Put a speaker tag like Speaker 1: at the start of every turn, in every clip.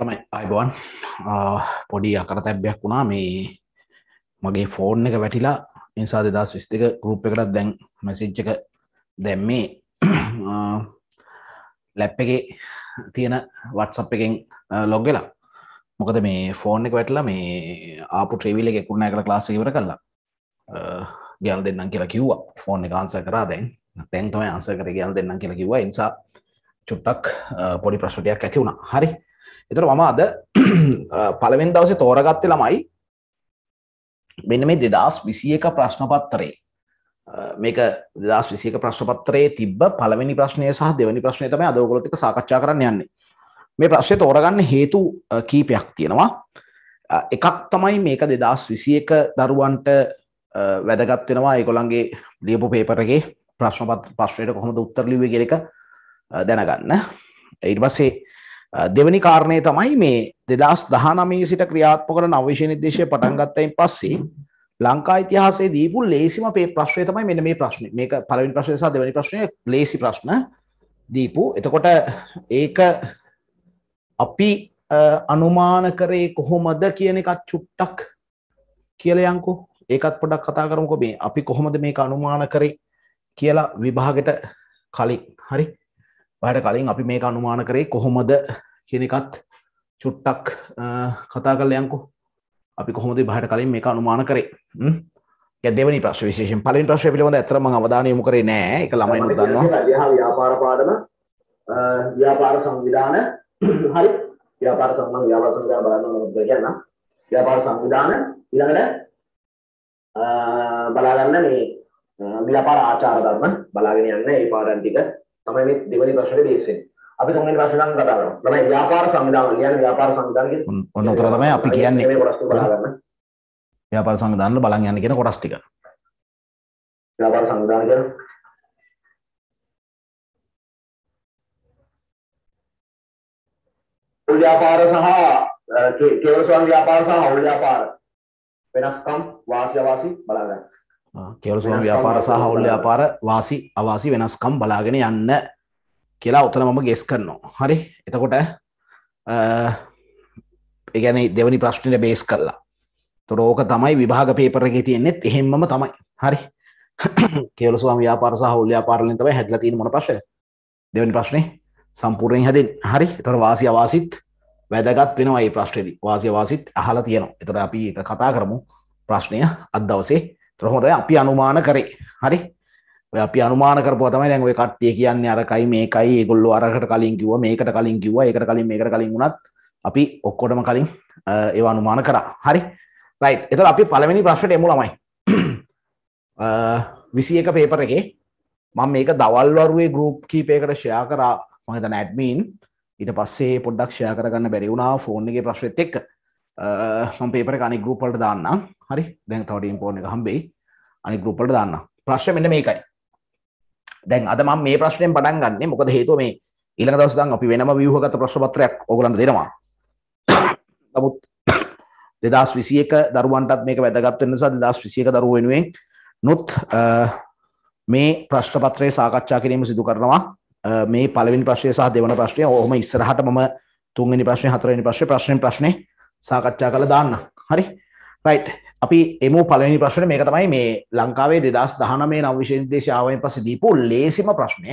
Speaker 1: තමයි අයිබවන් පොඩි අකර තැබ්බයක් වුණා මේ මගේ
Speaker 2: ෆෝන් එක වැටිලා නිසා දෙදස් විස්තික ගරුප් එකටත් දැන් මැසිච්චක දැම්මේ ලැප් එක තියෙන වටසප් එකෙන් ලොග්ගලා මොකද මේ ෆෝන් එක වැටලා මේ ආපු ට්‍රවිල එක කුණා කළ ලාසිවර කරලා ගැල් දෙන්නම් කියලා කිව්වා ෆෝන් එක අන්ස කරා දැන් තැන්තමයි අන්සකර ගැල් දෙන්නම් කියලා කිව්වා නිසා චුට්ටක් පොඩි ප්‍රශ්ටයක් ඇති වුණා හරි එතකොට මම අද පළවෙනි දවසේ තෝරගත්තේ ළමයි මෙන්න මේ 2021 ප්‍රශ්න පත්‍රයේ මේක 2021 ප්‍රශ්න පත්‍රයේ තිබ්බ පළවෙනි ප්‍රශ්නය සහ දෙවෙනි ප්‍රශ්නය තමයි අද ඔයගොල්ලොත් එක්ක සාකච්ඡා කරන්න යන්නේ. මේ ප්‍රශ්නේ තෝරගන්න හේතු කීපයක් තියෙනවා. එකක් තමයි මේක 2021 දරුවන්ට වැදගත් වෙනවා ඒගොල්ලන්ගේ ලියපු පේපර් එකේ ප්‍රශ්න පත්‍රයට කොහොමද උත්තර ලිව්වේ කියන එක දැනගන්න. ඊට පස්සේ දෙවනි කාරණය තමයි මේ දෙදස් දහනමේ සිට ක්‍රියාත්මක කරන අවශ්‍ය නිර්දේශය පටන් ගත්තයින් පස්සේ ලංකා ඉතිහාසයේ දීපු ලේසිම පේ ප්‍රශ්නය තමයි මෙන්න මේ ප්‍රශ්නේ. මේක පළවෙනි ප්‍රශ්නේ සහ දෙවෙනි ප්‍රශ්නේ ලේසි ප්‍රශ්න දීපු. එතකොට ඒක අපි අනුමාන කරේ කොහොමද කියන එකත් චුට්ටක් කියලා යන්කෝ. ඒකත් පොඩක් කතා කරමුකෝ මේ අපි කොහොමද මේක අනුමාන කරේ කියලා විභාගෙට කලින්. හරි. බයට කලින් අපි මේක අනුමාන කරේ කොහොමද කියනකත් චුට්ටක් කතා කරල යංකු අපි කොහොමද බහට කලින් මේක අනුමාන කරේ දෙවනි ප්‍රශ් විශේෂ පලින් ප්‍රශ් පිළිබඳ ඇතරම අවධානයමු කරේ නෑ එක ළමයි දන්නවා ව්‍යාපාර පාඩම ව්‍යාපාර සංවිධාන හරි ව්‍යාපාර සම්බන්ධ ව්‍යාපාර සංවිධාන බලන්න කියන්න ව්‍යාපාර සංවිධාන ඊළඟට බලාගන්න මේ ව්‍යාපාර ආචාර ධර්ම බලාගෙන යන්න ඒ පාඩම් ටික තමයි මේ දෙවනි ප්‍රශ්නේ බේස් වෙන්නේ. අපි තුන්වෙනි ප්‍රශ්න ගන්න කතා කරමු. තමයි ව්‍යාපාර සංවිධාන කියන්නේ ව්‍යාපාර සංවිධාන කියන්නේ. ඔන්න උතර තමයි අපි කියන්නේ. මේ කොටස් ටික බලන්න. ව්‍යාපාර සංවිධාන වල
Speaker 1: බලන් යන්න කියන කොටස් ටික. ව්‍යාපාර සංවිධාන කියන්නේ ඔවුල් ව්‍යාපාර සහ කේවල ස්වර්ණ ව්‍යාපාර සහ ඔවුල් ව්යාපාර වෙනස්කම්
Speaker 2: වාසිය වාසි බලා ගන්න. කෙවලසුම ව්‍යාපාර සහ හවුල් ව්‍යාපාර වාසි අවාසි වෙනස්කම් බලාගෙන යන්න කියලා උතන මම ගෙස් කරනවා හරි එතකොට ඒගැන දෙවනි ප්‍රශ්නයට බේස් කරලා තොරෝක තමයි විභාග පේපර එක තියෙන්නෙත් එහෙම්ම තමයි හරි කෙවලසුම ව්‍යාපාර සහ හවුල් ව්‍යාපාරලින් තමයි හැදලා තියෙන මොන ප්‍රශ්න දෙවනි ප්‍රශ්නේ සම්පූර්ණයෙන් හැදෙන් හරි එතකොට වාසි අවාසිත් වැදගත් වෙනවා මේ ප්‍රශ්නේදී වාසි අවාසිත් අහලා තියෙනවා එතකොට අපි කතා කරමු ප්‍රශ්නය අද දවසේ ත්‍රහොඳයි අපි අනුමාන කරේ හරි අපි අනුමාන කරපුවා තමයි දැන් ඔය කට්ටිය කියන්නේ අරකයි මේකයි ඒගොල්ලෝ අරකට කලින් කිව්වා මේකට කලින් කිව්වා ඒකට කලින් මේකට කලින් වුණත් අපි ඔක්කොටම කලින් ඒව අනුමාන කරා හරි රයිට් එතකොට අපි පළවෙනි ප්‍රශ්නෙට එමු ළමයි 21 පේපර් එකේ මම මේක දවල් වරුවේ ගෲප් කීපයකට ෂෙයා කරා මම හිතන ඇඩ්මින් ඊට පස්සේ පොඩ්ඩක් ෂෙයා කරගන්න බැරි වුණා ෆෝන් එකේ ප්‍රශ්නෙත් එක්ක මම පේපර එක අනික් ගෲප් වලට දාන්නම් හරි දැන් තව ඩීම්පෝන් එක හම්බෙයි අනික් ගෲප් වලට දාන්නම් ප්‍රශ්නේ මෙන්න මේකයි දැන් අද මම මේ ප්‍රශ්නයෙන් පටන් ගන්නෙ මොකද හේතුව මේ ඊළඟ දවස් දන් අපි වෙනම ව්‍යුහගත ප්‍රශ්න පත්‍රයක් ඕගලන්ට දෙනවා නමුත් දෙදස් විසියක දරුවන්ටත් මේක වැදගත්ව නිසා දෙදස් විසියක දරුව වෙනුවෙන් නොත් මේ ප්‍රශ්ට පත්‍රය සාකච්ඡා කිරීම සිදු කරනවා මේ පළවිනි ප්‍රශ්ය සහ දෙවන ප්‍රශ්නය ඔහොම ඉස්සරහට මම තුන්ගනි ප්‍රශ්නය හතරනි ප්‍රශ්ය ප්‍රශ්න ප්‍රශ්න සාකච්ඡා කළ දාන්න හරි රයිට් අපි එම පලනි ප්‍රශ්න මේක තමයි මේ ලංකාවේ දෙදස් දහනමේ නව විශේදේශාවෙන් පස දීපු ලේසිම ප්‍රශ්නය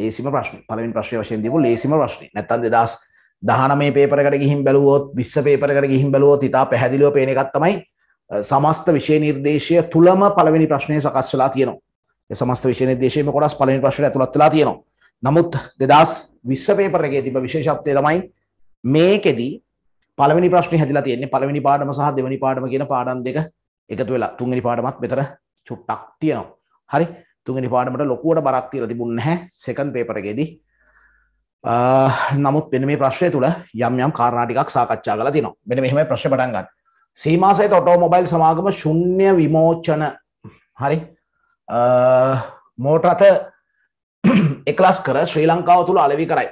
Speaker 2: ලේසිම ප්‍රශ්න පලින් ප්‍රශ්ය වශයෙන් දීපු ලේසිම ප්‍රශ්න නැතන් දෙදස් දහනමේ පේපරකට ගිහිම් බැලුවොත් විස්ස පේපරකට ගිහිම් බැලුවොත් ඉතා පැහැදිලිව පේන එකක් තමයි සමස්ත විශය නිර්දේශය තුළම පළවෙනි ප්‍රශ්නය සකස් වෙලා තියෙනවා සමස්ත විශය නිර්දේශයම කොටස් පලනි ප්‍රශ්න ඇතුළත් වෙලා තියෙනවා නමුත් දෙදස් විස්ස පේපරගේ තිබ විශේෂත්වය තමයි මේකෙදී පළවෙනි ප්‍රශ්නේ හැදිලා තියෙන්නේ පළවෙනි පාඩම සහ දෙවෙනි පාඩම කියන පාඩම් දෙක එකතු වෙලා තුන්වෙනි පාඩමත් මෙතන චුට්ටක් තියෙනවා. හරි. තුන්වෙනි පාඩමට ලොකුවට බරක් තියලා තිබුණේ නැහැ සෙකන්ඩ් පේපර් එකේදී. නමුත් මෙන්න මේ ප්‍රශ්නය තුළ යම් යම් කාරණා ටිකක් සාකච්ඡා කරලා තිනවා. මෙන්න මෙහෙමයි ප්‍රශ්නේ පටන් ගන්න. සීමා සහිත ඔටෝමොබයිල් සමාගම ශුන්‍ය විමෝචන හරි මෝටරත එකලස් කර ශ්‍රී ලංකාව තුළ අලෙවි කරයි.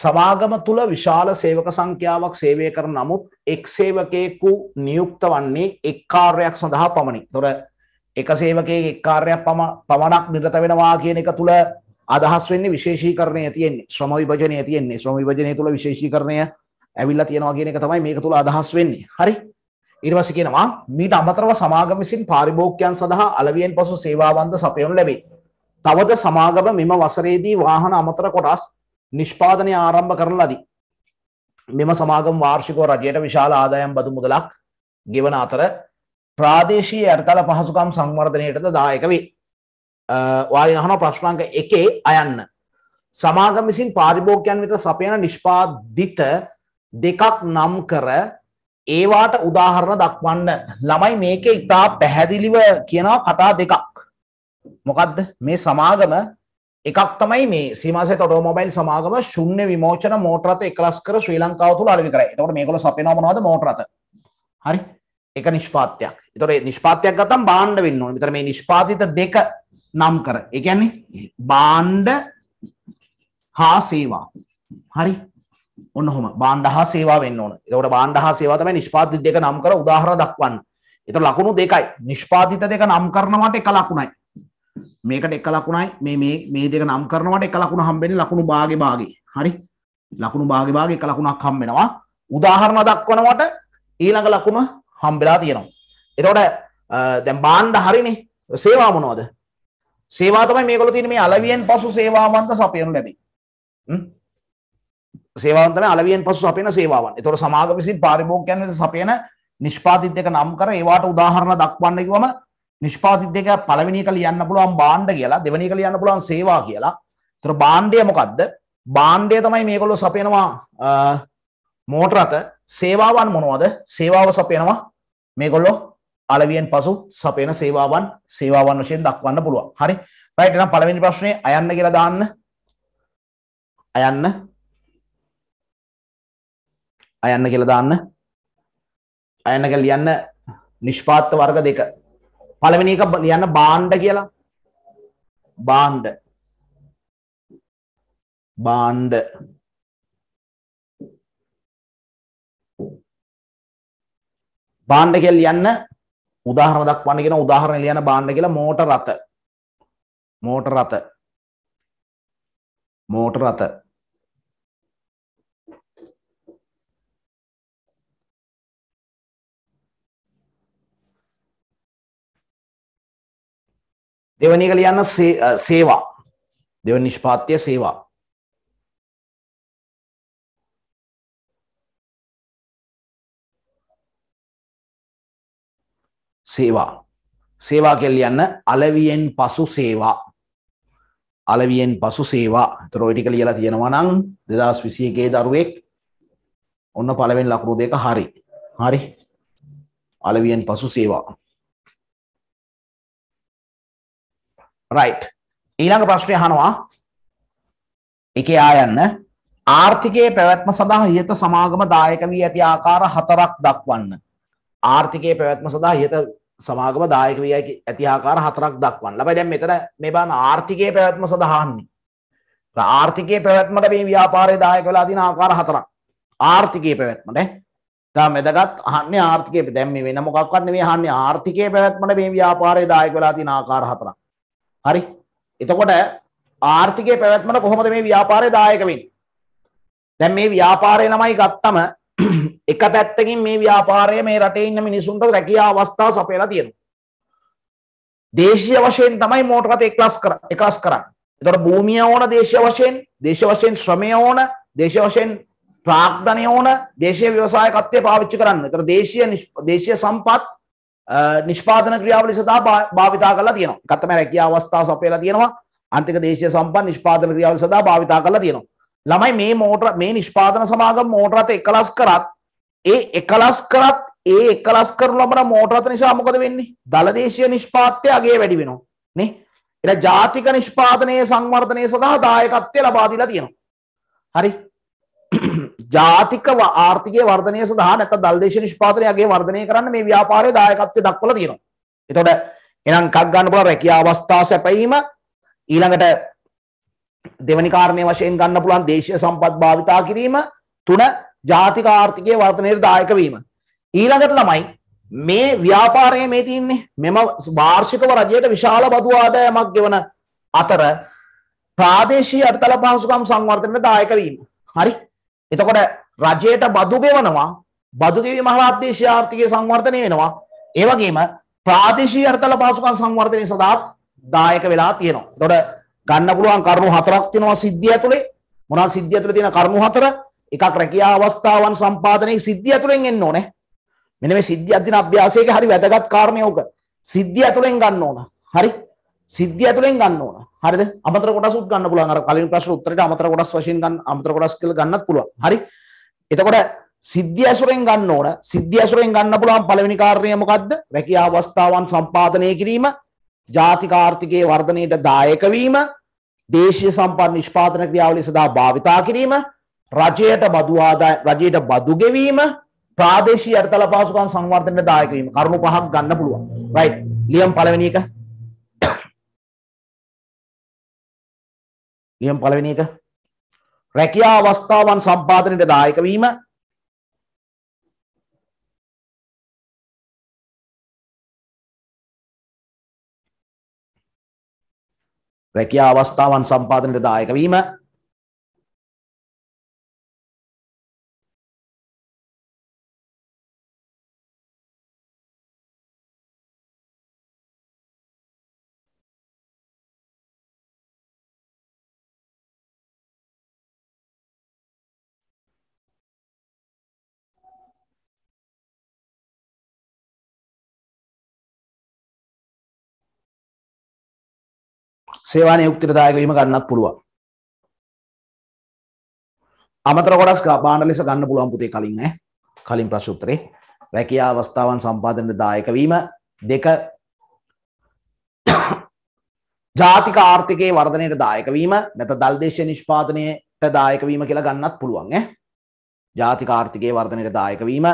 Speaker 2: සමාගම තුළ විශාල සේවක සංඛ්‍යාවක් සේවය කර නමුත් එක් සේවකයෙකු නියුක්ත වන්නේ එක් කාර්යක් සඳහා පමණි. තොර එක සේවකයේ එක් කාර්යක් පමණක් නිරත වෙනවා කියන එක තුළ අදහස් වෙන්නේ විශේෂීකරණය තියෙන්නේ. ශ්‍රම විභජනය තියෙන්නේ. ශ්‍රම විභජනය තුළ විශේෂීකරණය ඇවිල්ලා තියෙනවා කියන එක තමයි මේක තුළ අදහස් වෙන්නේ. හරි. ඊට පස්සේ කියනවා මීට අමතරව සමාගම විසින් පාරිභෝගිකයන් සඳහා අලවියෙන් පසු සේවාවන්ද සපයනු ලැබේ. තවද සමාගම මෙම වසරේදී වාහන අමතර කොටස් නිෂ්පාදනය ආරම්භ කරන ලදී. මෙම සමාගම් වාර්ෂිකව රජයට විශාල ආදායම් බදු මුදලක් ගෙවන අතර ප්‍රාදේශීය අර්ථල පහසුකම් සංවර්ධනයටද දායක වේ. වාය අහන ප්‍රශ්නාංක එකේ අයන්න. සමාගම් විසින් පාරිභෝගිකයන් වෙත සපයන නිෂ්පාදිත දෙකක් නම් කර ඒවාට උදාහරණ දක්වන්න. ළමයි මේකේ ඉතා පැහැදිලිව කියනවා කතා දෙකක්. මොකද්ද මේ සමාගම එකක් තමයි මේ සීමාසහිත ඔටෝමොබයිල් සමාගම ශුන්‍ය විමෝචන මෝටරත එකලස් කර ශ්‍රී ලංකාව තුළ අලෙවි කරයි. එතකොට මේගොල්ලෝ සපේනවා මොනවද මෝටරත? හරි. ඒක නිෂ්පාත්‍යයක්. ඒතකොට මේ නිෂ්පාත්‍යයක් ගත්තම භාණ්ඩ වෙන්න ඕනේ. විතර මේ නිෂ්පාදිත දෙක නම් කර. ඒ කියන්නේ භාණ්ඩ හා සේවා. හරි. ඔන්න ඔහොම භාණ්ඩ හා සේවා වෙන්න ඕන. ඒතකොට භාණ්ඩ හා සේවා තමයි නිෂ්පාදිත දෙක නම් කර උදාහරණ දක්වන්න. ඒතකොට ලකුණු දෙකයි. නිෂ්පාදිත දෙක නම් කරනවාට එක ලකුණයි. මේකට එක ලකුණයි මේ මේ මේ දෙක නම් කරනවට එක ලකුණ හම්බෙන්නේ ලකුණු භාගේ භාගේ. හරි? ලකුණු භාගේ භාගේ එක ලකුණක් හම්බෙනවා. උදාහරණ දක්වනවට ඊළඟ ලකුණ හම්බෙලා තියෙනවා. එතකොට දැන් බාණ්ඩ හරිනේ. සේවා මොනවද? සේවා තමයි මේගොල්ලෝ තියෙන මේ අලවියෙන් පසු සේවාවන්ත සපයනු ලැබේ. සේවාවන් තමයි අලවියෙන් පසු සපයන සේවාවන්. එතකොට සමාගම විසින් පාරිභෝගිකයන් වෙත සපයන නිෂ්පාදිත එක නම් කර ඒවාට උදාහරණ දක්වන්න කිව්වම නිෂ්පාතිත දෙක පළවෙනි එක ලියන්න පුළුවන් බාණ්ඩ කියලා දෙවෙනි එක ලියන්න පුළුවන් සේවා කියලා. ඒතර බාණ්ඩය මොකද්ද? බාණ්ඩය තමයි මේගොල්ලෝ සපයනවා මෝටර රථ සේවාවන් මොනවද? සේවාව සපයනවා මේගොල්ලෝ අලවියෙන් පසු සපයන සේවාවන් සේවාවන් වශයෙන් දක්වන්න පුළුවන්. හරි. රයිට් එහෙනම් පළවෙනි ප්‍රශ්නේ අයන්න කියලා දාන්න. අයන්න. අයන්න කියලා දාන්න. අයන්න කියලා ලියන්න නිෂ්පාත්ත වර්ග දෙක පළවෙනි එක ලියන්න බාණ්ඩ කියලා. බාණ්ඩ.
Speaker 1: බාණ්ඩ. බාණ්ඩ කියලා ලියන්න උදාහරණ
Speaker 2: දක්වන්න කියන උදාහරණ ලියන බාණ්ඩ කියලා මෝටර රථ. මෝටර රථ.
Speaker 1: මෝටර රථ. දෙවනි එක ලියන්න සේවා. දෙවනි නිෂ්පාත්‍ය සේවා. සේවා. සේවා කියලා ලියන්න අලවියෙන් පසු සේවා. අලවියෙන්
Speaker 2: පසු සේවා. ඒතර ඔය ටික ලියලා තියෙනවා නම් 2021 දරුවෙක් ඔන්න පළවෙනි ලකුණු දෙක හරි. හරි. අලවියෙන් පසු සේවා. රයිට් ඊළඟ ප්‍රශ්නය අහනවා එකේ ආයන්න ආර්ථිකයේ පැවැත්ම සඳහා ඉහත සමාගම දායක වී ඇති ආකාර හතරක් දක්වන්න ආර්ථිකයේ පැවැත්ම සඳහා ඉහත සමාගම දායක වී ඇති ආකාර හතරක් දක්වන්න ලබයි දැන් මෙතන මේ බලන්න ආර්ථිකයේ පැවැත්ම සඳහාන්නේ ආර්ථිකයේ පැවැත්මට මේ ව්‍යාපාරයේ දායක වෙලා තියෙන ආකාර හතරක් ආර්ථිකයේ පැවැත්මට තා මෙදගත් අහන්නේ ආර්ථිකය දැම්ම වෙන මොකක්වත් මේ හන්නේ ආර්ථිකය පැවැත්මට මේ ව්‍යාපාරය දායක වෙලා තියෙන ආකාර හතරක් හරි. එතකොට ආර්ථිකයේ පැවැත්මට කොහොමද මේ ව්‍යාපාරය දායක වෙන්නේ? දැන් මේ ව්‍යාපාරය ළමයි ගත්තම එක පැත්තකින් මේ ව්‍යාපාරය මේ රටේ ඉන්න මිනිසුන්ට රැකියා අවස්ථා සපයලා තියෙනවා. දේශීය වශයෙන් තමයි මෝටර රථ එක්ලස් කර එකලස් කරන්නේ. එතකොට භූමිය ඕන දේශීය වශයෙන්, දේශීය වශයෙන් ශ්‍රමය ඕන, දේශීය වශයෙන් ප්‍රාග්ධනය ඕන, දේශීය ව්‍යවසාය කත්වය පාවිච්චි කරන්න. එතකොට දේශීය දේශීය සම්පත් නිෂ්පාදන ක්‍රියාවලි සඳහා භාවිතා කරලා තියෙනවා. එකක් තමයි රැකියා අවස්ථා සපයලා තියෙනවා. අන්තික දේශීය සම්පත් නිෂ්පාදන ක්‍රියාවලි සඳහා භාවිතා කරලා තියෙනවා. ළමයි මේ මෝටර මේ නිෂ්පාදන සමාගම් මෝටර රථ එකලස් කරත් ඒ එකලස් කරත් ඒ එකලස් කරන ලබන මෝටර රථ නිසා මොකද වෙන්නේ? දලදේශීය නිෂ්පාත්‍ය අගේ වැඩි වෙනවා. නේ? එලා ජාතික නිෂ්පාදනයේ සංවර්ධනයේ සඳහා දායකත්වය ලබා දීලා තියෙනවා. හරි. ජාතික ආර්ථිකය වර්ධනය සඳහා නැත දල්දේශ නිෂ්පාතනයගේ වර්ධනය කරන්න මේ ව්‍යාපාරය දායකත්වය දක්වල තියෙනවා. එතොට එනම් කක් ගන්න පුළ රැකිය අවස්ථා සැපීම ඊළඟට දෙවනි කාරණය වශයෙන් ගන්න පුළන් දේශය සම්පත් භාවිතා කිරීම තුන ජාතික ආර්ථිකය වර්ධනයට දායක වීම. ඊළඟට ළමයි මේ ව්‍යාපාරය මේ තියන්නේ මෙම වාර්ෂිකව රජයට විශාල බදුවාදයමක් ගෙවන අතර ප්‍රාදේශී අටතල පහසුකම් සංවර්ධනයට දායක වීම. හරි එතකොට රජයට බදු ගෙවනවා බදු ගෙවීම හරහා අධේශීය ආර්ථිකය සංවර්ධනය වෙනවා. ඒ වගේම ප්‍රාදේශීය අර්ථල පහසුකම් සංවර්ධනය සඳහා දායක වෙලා තියෙනවා. එතකොට ගන්න පුළුවන් කරුණු හතරක් තියෙනවා සිද්ධිය ඇතුලේ. මොනවාද සිද්ධිය ඇතුලේ තියෙන කරුණු හතර? එකක් රැකියා අවස්ථාවන් සම්පාදනයේ සිද්ධිය ඇතුලෙන් එන්න ඕනේ. මෙන්න මේ සිද්ධිය අධ්‍යන අභ්‍යාසයේක හරි වැදගත් කාරණේ ඕක. සිද්ධිය ඇතුලෙන් ගන්න ඕන. හරි. සිද්ධිය ඇතුලෙන් ගන්න ඕන. හරිද? අමතර කොටස් උත් ගන්න පුළුවන්. අර කලින් ප්‍රශ්න උත්තරේට අමතර කොටස් වශයෙන් ගන්න අමතර කොටස් කියලා ගන්නත් පුළුවන්. හරි? එතකොට සිද්ධිය ඇසුරෙන් ගන්න ඕන. සිද්ධිය ඇසුරෙන් ගන්න පුළුවන් පළවෙනි කාරණය මොකද්ද? රැකියා අවස්ථාවන් සම්පාදනය කිරීම, ජාතික ආර්ථිකයේ වර්ධනයට දායක වීම, දේශීය සම්පත් නිෂ්පාදන ක්‍රියාවලිය සඳහා භාවිතා කිරීම, රජයට බදු ආදාය රජයට බදු ගෙවීම, ප්‍රාදේශීය අර්ථල පාසුකම් සංවර්ධනයට දායක වීම. කරුණු පහක් ගන්න පුළුවන්. රයිට්. ලියම් පළවෙනි එක
Speaker 1: නියම පළවෙනි එක රැකියා අවස්ථාවන් සම්පාදනයට දායක වීම රැකියා අවස්ථාවන් සම්පාදනයට දායක වීම සේවාන යුක්තිරදායකවීම ගන්නත් පුළුවන් අමතර කොටස් පාන ලෙස ගන්න පුළුවන් පුතේ
Speaker 2: කලින් ඈ කලින් ප්‍රශ්නෝත්තරේ රැකියා අවස්ථාවන් සම්පාදනයේ දායක වීම දෙක ජාතික ආර්ථිකයේ වර්ධනයට දායක වීම නැත්නම් දල්දේශීය නිෂ්පාදනයට දායක වීම කියලා ගන්නත් පුළුවන් ඈ ජාතික ආර්ථිකයේ
Speaker 1: වර්ධනයට දායක වීම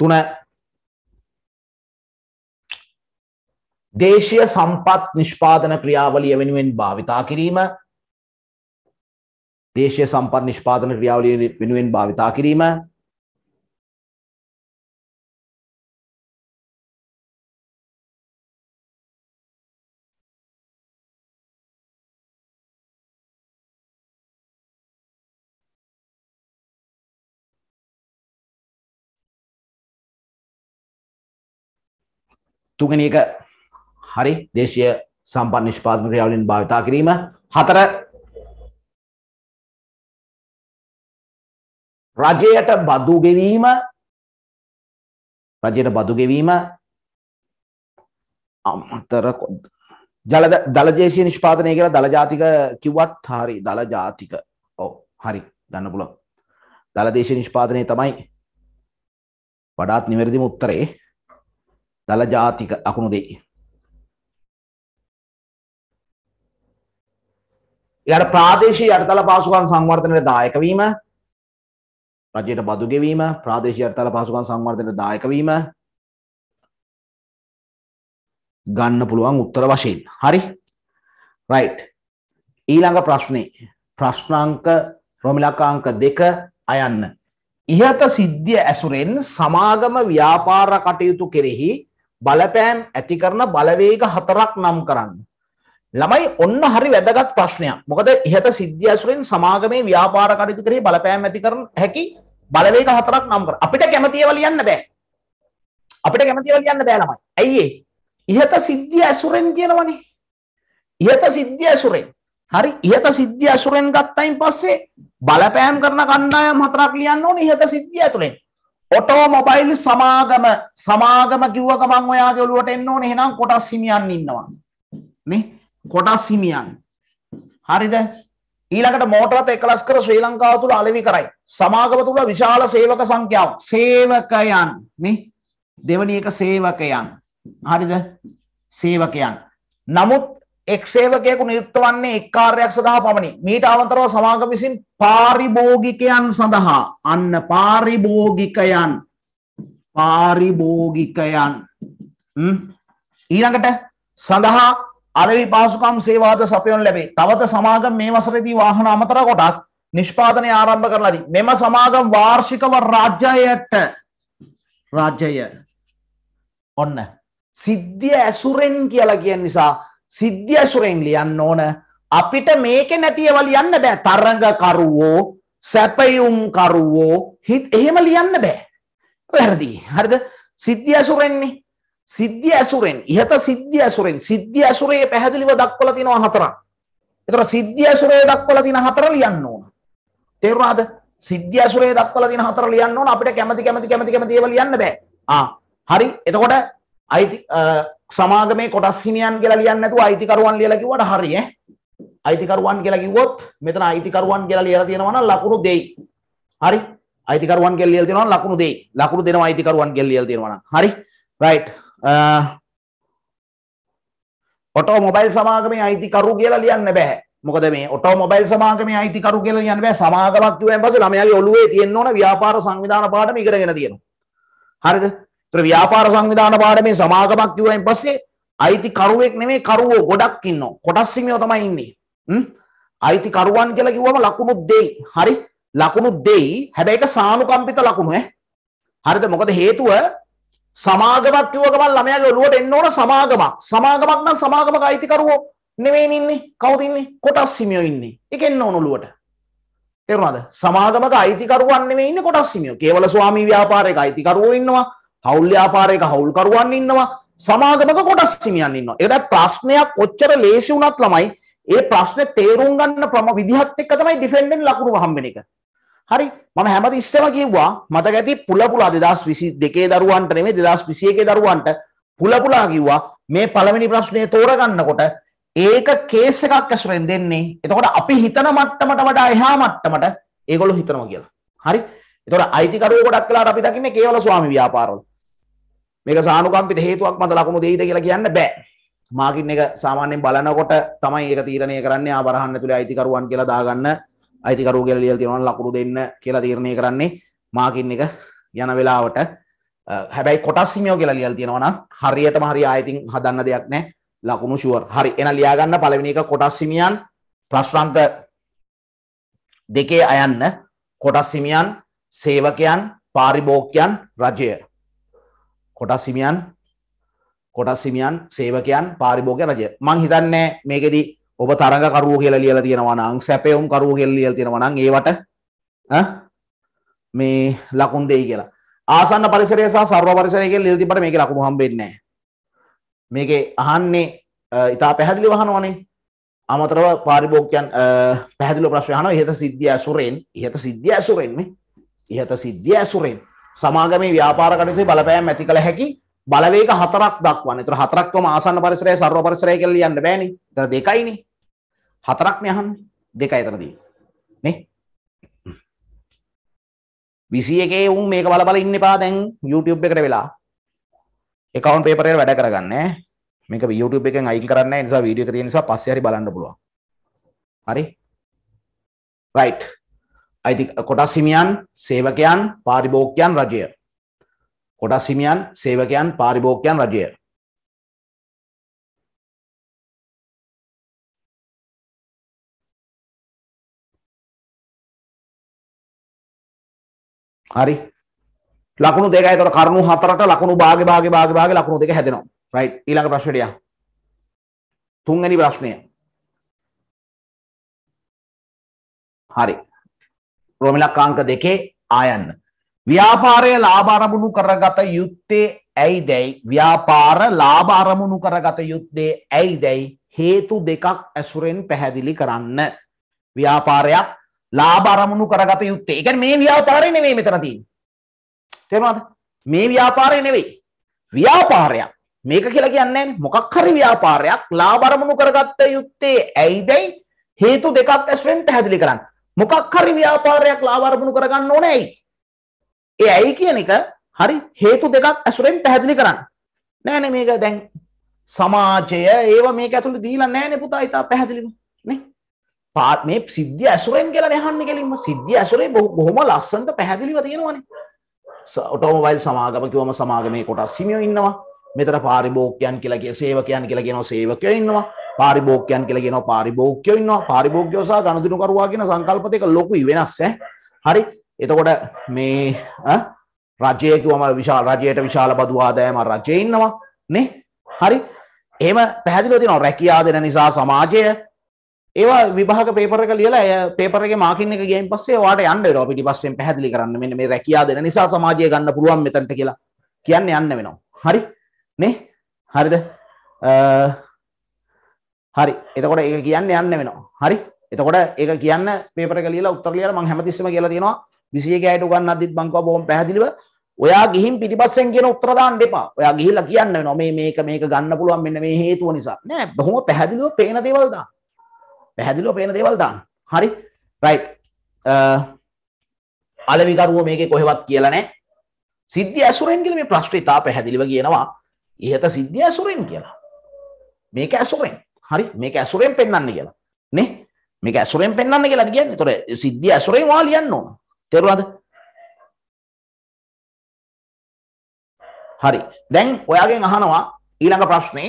Speaker 1: තුන දේශීය
Speaker 2: සම්පත් නිෂ්පාදන ක්‍රියාවලිය වෙනුවෙන් භාවිතා කිරීම
Speaker 1: දේශීය සම්පත් නිෂ්පාදන ක්‍රියාවලිය වෙනුවෙන් භාවිතා කිරීම තුන්වෙනි එක හරි
Speaker 2: දේශීය සම්පන්න නිෂ්පාදන ක්‍රියාවලින් භාවිතා කිරීම හතර
Speaker 1: රජයට බදු ගෙවීම රජයට බදු ගෙවීම අමතර
Speaker 2: ජල දලදේශීය නිෂ්පාදනය කියලා දලජාතික කිව්වත් හරි දලජාතික ඔව් හරි ගන්න පුළුවන් දලදේශීය නිෂ්පාදනය තමයි වඩාත් නිවැරදිම උත්තරේ දල ජාතික ලකුණු දෙයි. ඊළඟ ප්‍රාදේශීය යටතල පාසුකම් සංවර්ධනයට දායක වීම රජයට බදු ගෙවීම ප්‍රාදේශීය යටතල පාසුකම් සංවර්ධනයට දායක වීම ගන්න පුළුවන් උත්තර වශයෙන්. හරි? right. ඊළඟ ප්‍රශ්නේ ප්‍රශ්නාංක රොමිලකාංක 2 අයන්න. ඉහත සිද්ධිය ඇසුරෙන් සමාගම ව්‍යාපාර කටයුතු කෙරෙහි බලපෑම් ඇති කරන බලවේග හතරක් නම් කරන්න. ළමයි ඔන්න හරි වැදගත් ප්‍රශ්නයක්. මොකද ඉහත සිද්ධිය ඇසුරෙන් සමාගමේ ව්‍යාපාර කටයුතු කරේ බලපෑම් ඇති කරන හැකි බලවේග හතරක් නම් කර. අපිට කැමති ඒවා ලියන්න බෑ. අපිට කැමති ඒවා ලියන්න බෑ ළමයි. ඇයි ඒ? ඉහත සිද්ධිය ඇසුරෙන් කියනවනේ. ඉහත සිද්ධිය ඇසුරෙන්. හරි ඉහත සිද්ධිය ඇසුරෙන් ගත්තයින් පස්සේ බලපෑම් කරන කණ්ඩායම් හතරක් ලියන්න ඕනේ ඉහත සිද්ධිය ඇතුලෙන්. ඔටෝමොබයිල් සමාගම සමාගම කිව්ව ගමන් ඔයාගේ ඔළුවට එන්න ඕනේ එහෙනම් කොටස් හිමියන් ඉන්නවා නේ කොටස් හිමියන් හරිද ඊළඟට මෝටරත් එකලස් කර ශ්‍රී ලංකාව තුල අලෙවි කරයි සමාගම තුල විශාල සේවක සංඛ්‍යාව සේවකයන් නේ දෙවනි එක සේවකයන් හරිද සේවකයන් නමුත් එක් සේවකයෙකු නියුක්ත වන්නේ එක් කාර්යයක් සඳහා පමණි. මීට අමතරව සමාගම විසින් පාරිභෝගිකයන් සඳහා අන්න පාරිභෝගිකයන් පාරිභෝගිකයන් ඊළඟට සඳහා අලෙවි පාසුකම් සේවාද සපයන ලැබේ. තවද සමාගම් මේ වසරේදී වාහන අමතර කොටස් නිෂ්පාදනය ආරම්භ කරලා දී. මෙම සමාගම් වාර්ෂිකව රාජ්‍යයට රාජ්‍යය ඔන්න සිද්ධිය ඇසුරෙන් කියලා කියන නිසා සිද්ධියසුරෙන් ලියන්න ඕන අපිට මේක නැතිව ලියන්න බෑ තරඟකරුවෝ සැපයුම්කරුවෝ හිත් එහෙම ලියන්න බෑ වැරදි හරිද සිද්ධිය ඇසුරෙන්නේ සිද්ධිය ඇසුරෙන් ඉහත සිද්ධිය ඇසුරෙන් සිද්ධිය ඇසුරේ පැහැදිලිව දක්වලා තිනවා හතරක්. ඒතර සිද්ධිය ඇසුරේ දක්වලා තින හතර ලියන්න ඕන. තේරුණාද? සිද්ධිය ඇසුරේ දක්වලා තින හතර ලියන්න ඕන අපිට කැමති කැමති කැමති කැමති ඒවා ලියන්න බෑ. ආ හරි. එතකොට අයිති සමාගමේ කොටස් හිමියන් කියලා ලියන්නේ නැතුව අයිතිකරුවන් ලියලා කිව්වට හරිය ඈ. අයිතිකරුවන් කියලා කිව්වොත් මෙතන අයිතිකරුවන් කියලා ලියලා තියෙනවා නම් ලකුණු දෙයි. හරි. අයිතිකරුවන් කියලා ලියලා තියෙනවා නම් ලකුණු දෙයි. ලකුණු දෙනවා අයිතිකරුවන් කියලා ලියලා තියෙනවා නම්. හරි. රයිට්. ඔටෝමොබයිල් සමාගමේ අයිතිකරු කියලා ලියන්න බෑ. මොකද මේ ඔටෝමොබයිල් සමාගමේ අයිතිකරු කියලා ලියන්න බෑ. සමාගමක් කිව්වෙන් පස්සේ ළමයාගේ ඔළුවේ තියෙන්න ඕන ව්‍යාපාර සංවිධාන පාඩම ඉගෙනගෙන තියෙනවා. හරිද? ඒතර ව්‍යාපාර සංවිධාන පාඩමේ සමාගමක් කිව්වයින් පස්සේ අයිති කරුවෙක් නෙමෙයි කරුවෝ ගොඩක් ඉන්නවා. කොටස් හිමියෝ තමයි ඉන්නේ. හ්ම් අයිති කරුවන් කියලා කිව්වම ලකුණු දෙයි. හරි ලකුණු දෙයි. හැබැයි ඒක සානුකම්පිත ලකුණු ඈ. හරිද? මොකද හේතුව සමාගමක් කිව්ව ගමන් ළමයාගේ ඔළුවට එන්න ඕන සමාගමක්. සමාගමක් නම් සමාගමක අයිතිකරුවෝ නෙවෙයි ඉන්නේ. කවුද ඉන්නේ? කොටස් හිමියෝ ඉන්නේ. ඒක එන්න ඕන ඔළුවට. තේරුණාද? සමාගමක අයිතිකරුවන් නෙවෙයි ඉන්නේ කොටස් හිමියෝ. කේවල ස්වාමී ව්‍යාපාරයක අයිතිකරුවෝ ඉන්නවා. හවුල්්‍යාපාරයක හවුල්කරුවන් ඉන්නවා සමාගමක කොටස් හිමියන් ඉන්නවා. ඒකට ප්‍රශ්නයක් ඔච්චර ලේසි වුණත් ළමයි ඒ ප්‍රශ්නේ තේරුම් ගන්න ප්‍රම විදිහත් එක්ක තමයි ඩිෆෙන්ඩන්ට් ලකුණු හම්බෙන එක. හරි මම හැමද ඉස්සම කිව්වා මතක ඇති පුලපුලා 2022 දරුවන්ට නෙමෙයි 2021 දරුවන්ට පුලපුලා කිව්වා මේ පළවෙනි ප්‍රශ්නේ තෝරගන්නකොට ඒක කේස් එකක් ඇසුරෙන් දෙන්නේ. එතකොට අපි හිතන මට්ටමට වඩා එහා මට්ටමට ඒගොල්ලෝ හිතනවා කියලා. හරි. එතකොට අයිතිකරුවෝ ගොඩක් වෙලාවට අපි දකින්නේ කේවල ස්වාමි ව්‍යාපාරවල. මේක සානුකම්පිත හේතුවක් මත ලකුණු දෙයිද කියලා කියන්න බෑ. මාකින් එක සාමාන්‍යයෙන් බලනකොට තමයි ඒක තීරණය කරන්නේ ආ බරහන් ඇතුලේ අයිතිකරුවන් කියලා දාගන්න අයිතිකරුවෝ කියලා ලියලා තියෙනවා ලකුණු දෙන්න කියලා තීරණය කරන්නේ මාකින් එක යන වෙලාවට හැබැයි කොටස් හිමියෝ කියලා ලියලා තියෙනවා නම් හරියටම හරිය ආයතින් හදන්න දෙයක් නැහැ ලකුණු ෂුවර්. හරි එහෙනම් ලියා ගන්න පළවෙනි එක කොටස් හිමියන් ප්‍රශ්න අංක දෙකේ අයන්න කොටස් හිමියන් සේවකයන් පාරිභෝගිකයන් රජය කොටස් හිමියන් කොටස් හිමියන් සේවකයන් පාරිභෝගික රජය මං හිතන්නේ මේකෙදි ඔබ තරඟකරුවෝ කියලා ලියලා තියෙනවා නම් සැපයුම් කරුවෝ කියලා ලියලා තියෙනවා නම් ඒවට මේ ලකුණු දෙයි කියලා ආසන්න පරිසරය සහ සර්ව පරිසරය කියලා ලියලා තිබ්බට මේකේ ලකුණු හම්බෙන්නේ නැහැ මේකේ අහන්නේ ඉතා පැහැදිලිව අහනවනේ අමතරව පාරිභෝගිකයන් පැහැදිලිව ප්‍රශ්න අහනවා ඉහත සිද්ධිය ඇසුරෙන් ඉහත සිද්ධිය ඇසුරෙන් මේ ඉහත සිද්ධිය ඇසුරෙන් සමාගමේ ව්‍යාපාර කටයුතු බලපෑම් ඇති කළ හැකි බලවේග හතරක් දක්වන්නේ. ඒතර හතරක්ම ආසන්න පරිසරය සර්ව පරිසරය කියලා ලියන්න බෑනේ. ඒතර දෙකයිනේ. හතරක්නේ අහන්නේ. දෙකයි එතනදී. නේ? 21 උන් මේක බල බල ඉන්න එපා දැන් YouTube එකට වෙලා. account paper එක වැඩ කරගන්නේ. මේක YouTube එකෙන් අයින් කරන්නේ නැහැ. ඒ නිසා වීඩියෝ එක තියෙන නිසා පස්සේ හරි බලන්න පුළුවන්. හරි? right අයිති කොටස් හිමියන් සේවකයන් පාරිභෝග්‍යයන් රජය.
Speaker 1: කොටස් හිමියන් සේවකයන් පාරිභෝග්‍යයන් රජය. හරි ලකුණු දෙකයි
Speaker 2: එතකොට කරුණු හතරට ලකුණු භාගෙ භාගෙ භාගෙ භාගෙ ලකුණු දෙක හැදෙනවා. රයිට් ඊළඟ ප්‍රශ්නෙට යන්න.
Speaker 1: තුන්වෙනි ප්‍රශ්නය. හරි රෝමිලක්කාංක දෙකේ ආයන්න. ව්‍යාපාරය ලාභ අරමුණු
Speaker 2: කරගත යුත්තේ ඇයිදැයි ව්‍යාපාර ලාභ අරමුණු කරගත යුත්තේ ඇයිදැයි හේතු දෙකක් ඇසුරෙන් පැහැදිලි කරන්න. ව්‍යාපාරයක් ලාභ අරමුණු කරගත යුත්තේ. ඒ කියන්නේ මේ ව්‍යාපාරය නෙමෙයි මෙතන තියෙන්නේ. තේරුණාද? මේ ව්‍යාපාරය නෙවෙයි. ව්‍යාපාරයක්. මේක කියලා කියන්නේ මොකක් හරි ව්‍යාපාරයක් ලාභ අරමුණු කරගත්ත යුත්තේ ඇයිදැයි හේතු දෙකක් ඇසුරෙන් පැහැදිලි කරන්න. මොකක් හරි ව්‍යාපාරයක් ලාවාරමුණු කරගන්න ඕනේ ඇයි? ඒ ඇයි කියන එක හරි හේතු දෙකක් ඇසුරෙන් පැහැදිලි කරන්න. නෑනේ මේක දැන් සමාජය ඒව මේක ඇතුළේ දීලා නෑනේ පුතා ඊට පැහැදිලිව නේ. පාත් මේ සිද්ධිය ඇසුරෙන් කියලා නහන්නේ කෙලින්ම සිද්ධිය ඇසුරේ බොහොම ලස්සනට පැහැදිලිව තියෙනවනේ. ඔටෝමොබයිල් සමාගම කිව්වම සමාගමේ කොටස් හිමියෝ ඉන්නවා. මෙතන පාරිභෝගිකයන් කියලා කිය සේවකයන් කියලා කියනවා සේවකයෝ ඉන්නවා. පාරිභෝගිකයන් කියලා කියනවා පාරිභෝගිකයෝ ඉන්නවා පාරිභෝගිකයෝ සහ ගනුදෙනුකරුවා කියන සංකල්ප දෙක ලොකුයි වෙනස් ඈ හරි එතකොට මේ රජය කිව්වම විශාල රජයට විශාල බදු ආදායම රජේ ඉන්නවා නේ හරි එහෙම පැහැදිලිව තියෙනවා රැකියා දෙන නිසා සමාජය ඒවා විභාග පේපර එක ලියලා ඒ පේපර එකේ මාකින් එක ගියන් පස්සේ ඔයාලට යන්න වෙනවා පිටිපස්සෙන් පැහැදිලි කරන්න මෙන්න මේ රැකියාව දෙන නිසා සමාජය ගන්න පුළුවන් මෙතනට කියලා කියන්න යන්න වෙනවා හරි නේ හරිද හරි. එතකොට ඒක කියන්න යන්න වෙනවා. හරි. එතකොට ඒක කියන්න පේපර් එක ලියලා උත්තර ලියලා මම හැමතිස්සෙම කියලා තියෙනවා 21 ඇයිට උගන්වද්දිත් මං කව බොහොම පැහැදිලිව ඔයා ගිහින් පිටිපස්සෙන් කියන උත්තර දාන්න එපා. ඔයා ගිහිල්ලා කියන්න වෙනවා මේ මේක මේක ගන්න පුළුවන් මෙන්න මේ හේතුව නිසා. නෑ බොහොම පැහැදිලිව පේන දේවල් දාන්න. පැහැදිලිව පේන දේවල් දාන්න. හරි. රයිට්. අලවිකරුව මේකේ කොහෙවත් කියලා නෑ. සිද්ධිය ඇසුරෙන් කියලා මේ ප්‍රශ්නේ තා පැහැදිලිව කියනවා. ඉහත සිද්ධිය ඇසුරෙන් කියලා. මේක ඇසුරෙන්. හරි මේක ඇසුරෙන් පෙන්වන්න කියලා. නේ? මේක ඇසුරෙන් පෙන්වන්න කියලා කියන්නේ. ඒතොර සිද්ධිය ඇසුරෙන් ඔයා ලියන්න ඕන. තේරුණාද? හරි. දැන් ඔයාගෙන් අහනවා ඊළඟ ප්‍රශ්නේ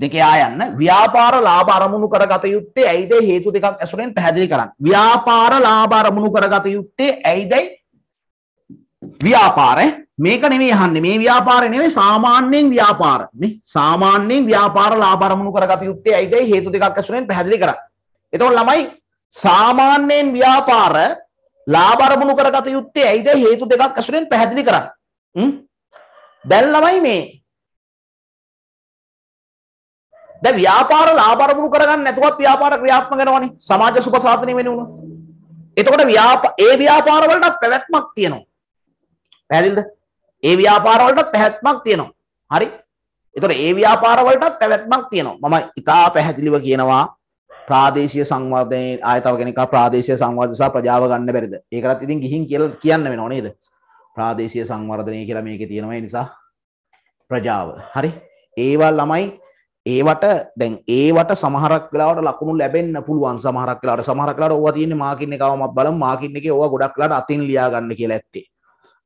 Speaker 2: දෙකේ ආයන්න ව්‍යාපාර ලාභ අරමුණු කරගත යුත්තේ ඇයිද හේතු දෙකක් ඇසුරෙන් පැහැදිලි කරන්න. ව්‍යාපාර ලාභ අරමුණු කරගත යුත්තේ ඇයිදයි ව්‍යාපාර මේක නෙමෙයි අහන්නේ මේ ව්‍යාපාරය නෙමෙයි සාමාන්‍යයෙන් ව්‍යාපාර නේ සාමාන්‍යයෙන් ව්‍යාපාර ලාභ අරමුණු කරගත යුත්තේ ඇයිදයි හේතු දෙකක් ඇසුරෙන් පැහැදිලි කරා. එතකොට ළමයි සාමාන්‍යයෙන් ව්‍යාපාර ලාභ අරමුණු කරගත යුත්තේ ඇයිදයි හේතු දෙකක් ඇසුරෙන් පැහැදිලි කරා. දැන් ළමයි මේ දැන් ව්‍යාපාර ලාභ අරමුණු කරගන්න නැතුවත් ව්‍යාපාර ක්‍රියාත්මක වෙනවනේ සමාජ සුබ සාධනය වෙනුණා. එතකොට ව්‍යාපා ඒ ව්‍යාපාර වලට පැවැත්මක් තියෙනවා. පැහැදිලිද? ඒ ව්‍යාපාරවලට පැවැත්මක් තියෙනවා. හරි? ඒතොර ඒ ව්‍යාපාරවලටත් පැවැත්මක් තියෙනවා. මම ඉතා පැහැදිලිව කියනවා ප්‍රාදේශීය සංවර්ධනයේ ආය තව කෙනෙක් ප්‍රාදේශීය සංවර්ධන සහ ප්‍රජාව ගන්න බැරිද? ඒකටත් ඉතින් ගිහින් කියලා කියන්න වෙනව නේද? ප්‍රාදේශීය සංවර්ධනය කියලා මේකේ තියෙනවා ඒ නිසා ප්‍රජාව. හරි? ඒවා ළමයි ඒවට දැන් ඒවට සමහරක් වෙලාවට ලකුණු ලැබෙන්න පුළුවන් සමහරක් වෙලාවට සමහරක් වෙලාවට ඕවා තියෙන්නේ මාකින් එකවම බලමු මාකින් එකේ ඕවා ගොඩක් වෙලාවට අතින් ලියා ගන්න කියලා ඇත්තේ.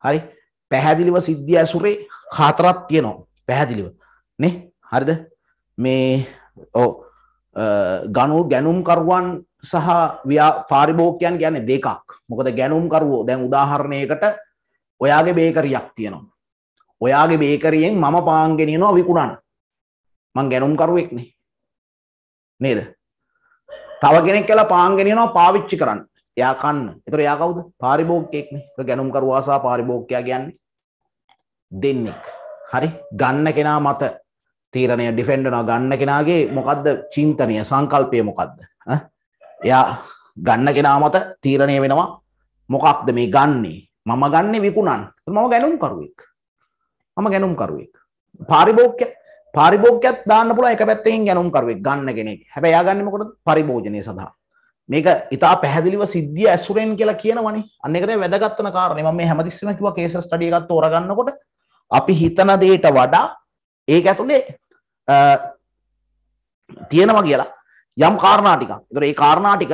Speaker 2: හරි පැහැදිලිව සිද්ධිය ඇසුරේ හතරක් තියෙනවා පැහැදිලිව නේ හරිද මේ ඕ ගනු ගැනුම්කරුවන් සහ පාරිභෝකයන් ගැන දෙකක් මොකද ගැනුම්කරුවෝ දැන් උදාහරණයකට ඔයාගේ බේකරියක් තියෙනවා ඔයාගේ බේකරියෙන් මම පාන්ගෙනනවා විකුණන් මං ගැනුම්කරුවෙක්නේ නේද තව කෙනෙක් කියලා පාන්ගෙනනවා පාවිච්චි කරන්න එයා කන්න. ඒතර එයා කවුද? පාරිභෝගිකයෙක්නේ. ඒතර ගැණුම්කරු ආසා පාරිභෝගිකයා කියන්නේ දෙන්නෙක්. හරි? ගන්න කෙනා මත තීරණය ඩිෆෙන්ඩ් වෙනවා ගන්න කෙනාගේ මොකද්ද චින්තනය සංකල්පය මොකද්ද? එයා ගන්න කෙනා මත තීරණය වෙනවා මොකක්ද මේ ගන්නේ? මම ගන්නේ විකුණන්. මම ගැණුම්කරුවෙක්. මම ගැණුම්කරුවෙක්. පාරිභෝගිකයා පාරිභෝගිකයත් දාන්න පුළුවන් එක පැත්තකින් ගැණුම්කරුවෙක් ගන්න කෙනෙක්. හැබැයි එයා ගන්නේ මොකටද? පරිභෝජනය සඳහා. මේක ඉතා පැහැදිලිව සිද්ධිය ඇසුරෙන් කියලා කියනවනේ අන්න එකද වැදගත්වන කාරණේ මම මේ හැමතිස්සෙම කිව්වා කේස් ස්ටඩි එකක් තෝරගන්නකොට අපි හිතන දෙයට වඩා ඒක ඇතුලේ තියෙනවා කියලා යම් කාරණා ටිකක්. ඒතර ඒ කාරණා ටික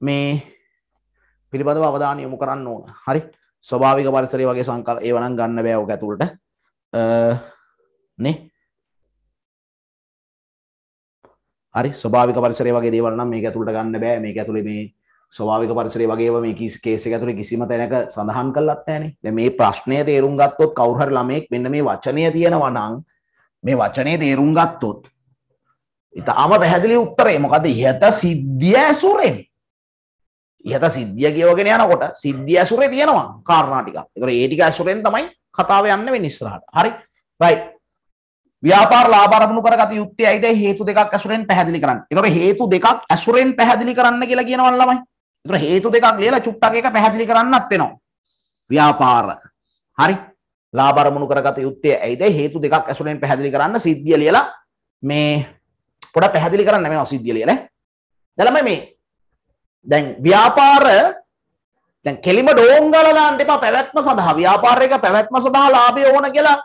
Speaker 2: මේ පිළිබඳව අවධානය යොමු කරන්න ඕන. හරි. ස්වභාවික පරිසරය වගේ සංකල්ප ඒව නම් ගන්න බෑ ඔක ඇතුළට. නේ? හරි ස්වභාවික පරිසරය වගේ දේවල් නම් මේක ඇතුළට ගන්න බෑ මේක ඇතුළේ මේ ස්වභාවික පරිසරය වගේම මේ කේස් එක ඇතුලේ කිසිම තැනක සඳහන් කරලත් නැහනේ. දැන් මේ ප්‍රශ්නය තේරුම් ගත්තොත් කවුරු හරි ළමෙක් මෙන්න මේ වචනය තියෙනවා නම් මේ වචනේ තේරුම් ගත්තොත් ඊටාම පැහැදිලි උත්තරේ මොකද? ඉහත සිද්ධිය ඇසුරෙන්. ඉහත සිද්ධිය කියවගෙන යනකොට සිද්ධිය ඇසුරේ තියෙනවා කාරණා ටිකක්. ඒතර ඒ ටික ඇසුරෙන් තමයි කතාව යන්න වෙන්නේ ඉස්සරහට. හරි. රයිට්. ව්‍යාපාර ලාභ අරමුණු කරගත යුත්තේයිද හේතු දෙකක් ඇසුරෙන් පැහැදිලි කරන්න. ඒතොර හේතු දෙකක් ඇසුරෙන් පැහැදිලි කරන්න කියලා කියනවා ළමයි. ඒතොර හේතු දෙකක් ලියලා චුට්ටක් එක පැහැදිලි කරන්නත් වෙනවා. ව්‍යාපාර. හරි. ලාභ අරමුණු කරගත යුත්තේයිද හේතු දෙකක් ඇසුරෙන් පැහැදිලි කරන්න සිද්ධිය ලියලා මේ පොඩක් පැහැදිලි කරන්න වෙනවා සිද්ධිය ලියලා. දැන් මේ දැන් ව්‍යාපාර දැන් කෙලිම ඩෝංගලලා යන්න එපා පැවැත්ම සඳහා ව්‍යාපාරයක පැවැත්ම සඳහා ලාභය ඕන කියලා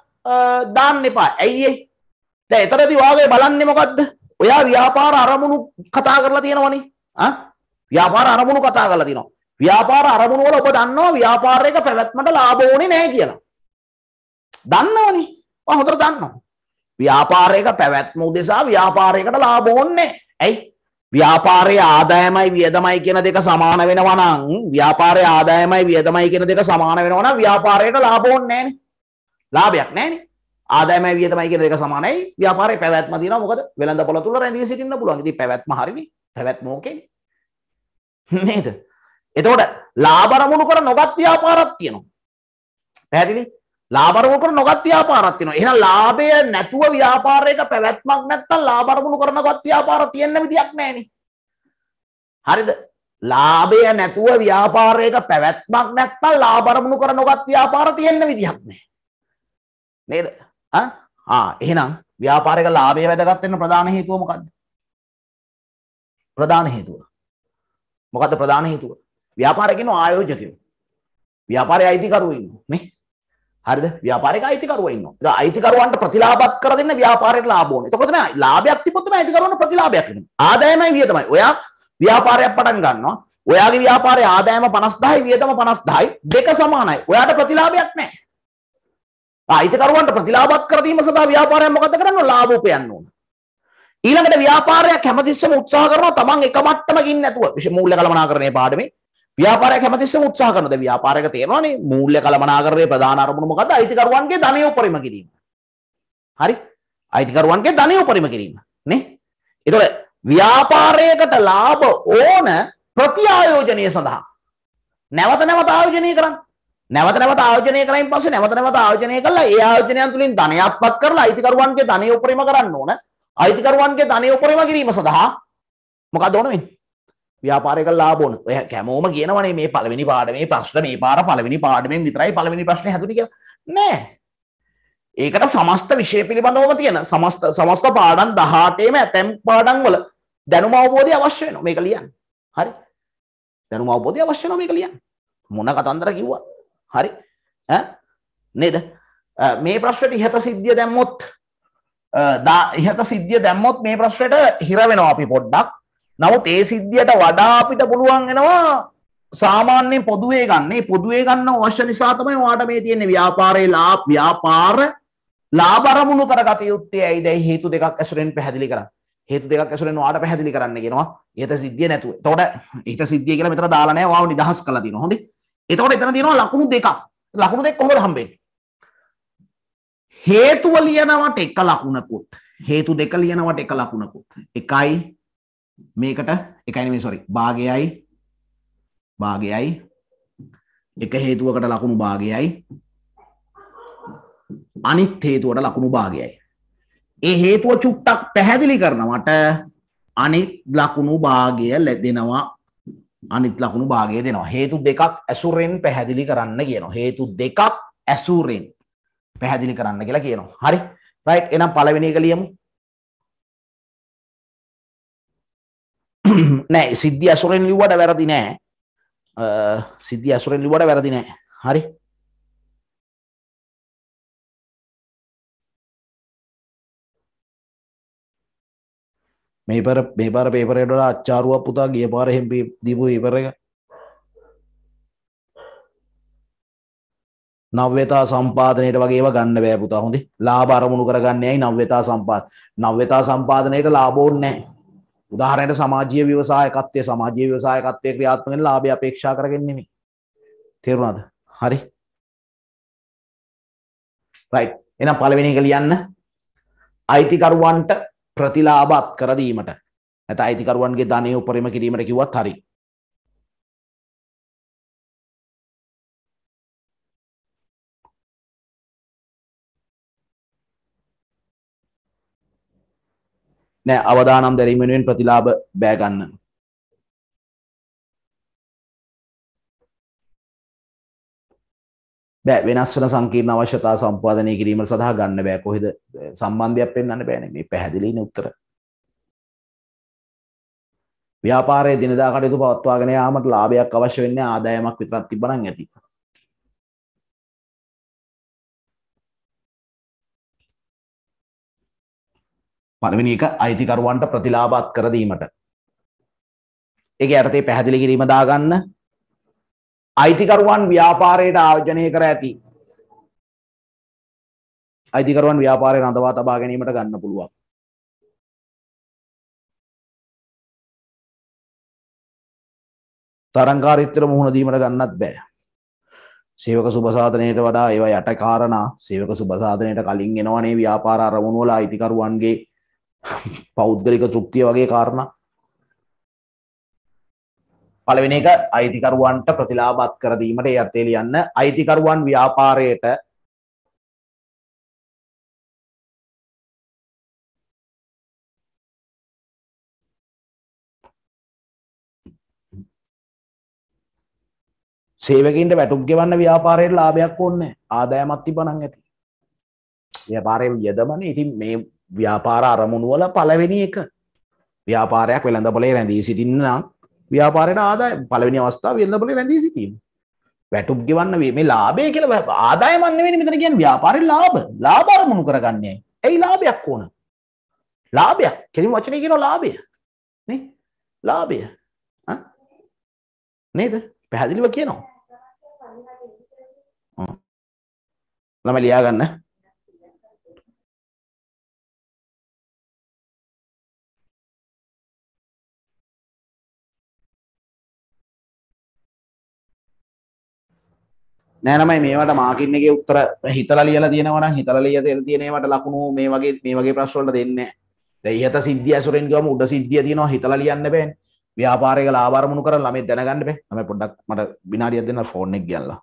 Speaker 2: දාන්න එපා. ඇයි ඒ? දැන් එතරම්දී ඔයාගේ බලන්නේ මොකද්ද? ඔයා ව්‍යාපාර අරමුණු කතා කරලා තියෙනවනේ. ආ? ව්‍යාපාර අරමුණු කතා කරලා තියෙනවා. ව්‍යාපාර අරමුණු වල ඔබ දන්නවා ව්‍යාපාරයක පැවැත්මට ලාභ ඕනේ නැහැ කියලා. දන්නවනේ. ඔයා හොඳට දන්නවා. ව්‍යාපාරයක පැවැත්ම උදෙසා ව්‍යාපාරයකට ලාභ ඕනේ ඇයි? ව්‍යාපාරයේ ආදායමයි වියදමයි කියන දෙක සමාන වෙනවා නම් ව්‍යාපාරයේ ආදායමයි වියදමයි කියන දෙක සමාන වෙනවා නම් ව්‍යාපාරයට ලාභ ඕනේ නැහැ නේ. ලාභයක් නැහැනේ. ආදායමයි වියදමයි කියන දෙක සමානයි. ව්‍යාපාරේ පැවැත්ම දිනවා. මොකද වෙළඳ පොළ තුල රැඳී සිටින්න පුළුවන්. ඉතින් පැවැත්ම හරිනේ. පැවැත්ම ඕකේනේ. නේද? එතකොට ලාභ රමුණු කර නොගත් ව්‍යාපාරක් තියෙනවා. පැහැදිලි? ලාභ රමුණු කර නොගත් ව්‍යාපාරක් තියෙනවා. එහෙනම් ලාභය නැතුව ව්‍යාපාරයක පැවැත්මක් නැත්තම් ලාභ රමුණු කරනගත් ව්‍යාපාර තියෙන්න විදියක් නැහැනේ. හරිද? ලාභය නැතුව ව්‍යාපාරයක පැවැත්මක් නැත්තම් ලාභ රමුණු කර නොගත් ව්‍යාපාර තියෙන්න විදියක් නැහැ. නේද? ආ එහෙනම් ව්‍යාපාරය කරලා ලාභය වැඩගත් වෙන ප්‍රධාන හේතුව මොකද්ද? ප්‍රධාන හේතුව. මොකද්ද ප්‍රධාන හේතුව? ව්‍යාපාරය කියන ආයෝජකයෝ. ව්‍යාපාරයේ අයිතිකරුවෝ ඉන්නවා නේ. හරිද? ව්‍යාපාරයක අයිතිකරුවෝ ඉන්නවා. ඒක අයිතිකරුවන්ට ප්‍රතිලාභත් කර දෙන්න ව්‍යාපාරයට ලාභ ඕනේ. එතකොට තමයි ලාභයක් තිබ්බොත් තමයි අයිතිකරුවන්ට ප්‍රතිලාභයක් වෙන්නේ. ආදායමයි වියදමයි. ඔයා ව්‍යාපාරයක් පටන් ගන්නවා. ඔයාගේ ව්‍යාපාරයේ ආදායම 50000යි වියදම 50000යි දෙක සමානයි. ඔයාට ප්‍රතිලාභයක් නැහැ. අයිතිකරුවන්ට ප්‍රතිලාභත් කර දීම සඳහා ව්‍යාපාරයක් මොකද කරන්නේ? ලාභ උපයන්න ඕන. ඊළඟට ව්‍යාපාරයක් හැමතිස්සෙම උත්සාහ කරනවා තමන් එක මට්ටමකින් නැතුව. විශේෂ මූල්‍ය කළමනාකරණයේ පාඩමේ ව්‍යාපාරයක් හැමතිස්සෙම උත්සාහ කරනවාද? ව්‍යාපාරයක තියෙනවානේ මූල්‍ය කළමනාකරණයේ ප්‍රධාන අරමුණ මොකද්ද? අයිතිකරුවන්ගේ ධනය උපරිම කිරීම. හරි? අයිතිකරුවන්ගේ ධනය උපරිම කිරීම. නේ? ඒතකොට ව්‍යාපාරයකට ලාභ ඕන ප්‍රතිආයෝජනය සඳහා නැවත නැවත ආයෝජනය කරන්න. නැවත නැවත ආයෝජනය කරමින් පස්සේ නැවත නැවත ආයෝජනය කළා ඒ ආයෝජනයන් තුලින් ධනය අත්පත් කරලා අයිතිකරුවන්ගේ ධනය උපරිම කරන්න ඕන අයිතිකරුවන්ගේ ධනය උපරිම කිරීම සඳහා මොකද ඕන වෙන්නේ ව්‍යාපාරය කළා ලාභ ඕන ඔය කැමෝම කියනවනේ මේ පළවෙනි පාඩමේ ප්‍රශ්න මේ පාර පළවෙනි පාඩමෙන් විතරයි පළවෙනි ප්‍රශ්නේ හැදුනේ කියලා නෑ ඒකට සමස්ත විෂය පිළිබඳවම තියෙන සමස්ත සමස්ත පාඩම් 18ේම ඇතැම් පාඩම් වල දැනුම අවබෝධය අවශ්‍ය වෙනවා මේක ලියන්න හරි දැනුම අවබෝධය අවශ්‍ය වෙනවා මේක ලියන්න මොන කතන්දර කිව්වා හරි නේද මේ ප්‍රශ්වට ඉහත සිද්ධිය දැම්මොත් ඉහත සිද්ධිය දැම්මොත් මේ ප්‍රශ්නයට හිර වෙනවා අපි පොඩ්ඩක්. නමුත් ඒ සිද්ධියට වඩා අපිට පුළුවන් වෙනවා සාමාන්‍යයෙන් පොදුවේ ගන්න. මේ පොදුවේ ගන්න අවශ්‍ය නිසා තමයි ඔයාට මේ තියෙන ව්‍යාපාරේ ලා ව්යාපාර ලාභ අරමුණු කරගත යුත්තේ ඇයිදයි හේතු දෙකක් ඇසුරෙන් පැහැදිලි කරන්න. හේතු දෙකක් ඇසුරෙන් ඔයාට පැහැදිලි කරන්න කියනවා. ඉහත සිද්ධිය නැතුව. එතකොට ඉහත සිද්ධිය කියලා මෙතන දාලා නැහැ. ඔයාව නිදහස් කරලා දිනවා. හොඳේ. එතකොට එතන තියෙනවා ලකුණු දෙකක්. ලකුණු දෙක කොහොමද හම්බෙන්නේ? හේතුව ලියනවට එක ලකුණකුත් හේතු දෙක ලියනවට එක ලකුණකුත් එකයි මේකට එකයි නෙමෙයි සෝරි භාගයයි භාගයයි එක හේතුවකට ලකුණු භාගයයි අනිත් හේතුවට ලකුණු භාගයයි ඒ හේතුව චුට්ටක් පැහැදිලි කරනවට අනිත් ලකුණු භාගය දෙනවා අනිත් ලකුණු භාගය දෙනවා. හේතු දෙකක් ඇසුරෙන් පැහැදිලි කරන්න කියනවා. හේතු දෙකක් ඇසුරෙන් පැහැදිලි කරන්න කියලා කියනවා. හරි. රයිට් එහෙනම් පළවෙනි එක ලියමු. නෑ සිද්ධි ඇසුරෙන් ලිව්වට වැරදි නෑ.
Speaker 1: සිද්ධි ඇසුරෙන් ලිව්වට වැරදි නෑ. හරි. මේ පර මේ පර පේපරයට අච්චාරුවක් පුතා ගිය පාර එහෙම දීපු ඉපර එක
Speaker 2: නව්‍යතා සම්පාදනයට වගේව ගන්න බෑ පුතා හොඳේ ලාභ අරමුණු කරගන්නේ ඇයි නව්‍යතා සම්පාද නව්‍යතා සම්පාදනයට ලාභ ඕනේ නැහැ උදාහරණයට සමාජීය ව්‍යවසායකත්වයේ සමාජීය ව්‍යවසායකත්වයේ ක්‍රියාත්මක වෙන ලාභය අපේක්ෂා කරගෙන නෙමෙයි තේරුණාද හරි රයිට් එහෙනම් පළවෙනි එක ලියන්න අයිතිකරුවන්ට ප්‍රතිලාභත් කරදීමට
Speaker 1: ඇත අයිතිකරුවන්ගේ ධනය උපරිම කිරීමට කිව්වත් හරි. නෑ අවදානම් දැරීමෙනුවෙන් ප්‍රතිලාභ බෑගන්න බෑ වෙනස් වන සංකීර්ණ අවශ්‍යතා සම්පාදනය
Speaker 2: කිරීමට සඳහා ගන්න බෑ කොහෙද සම්බන්ධයක් පෙන්වන්න බෑනේ මේ පැහැදිලිනේ උත්තර ව්‍යාපාරයේ දිනදා කටයුතු පවත්වාගෙන යාමට ලාභයක් අවශ්‍ය වෙන්නේ
Speaker 1: ආදායමක් විතරක් තිබ්බනම් ඇති පළවෙනි එක අයිතිකරුවන්ට
Speaker 2: ප්‍රතිලාභත් කර දීමට ඒක යටතේ පැහැදිලි කිරීම දාගන්න අයිතිකරුවන් ව්‍යාපාරයට ආයෝජනය කර ඇති
Speaker 1: අයිතිකරුවන් ව්‍යාපාරය රඳවා තබා ගැනීමට ගන්න පුළුවන් තරංකාරිත්‍ර මුහුණ දීමට ගන්නත් බෑ සේවක සුභසාධනයට වඩා ඒවා යට කාරණා සේවක
Speaker 2: සුභසාධනයට කලින් එනවනේ ව්‍යාපාර අරමුණුවල අයිතිකරුවන්ගේ පෞද්ගලික තෘප්තිය වගේ කාරණා පළවෙනි එක අයිතිකරුවන්ට
Speaker 1: ප්‍රතිලාභත් කර දීමට ඒ අර්ථය ලියන්න අයිතිකරුවන් ව්‍යාපාරයට
Speaker 2: සේවකින්ට වැටුම් ගෙවන්න ව්‍යාපාරයට ලාභයක් ඕන්නේ ආදායමත් තිබණන් ඇති. ව්‍යාපාරය යදමනේ ඉතින් මේ ව්‍යාපාර අරමුණු වල පළවෙනි එක ව්‍යාපාරයක් වෙළඳපොලේ රැඳී සිටින්න නම් ව්‍යාපාරයට ආදායම් පළවෙනි අවස්ථාව වෙළඳපොලේ රැඳී සිටීම. වැටුප් ගෙවන්න මේ ලාභය කියලා ආදායමක් නෙවෙයි මෙතන කියන්නේ ව්‍යාපාරේ ලාභ. ලාභ අරමුණු කරගන්නේ. ඇයි ලාභයක් ඕන? ලාභයක්. කෙලින් වචනේ කියනවා
Speaker 1: ලාභය. නේ?
Speaker 2: ලාභය. ආ? නේද? පැහැදිලිව
Speaker 1: කියනවා. ළමයි ලියා ගන්න. නෑනමයි මේවට මාකින්නගේ උත්තර හිතල ලියල තියෙනවන
Speaker 2: හිතල ලිය තියෙනවට ලකුණු මේ වගේ මේ වගේ ප්‍රශ්වලට දෙන්න ඉහත සිද්ධිය සුරෙන් ගම උඩ සිද්ධිය තියනවා හිතල ලියන්න බෑන් ව්‍යාපාරයක ලාබාරමුණු කර ළමේ දැනගන්නඩ බේ ම පොඩක් මට
Speaker 1: බිනාඩිය දෙන්න ෆෝර්නෙක් ගල්ලා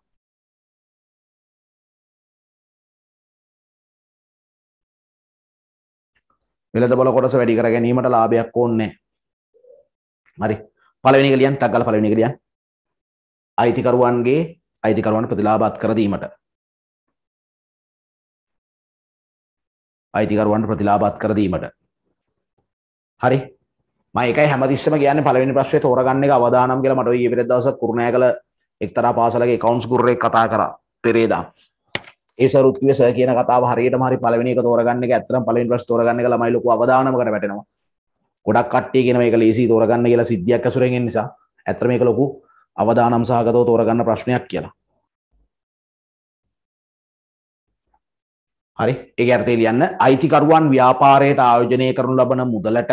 Speaker 1: වෙළඳ බල කොටස වැඩි කර ගැනීමට ලාභයක් ඕන්නේ. හරි. පළවෙනි එක ලියන්න, ටග් ගාලා පළවෙනි එක ලියන්න. අයිතිකරුවන්ගේ අයිතිකරුවන්ට ප්‍රතිලාභත් කරදීමට අයිතිකරුවන්ට ප්‍රතිලාභත් කරදීමට හරි
Speaker 2: මම ඒකයි හැමතිස්සම කියන්නේ පළවෙනි ප්‍රශ්නේ තෝරගන්න එක අවදානම් කියලා මට ඊයේ පෙරේද දවසක් කුරුණෑ කළ එක්තරා පාසලක account ගුරුවරයෙක් කතා කරා පෙරේදා ඒ සරුත් කිව්වේ සර් කියන කතාව හරියටම හරි පළවෙනි එක තෝරගන්න එක ඇත්තටම පළවෙනි ප්‍රශ්නේ තෝරගන්න එක ළමයි ලොකු අවදානමකට වැටෙනවා ගොඩක් කට්ටිය කියන මේක ලේසි තෝරගන්න කියලා සිද්ධියක් අසුරෙන් එන නිසා ඇත්තට මේක ලොකු අවදානම් සහගතව තෝරගන්න ප්‍රශ්නයක් කියලා හරි ඒ ඇරතේ ලියන්න අයිතිකරුවන් ව්‍යාපාරයට ආයෝජනය කරනු ලබන මුදලට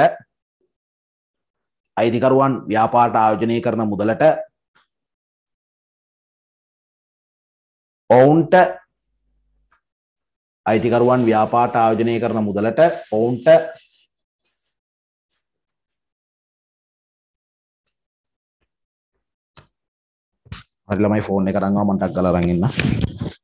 Speaker 1: අයිතිකරුවන් ව්‍යාපාට ආයෝජනය කරන මුදලට ඔවුන්ට අයිතිකරුවන් ව්‍යාපාට ආයෝජනය කරන මුදලට ඔවුන්ට හරි ළමයි ෆෝන් එක අරන් ආව මන්ටක් ගාලා අරන් ඉන්න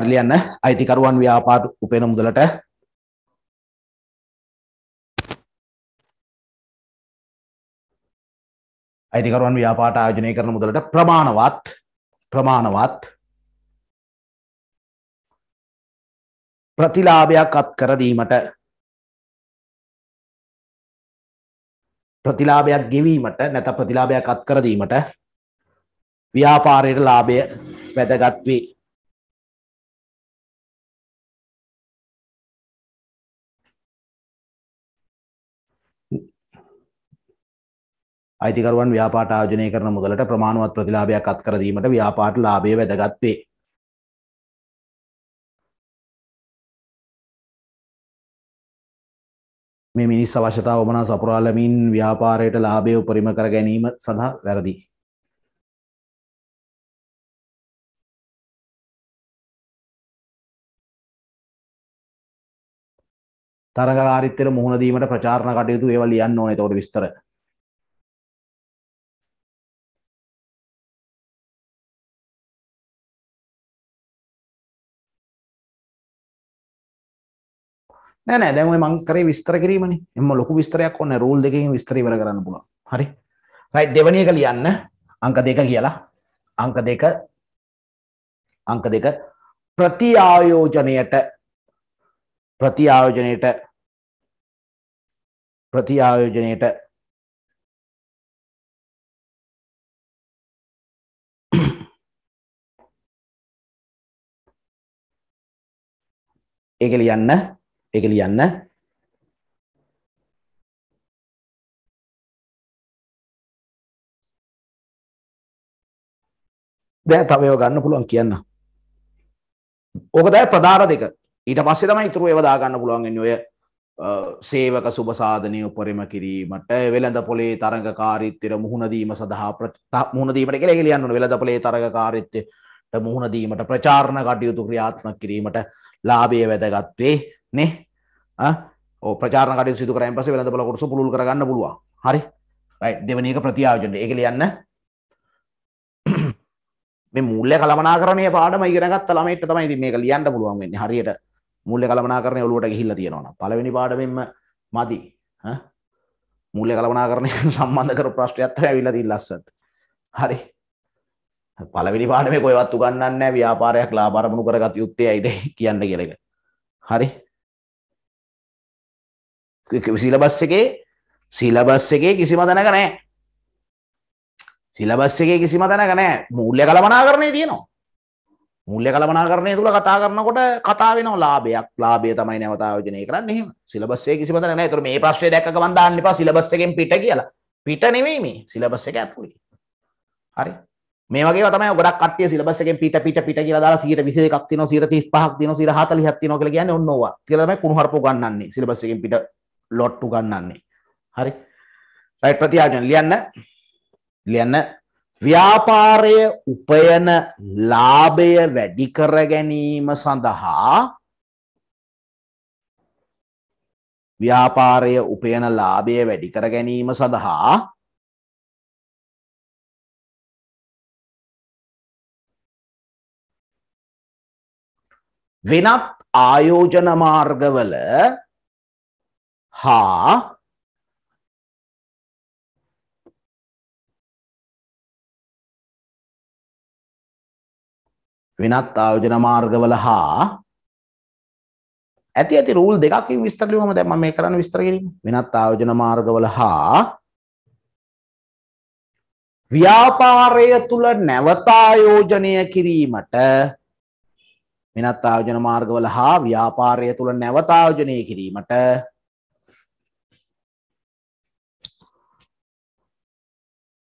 Speaker 1: හරි ලියන්න අයිතිකරුවන් ව්‍යාපාර උපයන මුදලට අයිතිකරුවන් ව්‍යාපාට ආයෝජනය කරන මුදලට ප්‍රමාණවත් ප්‍රමාණවත් ප්‍රතිලාභයක් අත් කර දීමට ප්‍රතිලාභයක් ගෙවීමට නැත ප්‍රතිලාභයක් අත් කර දීමට ව්‍යාපාරයට ලාභය වැදගත් වේ අයිතිකරුවන් ව්‍යාපාට ආයෝජනය කරන මුදලට ප්‍රමාණවත් ප්‍රතිලාභයක් අත්කර දීමට ව්‍යාපාට ලාභය වැදගත් වේ. මේ මිනිස් අවශ්‍යතා වමනා සපුරාලමින් ව්‍යාපාරයට ලාභය උපරිම කර ගැනීම සඳහා වැරදි. තරගකාරීත්වයට මුහුණ දීමට ප්‍රචාරණ කටයුතු ඒවා ලියන්න ඕනේ ඒතකොට විස්තර. නෑ නෑ දැන් ඔය මං කරේ විස්තර කිරීමනේ එම්ම ලොකු විස්තරයක් ඕනේ රූල් දෙකකින් විස්තර ඉවර කරන්න පුළුවන්
Speaker 2: හරි රයිට් දෙවෙනි එක ලියන්න අංක දෙක කියලා අංක දෙක
Speaker 1: අංක දෙක ප්‍රති ආයෝජනයට ප්‍රති ආයෝජනයට ප්‍රති ආයෝජනයට ඒක ලියන්න ඒක ලියන්න දැන් තව ඒවා ගන්න පුළුවන් කියන්න. ඕක තමයි ප්‍රධාන දෙක. ඊට පස්සේ තමයි ඊතුරු ඒවා දා ගන්න
Speaker 2: පුළුවන් වෙන්නේ ඔය සේවක සුබ සාධනය උපරිම කිරීමට වෙළඳ පොලේ තරඟකාරීත්වයට මුහුණ දීම සඳහා මුහුණ දීමට කියලා ඒක ලියන්න ඕනේ වෙළඳ පොලේ තරඟකාරීත්වයට මුහුණ දීමට ප්‍රචාරණ කටයුතු ක්‍රියාත්මක කිරීමට ලාභය වැදගත් වේ නේ ප්‍රචාරණ කටයුතු සිදු කරායින් පස්සේ වෙළඳපොළ කොටස පුළුල් කරගන්න පුළුවන්. හරි. රයිට් දෙවෙනි එක ප්‍රතිආයෝජන. ඒක ලියන්න. මේ මූල්‍ය කළමනාකරණයේ පාඩම ඉගෙන ගත්ත ළමයිට තමයි ඉතින් මේක ලියන්න පුළුවන් වෙන්නේ. හරියට මූල්‍ය කළමනාකරණය ඔළුවට ගිහිල්ලා තියෙනවා නම් පළවෙනි පාඩමෙන්ම මදි. ඈ මූල්‍ය කළමනාකරණය සම්බන්ධ කරපු ප්‍රශ්නයක් තමයි ඇවිල්ලා තියෙන්නේ ලස්සට. හරි. පළවෙනි පාඩමේ කොහෙවත් උගන්වන්නේ නැහැ ව්‍යාපාරයක් ලාභ අරමුණු කරගත් යුත්තේ ඇයිද කියන්න කියලා එක. හරි. සිලබස් එකේ සිලබස් එකේ කිසිම තැනක නෑ සිලබස් එකේ කිසිම තැනක නෑ මූල්‍ය කළමනාකරණය තියෙනවා මුල්ල කළමනාකරණය තුළ කතා කරනකොට කතා වෙනවා ලාභයක් ලාභය තමයි නැවත ආයෝජනය කරන්නේ එහෙම සිලබස් එකේ කිසිම තැනක නෑ ඒතර මේ ප්‍රශ්නේ දැක්ක ගමන් දාන්න එපා සිලබස් එකෙන් පිට කියලා පිට නෙමෙයි මේ සිලබස් එක ඇතුලේ හරි මේ වගේ තමයි ගොඩක් කට්ටිය සිලබස් එකෙන් පිට පිට පිට කියලා දාලා 121ක් තියෙනවා 135ක් තියෙනවා 140ක් තියෙනවා කියලා කියන්නේ ඔන්න ඕවා කියලා තමයි කුණුහරුප ගන්නන්නේ සිලබස් එකෙන් පිට ලොට්ටු ගන්නන්නේ. හරි. රයිට් ප්‍රතිආයෝජන ලියන්න. ලියන්න ව්‍යාපාරය උපයන ලාභය වැඩි කර ගැනීම සඳහා
Speaker 1: ව්‍යාපාරය උපයන ලාභය වැඩි කර ගැනීම සඳහා වෙනත් ආයෝජන මාර්ගවල හා වෙනත් ආයෝජන මාර්ගවල හා ඇති ඇති රූල්
Speaker 2: දෙකකින් විස්තර ලියුවම දැන් මම මේ කරන්න විස්තර කිරීම වෙනත් ආයෝජන මාර්ගවල හා ව්‍යාපාරය තුල නැවත ආයෝජනය කිරීමට වෙනත් ආයෝජන මාර්ගවල හා ව්‍යාපාරය තුල නැවත ආයෝජනය කිරීමට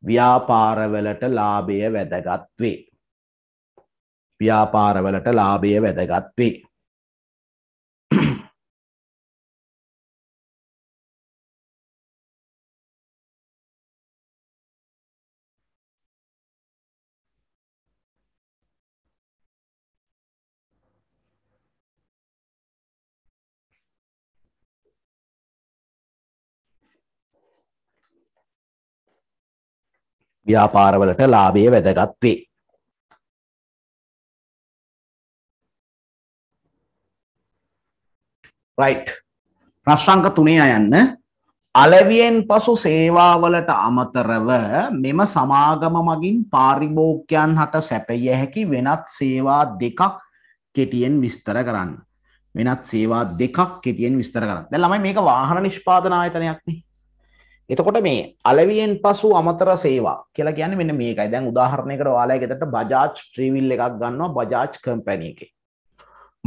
Speaker 2: ව්‍යාපාරවලට ලාභය වැදගත් වේ.
Speaker 1: ව්‍යාපාරවලට ලාභය වැදගත් වේ. ව්‍යාපාරවලට ලාභය වැදගත් වේ. රයිට්. ප්‍රශ්නාංක 3 යන්න අලවියෙන් පසු සේවාවලට
Speaker 2: අමතරව මෙම සමාගම මගින් පාරිභෝගිකයන් හට සැපිය හැකි වෙනත් සේවා දෙකක් කෙටියෙන් විස්තර කරන්න. වෙනත් සේවා දෙකක් කෙටියෙන් විස්තර කරන්න. දැන් ළමයි මේක වාහන නිෂ්පාදන ආයතනයක්නේ. එතකොට මේ අලවියෙන් පසු අමතර සේවා කියලා කියන්නේ මෙන්න මේකයි. දැන් උදාහරණයකට ඔයාලා ගෙදරට බජාජ් ට්‍රීවිල් එකක් ගන්නවා බජාජ් කම්පැනි එකේ.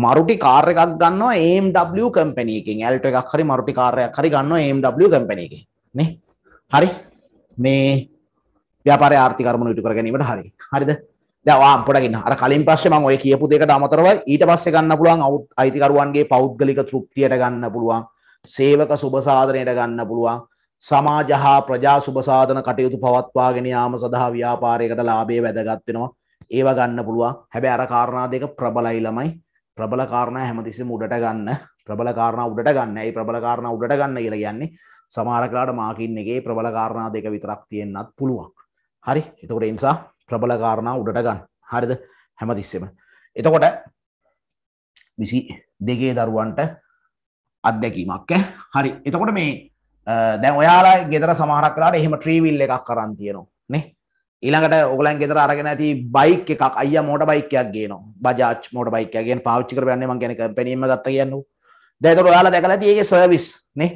Speaker 2: මරුටි කාර් එකක් ගන්නවා BMW කම්පැනි එකෙන්. ඇල්ටෝ එකක් හරි මරුටි කාර්යක් හරි ගන්නවා BMW කම්පැනි එකේ. නේ? හරි. මේ ව්‍යාපාරය ආර්ථික අරමුණු ඉටු කර ගැනීමට හරි. හරිද? දැන් පොඩගින්න අර කලින් පස්සේ මම ඔය කියපු දෙකට අමතරව ඊට පස්සේ ගන්න පුළුවන් අයිතිකරුවන්ගේ පෞද්ගලික තෘප්තියට ගන්න පුළුවන් සේවක සුබ සාධනයට ගන්න පුළුවන් සමාජ හා ප්‍රජා සුභසාධන කටයුතු පවත්වාගෙන යාම සඳහා ව්‍යාපාරයකට ලාභේ වැදගත් වෙනවා. ඒව ගන්න පුළුවන්. හැබැයි අර කාරණා දෙක ප්‍රබලයි ළමයි. ප්‍රබල කාරණා හැමතිස්සෙම උඩට ගන්න. ප්‍රබල කාරණා උඩට ගන්න. ඒ ප්‍රබල කාරණා උඩට ගන්න කියලා කියන්නේ සමහර කාලාට මාකින් එකේ ප්‍රබල කාරණා දෙක විතරක් තියෙන්නත් පුළුවන්. හරි. එතකොට ඒ නිසා ප්‍රබල කාරණා උඩට ගන්න. හරිද? හැමතිස්සෙම. එතකොට 22 දරුවන්ට අත්දැකීමක් ඈ. හරි. එතකොට මේ දැන් ඔයාලා ගෙදර සමහරක් වෙලාට එහෙම ට්‍රීවිල් එකක් කරන් තියෙනවා නේ ඊළඟට ඔගලන් ගෙදර අරගෙන ඇති බයික් එකක් අයියා මෝටර් බයික් එකක් ගේනවා බජාජ් මෝටර් බයික් එකක් ගේන පාවිච්චි කරපන්නේ මං කියන්නේ කම්පැනි එකම ගත්තා කියන්නේ දැන් ඒතකොට ඔයාලා දැකලා ඇති ඒකේ සර්විස් නේ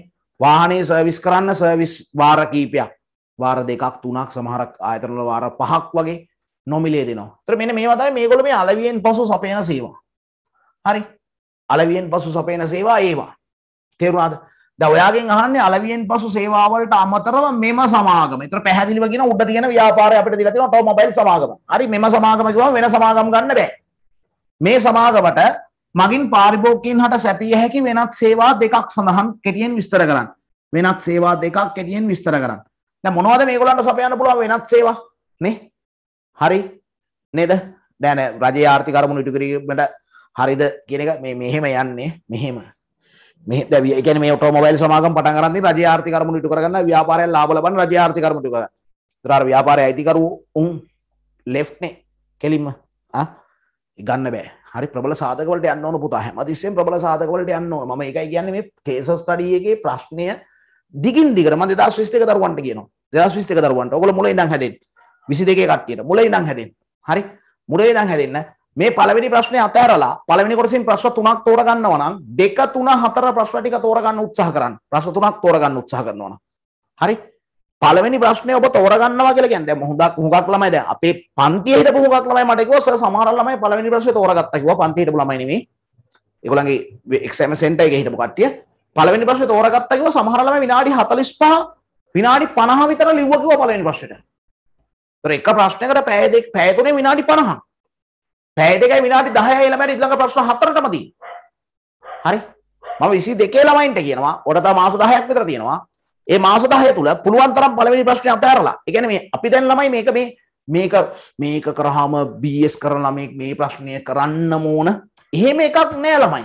Speaker 2: වාහනේ සර්විස් කරන්න සර්විස් වාර කීපයක් වාර දෙකක් තුනක් සමහරක් ආයතනවල වාර පහක් වගේ නොමිලේ දෙනවා. ඒතර මෙන්න මේවා තමයි මේගොල්ලෝ මේ අලවියෙන් පසු සපයන සේවා. හරි. අලවියෙන් පසු සපයන සේවා ඒවා. තේරුණාද? දැන් ඔයාගෙන් අහන්නේ අලවියෙන් පසු සේවාවලට අමතරව මෙම සමාගම. ඒතර පැහැදිලිව කියන උඩ තියෙන ව්‍යාපාරය අපිට දීලා තියෙනවා ඔටෝමොබයිල් සමාගම. හරි මෙම සමාගම කිව්වම වෙන සමාගම් ගන්න බෑ. මේ සමාගමට මගින් පාරිභෝගිකයින් හට සැපිය හැකි වෙනත් සේවා දෙකක් සඳහන් කෙටියෙන් විස්තර කරන්න. වෙනත් සේවා දෙකක් කෙටියෙන් විස්තර කරන්න. දැන් මොනවද මේගොල්ලන්ට සපයන්න පුළුවන් වෙනත් සේවා? නේ? හරි. නේද? දැන් රජයේ ආර්ථික අරමුණු ඉටු කිරීමට හරිද කියන එක මේ මෙහෙම යන්නේ. මෙහෙම. මේ දැවිය එකන මේ ඔටෝමොබයිල් සමාගම් පටන් කරන්නේ රජ ආර්ථික කර්මණු ඉටු කරගන්න ව්‍යාපාරයෙන් ලාභ ලබන්න රජ ආර්ථික කර්මණු ඉටු කරගන්න. ඒතර අර ව්‍යාපාරය අයිතිකරු උන් ලෙෆ්ට් නේ කෙලින්ම ආ ගන්න බෑ. හරි ප්‍රබල සාධක වලට යන්න ඕන පුතා. හැමතිස්සෙම ප්‍රබල සාධක වලට යන්න ඕන. මම ඒකයි කියන්නේ මේ කේස් ස්ටඩි එකේ ප්‍රශ්නය දිගින් දිගට මම 2022 දරුවන්ට කියනවා. 2022 දරුවන්ට. ඔයගොල්ලෝ මුලින් ඉඳන් හැදෙන්න. 22 කට්ටියට මුලින් ඉඳන් හැදෙන්න. හරි. මුලින් ඉඳන් හැදෙන්න. මේ පළවෙනි ප්‍රශ්නේ අතහැරලා පළවෙනි කොටසින් ප්‍රශ්න තුනක් තෝරගන්නවා නම් දෙක තුන හතර ප්‍රශ්න ටික තෝරගන්න උත්සාහ කරන්න. ප්‍රශ්න තුනක් තෝරගන්න උත්සාහ කරනවා නම්. හරි? පළවෙනි ප්‍රශ්නේ ඔබ තෝරගන්නවා කියලා කියන්නේ දැන් හුඟක් හුඟක් ළමයි දැන් අපේ පන්තියේ හිටපු හුඟක් ළමයි මට කිව්වා සර් සමහර ළමයි පළවෙනි ප්‍රශ්නේ තෝරගත්තා කිව්වා පන්තියේ හිටපු ළමයි නෙමෙයි. ඒගොල්ලන්ගේ එක්සෑම් සෙන්ටර් එකේ හිටපු කට්ටිය පළවෙනි ප්‍රශ්නේ තෝරගත්තා කිව්වා සමහර ළමයි විනාඩි 45 විනාඩි 50 විතර ලිව්වා කිව්වා පළවෙනි ප්‍රශ්නෙට. ඒතර එක ප්‍රශ්නයකට පැය දෙක පැය තුනේ විනාඩි 50ක්. පැය දෙකයි විනාඩි 10යි ළමයට ඊළඟ ප්‍රශ්න හතරටම තියෙනවා. හරි. මම 22 ළමයින්ට කියනවා ඔකට තව මාස 10ක් විතර තියෙනවා. ඒ මාස 10 තුල පුළුවන් තරම් පළවෙනි ප්‍රශ්නේ අතහැරලා. ඒ කියන්නේ මේ අපි දැන් ළමයි මේක මේ මේක මේක කරාම BS කරන මේ මේ ප්‍රශ්නය කරන්න ඕන. එහෙම එකක් නෑ ළමයි.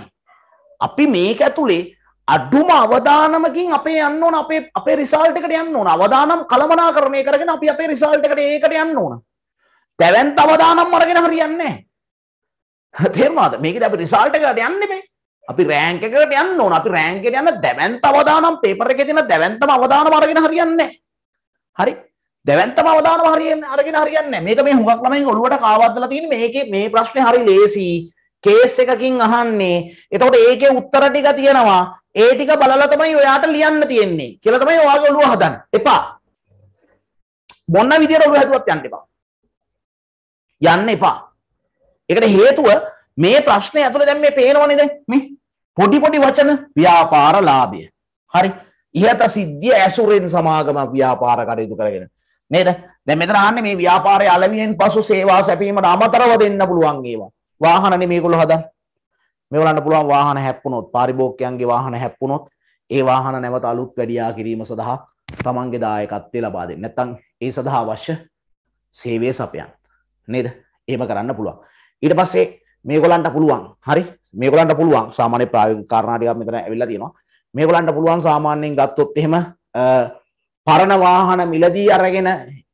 Speaker 2: අපි මේක ඇතුලේ අඩුම අවධානමකින් අපේ යන්න ඕන අපේ අපේ රිසල්ට් එකට යන්න ඕන. අවධානම් කළමනාකරණය කරගෙන අපි අපේ රිසල්ට් එකට ඒකට යන්න ඕන. දැවෙන් අවධානම් අරගෙන හරියන්නේ නැහැ. තේරවාද මේක අප රිසාල්ටකට යන්න මේ අපි රෑංකකට යන්න ඕන අපි රෑංකට යන්න දැවන්ත අවදානම් පේපර එක තින දැවන්තම අවදානම අරගෙන හරියන්නේ හරි දැවන්තම අවදානම හරියන්නේ අරගෙන හරියන්නේ මේක මේ හුඟක් ළමයි ඔළුවට කාවද්දලා තියෙන මේකේ මේ ප්‍රශ්නේ හරි ලේසි කේස් එකකින් අහන්නේ එතකොට ඒකේ උත්තර ටික තියෙනවා ඒ ටික බලලා තමයි ඔයාට ලියන්න තියෙන්නේ කියලා තමයි ඔයාගේ ඔළුව හදන්නේ එපා මොන විදියට ඔළුව හැදුවත් යන්න එපා යන්න එපා ඒකට හේතුව මේ ප්‍රශ්නේ ඇතුළේ දැන් මේ පේනවනේ දැන් මේ පොඩි පොඩි වචන ව්‍යාපාර ලාභය. හරි. ඉහත සිද්ධිය ඇසුරෙන් සමාගම ව්‍යාපාර කටයුතු කරගෙන. නේද? දැන් මෙතන ආන්නේ මේ ව්‍යාපාරයේ අලවියෙන් පසු ಸೇವಾ සැපීමට අමතරව දෙන්න පුළුවන් ඒවා. වාහනනේ මේගොල්ලෝ හදන්නේ. මේගොල්ලන්ට පුළුවන් වාහන හැප්පුණොත්, පාරිභෝගිකයන්ගේ වාහන හැප්පුණොත්, ඒ වාහන නැවත අලුත් වැඩියා කිරීම සඳහා තමන්ගේ දායකත්වය ලබා දෙන්න. නැත්නම් ඒ සඳහා අවශ්‍ය සේවය සපයන්න. නේද? එහෙම කරන්න පුළුවන්. ඊට පස්සේ මේගොල්ලන්ට පුළුවන් හරි මේගොල්ලන්ට පුළුවන් සාමාන්‍ය ප්‍රායෝගික කාරණා ටිකක් මෙතන ඇවිල්ලා තියෙනවා මේගොල්ලන්ට පුළුවන් සාමාන්‍යයෙන් ගත්තොත් එහෙම පරණ වාහන මිලදී අරගෙන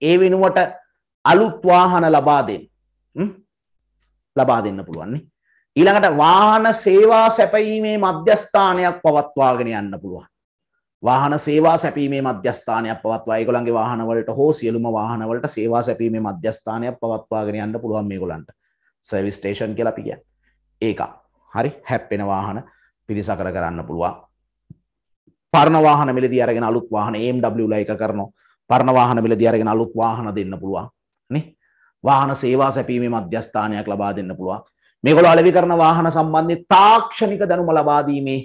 Speaker 2: ඒ වෙනුවට අලුත් වාහන ලබා දෙන්න ලබා දෙන්න පුළුවන් නේ ඊළඟට වාහන සේවා සැපීමේ මධ්‍යස්ථානයක් පවත්වාගෙන යන්න පුළුවන් වාහන සේවා සැපීමේ මධ්‍යස්ථානයක් පවත්වා ඒගොල්ලන්ගේ වාහනවලට හෝ සියලුම වාහනවලට සේවා සැපීමේ මධ්‍යස්ථානයක් පවත්වාගෙන යන්න පුළුවන් මේගොල්ලන්ට සර්විස් ටේෂන් කියලා අපි කිය ඒක හරි හැප්පෙන වාහන පිරිසකර කරන්න පුළුවන් පරණ වාහන මිලදී අරගෙන අලුත් වාහන BMW ලා එක කරනවා පරණ වාහන මිලදී අරගෙන අලුත් වාහන දෙන්න පුළුවන් නේ වාහන සේවා සැපීමේ මධ්‍යස්ථානයක් ලබා දෙන්න පුළුවන් මේගොල්ලෝ අලෙවි කරන වාහන සම්බන්ධයෙන් තාක්ෂණික දැනුම ලබා දීමේ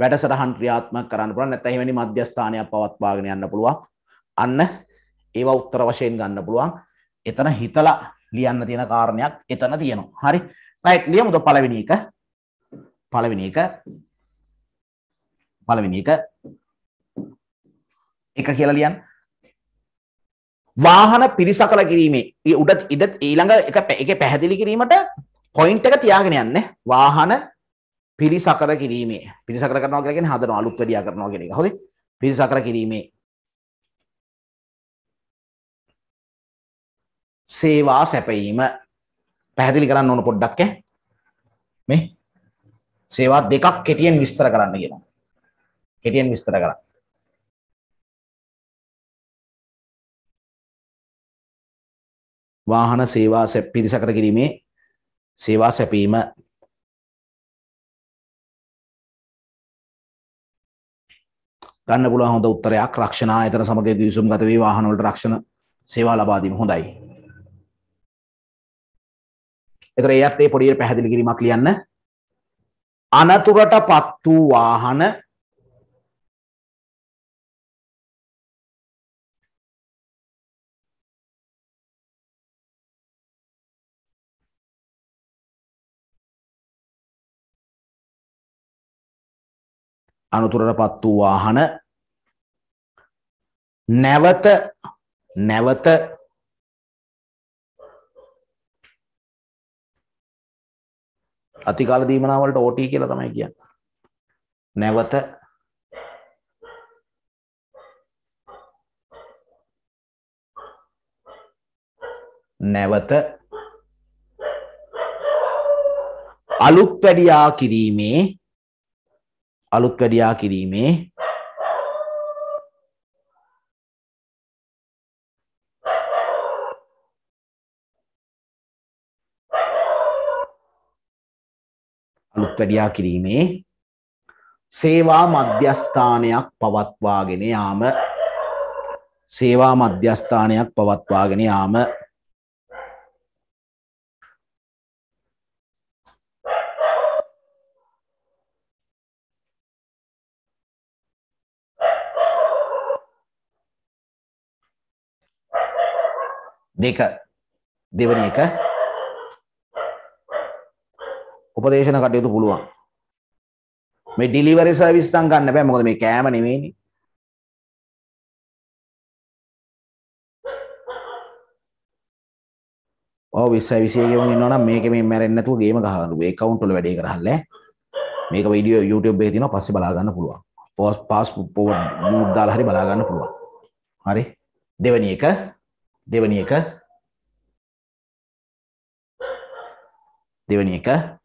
Speaker 2: වැඩසටහන් ක්‍රියාත්මක කරන්න පුළුවන් නැත්නම් එවැනි මධ්‍යස්ථානයක් පවත්වාගෙන යන්න පුළුවන් අන්න ඒවා උත්තර වශයෙන් ගන්න පුළුවන් එතන හිතලා ලියන්න තියෙන කාරණයක් එතන තියෙනවා. හරි. රයිට් ලියමුද පළවෙනි එක? පළවෙනි එක පළවෙනි එක එක කියලා ලියන්න. වාහන පිරිසකල කිරීමේ උඩ ඉඩ ඊළඟ එක එකේ පැහැදිලි කිරීමට පොයින්ට් එක තියාගෙන යන්නේ. වාහන පිරිසකර කිරීමේ. පිරිසකර කරනවා කියලා කියන්නේ හදනවා අලුත් වැඩියා කරනවා කියන එක. හරි? පිරිසකර කිරීමේ සේවා සැපයීම පැහැදිලි කරන්න ඕන පොඩ්ඩක් මේ සේවා දෙකක් කෙටියෙන් විස්තර කරන්න කියනවා.
Speaker 1: කෙටියෙන් විස්තර කරන්න. වාහන සේවා පිරිසකට කිරීමේ සේවා සැපීම ගන්න පුළුවන් හොඳ උත්තරයක් රක්ෂණ ආයතන සමග ගිවිසුම් ගත වී වාහන
Speaker 2: වලට රක්ෂණ සේවා ලබා දීම හොඳයි
Speaker 1: එතකොට ඒත් ඒ පොඩියට පැහැදිලි කිරීමක් ලියන්න. අනතුරටපත් වූ වාහන අනතුරටපත් වූ වාහන නැවත නැවත අතිකාල දීමනා වලට OT කියලා තමයි කියන්නේ. නැවත නැවත
Speaker 2: අලුත් වැඩියා කිරීමේ අලුත්
Speaker 1: වැඩියා කිරීමේ පරිත්‍යාග කිරීමේ
Speaker 2: සේවා මධ්‍යස්ථානයක් පවත්වාගෙන යාම සේවා
Speaker 1: මධ්‍යස්ථානයක් පවත්වාගෙන යාම දෙක දෙවන එක උපදේශන කටයුතු පුළුවන් මේ ඩිලිවරි සර්විස් නම් ගන්න බෑ මොකද මේ කෑම නෙමෙයිනේ ඔව් 20 20 ගෙවන් ඉන්නවනම් මේකේ
Speaker 2: මේ මැරෙන්නේ නැතුව ගේම ගහගන්න ඕනේ account වල වැඩේ කරහල්ල මේක වීඩියෝ YouTube එකේ තියෙනවා පස්සේ බලා ගන්න පුළුවන් පෝස් පාස් පෝවර්ඩ් මූඩ් දාලා හරි බලා ගන්න පුළුවන් හරි
Speaker 1: දෙවැනි එක දෙවැනි එක දෙවැනි එක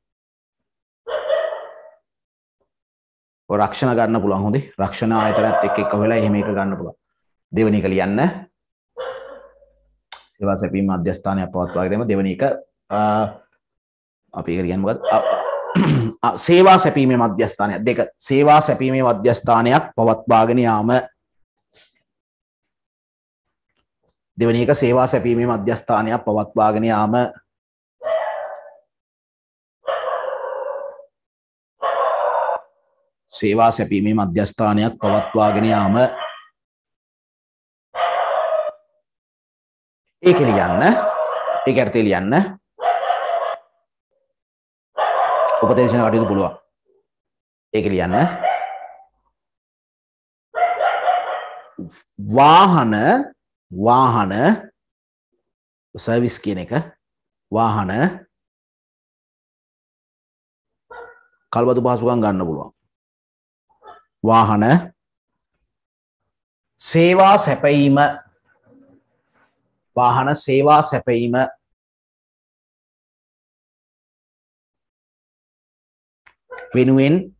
Speaker 2: රක්ෂණ ගන්න පුළුවන් හොඳේ රක්ෂණ ආයතනත් එක්ක එක්ක වෙලා එහෙම එක ගන්න පුළුවන් දෙවෙනි එක ලියන්න සේවා සැපීම් මධ්‍යස්ථානය පවත්වාගෙන දෙවෙනි එක අපි ඒක ලියන්න මොකද සේවා සැපීමේ මධ්‍යස්ථානය දෙක සේවා සැපීමේ මධ්‍යස්ථානයක් පවත්වාගෙන යාම දෙවෙනි එක සේවා සැපීමේ මධ්‍යස්ථානයක් පවත්වාගෙන යාම සේවා සැපීමේ මධ්‍යස්ථානයක් පවත්වාගෙන යාම ඒක ලියන්න ඒක අර්ථය ලියන්න
Speaker 1: උපදේශන කටයුතු පුළුවන් ඒක ලියන්න වාහන වාහන සර්විස් කියන එක වාහන කල්බතු පහසුකම් ගන්න පුළුවන්
Speaker 2: වාහන සේවා සැපීම
Speaker 1: වාහන සේවා සැපීම වෙනුවෙන්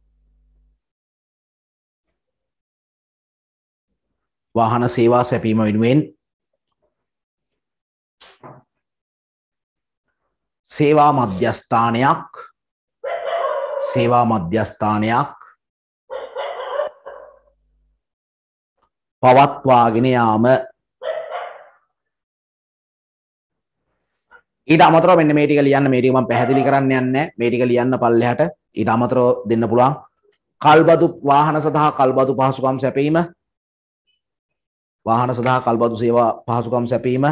Speaker 1: වාහන සේවා සැපීම වෙනුවෙන් සේවා
Speaker 2: මධ්‍යස්ථානයක් සේවා මධ්‍යස්ථානයක් පවත්වාගෙන යාම ඊට අමතරව මෙන්න මේ ටික ලියන්න මේ ටික මම පැහැදිලි කරන්න යන්නේ මේ ටික ලියන්න පල්ලෙහාට ඊට අමතරව දෙන්න පුළුවන් කල්බදු වාහන සඳහා කල්බදු පහසුකම් සැපීම වාහන සඳහා කල්බදු සේවා
Speaker 1: පහසුකම් සැපීම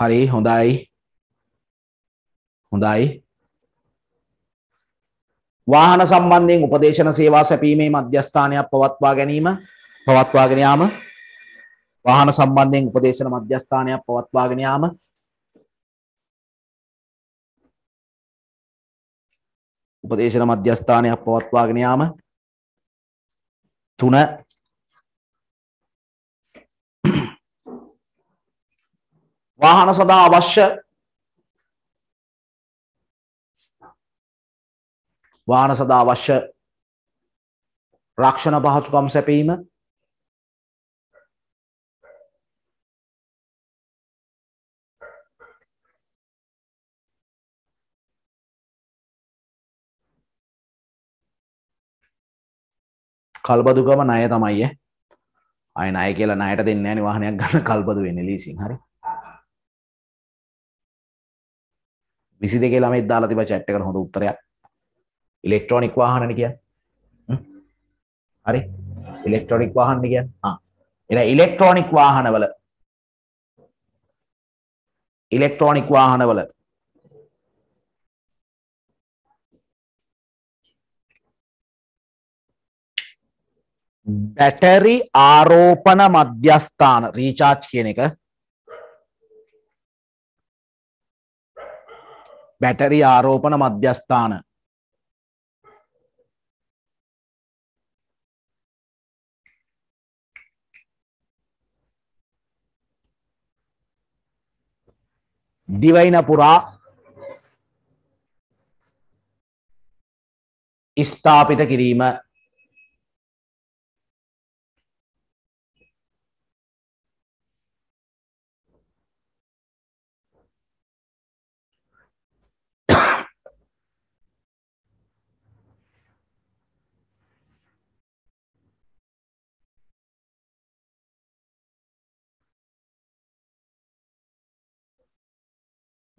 Speaker 1: හරි හොඳයි
Speaker 2: හොඳයි වාහන සම්බන්ධයෙන් උපදේශන සේවා සැපීමේ මධ්‍යස්ථානයක් පවත්වා ගැනීම පවත්වාගෙන යාම වාහන සම්බන්ධයෙන් උපදේශන මධ්‍යස්ථානයක් පවත්වාගෙන යාම
Speaker 1: උපදේශන මධ්‍යස්ථානයක් පවත්වාගෙන යාම තුන වාහන සඳහා අවශ්‍ය වාහන සඳහා අවශ්‍ය රක්ෂණ පහසුකම් සැපීම කල්බදුකම ණය තමයි ඈ. අය ණය කියලා ණයට දෙන්නේ නැණි වාහනයක්
Speaker 2: ගන්න කල්බදු වෙන්නේ ලීසින් හරි. 22 ළමයි දාලා තිබ්බ chat එකට හොඳ උත්තරයක්. ඉලෙක්ට්‍රොනික වාහනන කියන්නේ. හරි. ඉලෙක්ට්‍රොනික වාහන කියන්නේ. ආ. එහෙනම් ඉලෙක්ට්‍රොනික වාහනවල
Speaker 1: ඉලෙක්ට්‍රොනික වාහනවල බැටරි ආරෝපණ මධ්‍යස්ථාන
Speaker 2: රීචාර්ජ් කියන එක
Speaker 1: බැටරි ආරෝපණ මධ්‍යස්ථාන divine පුරා ස්ථාපිත කිරීම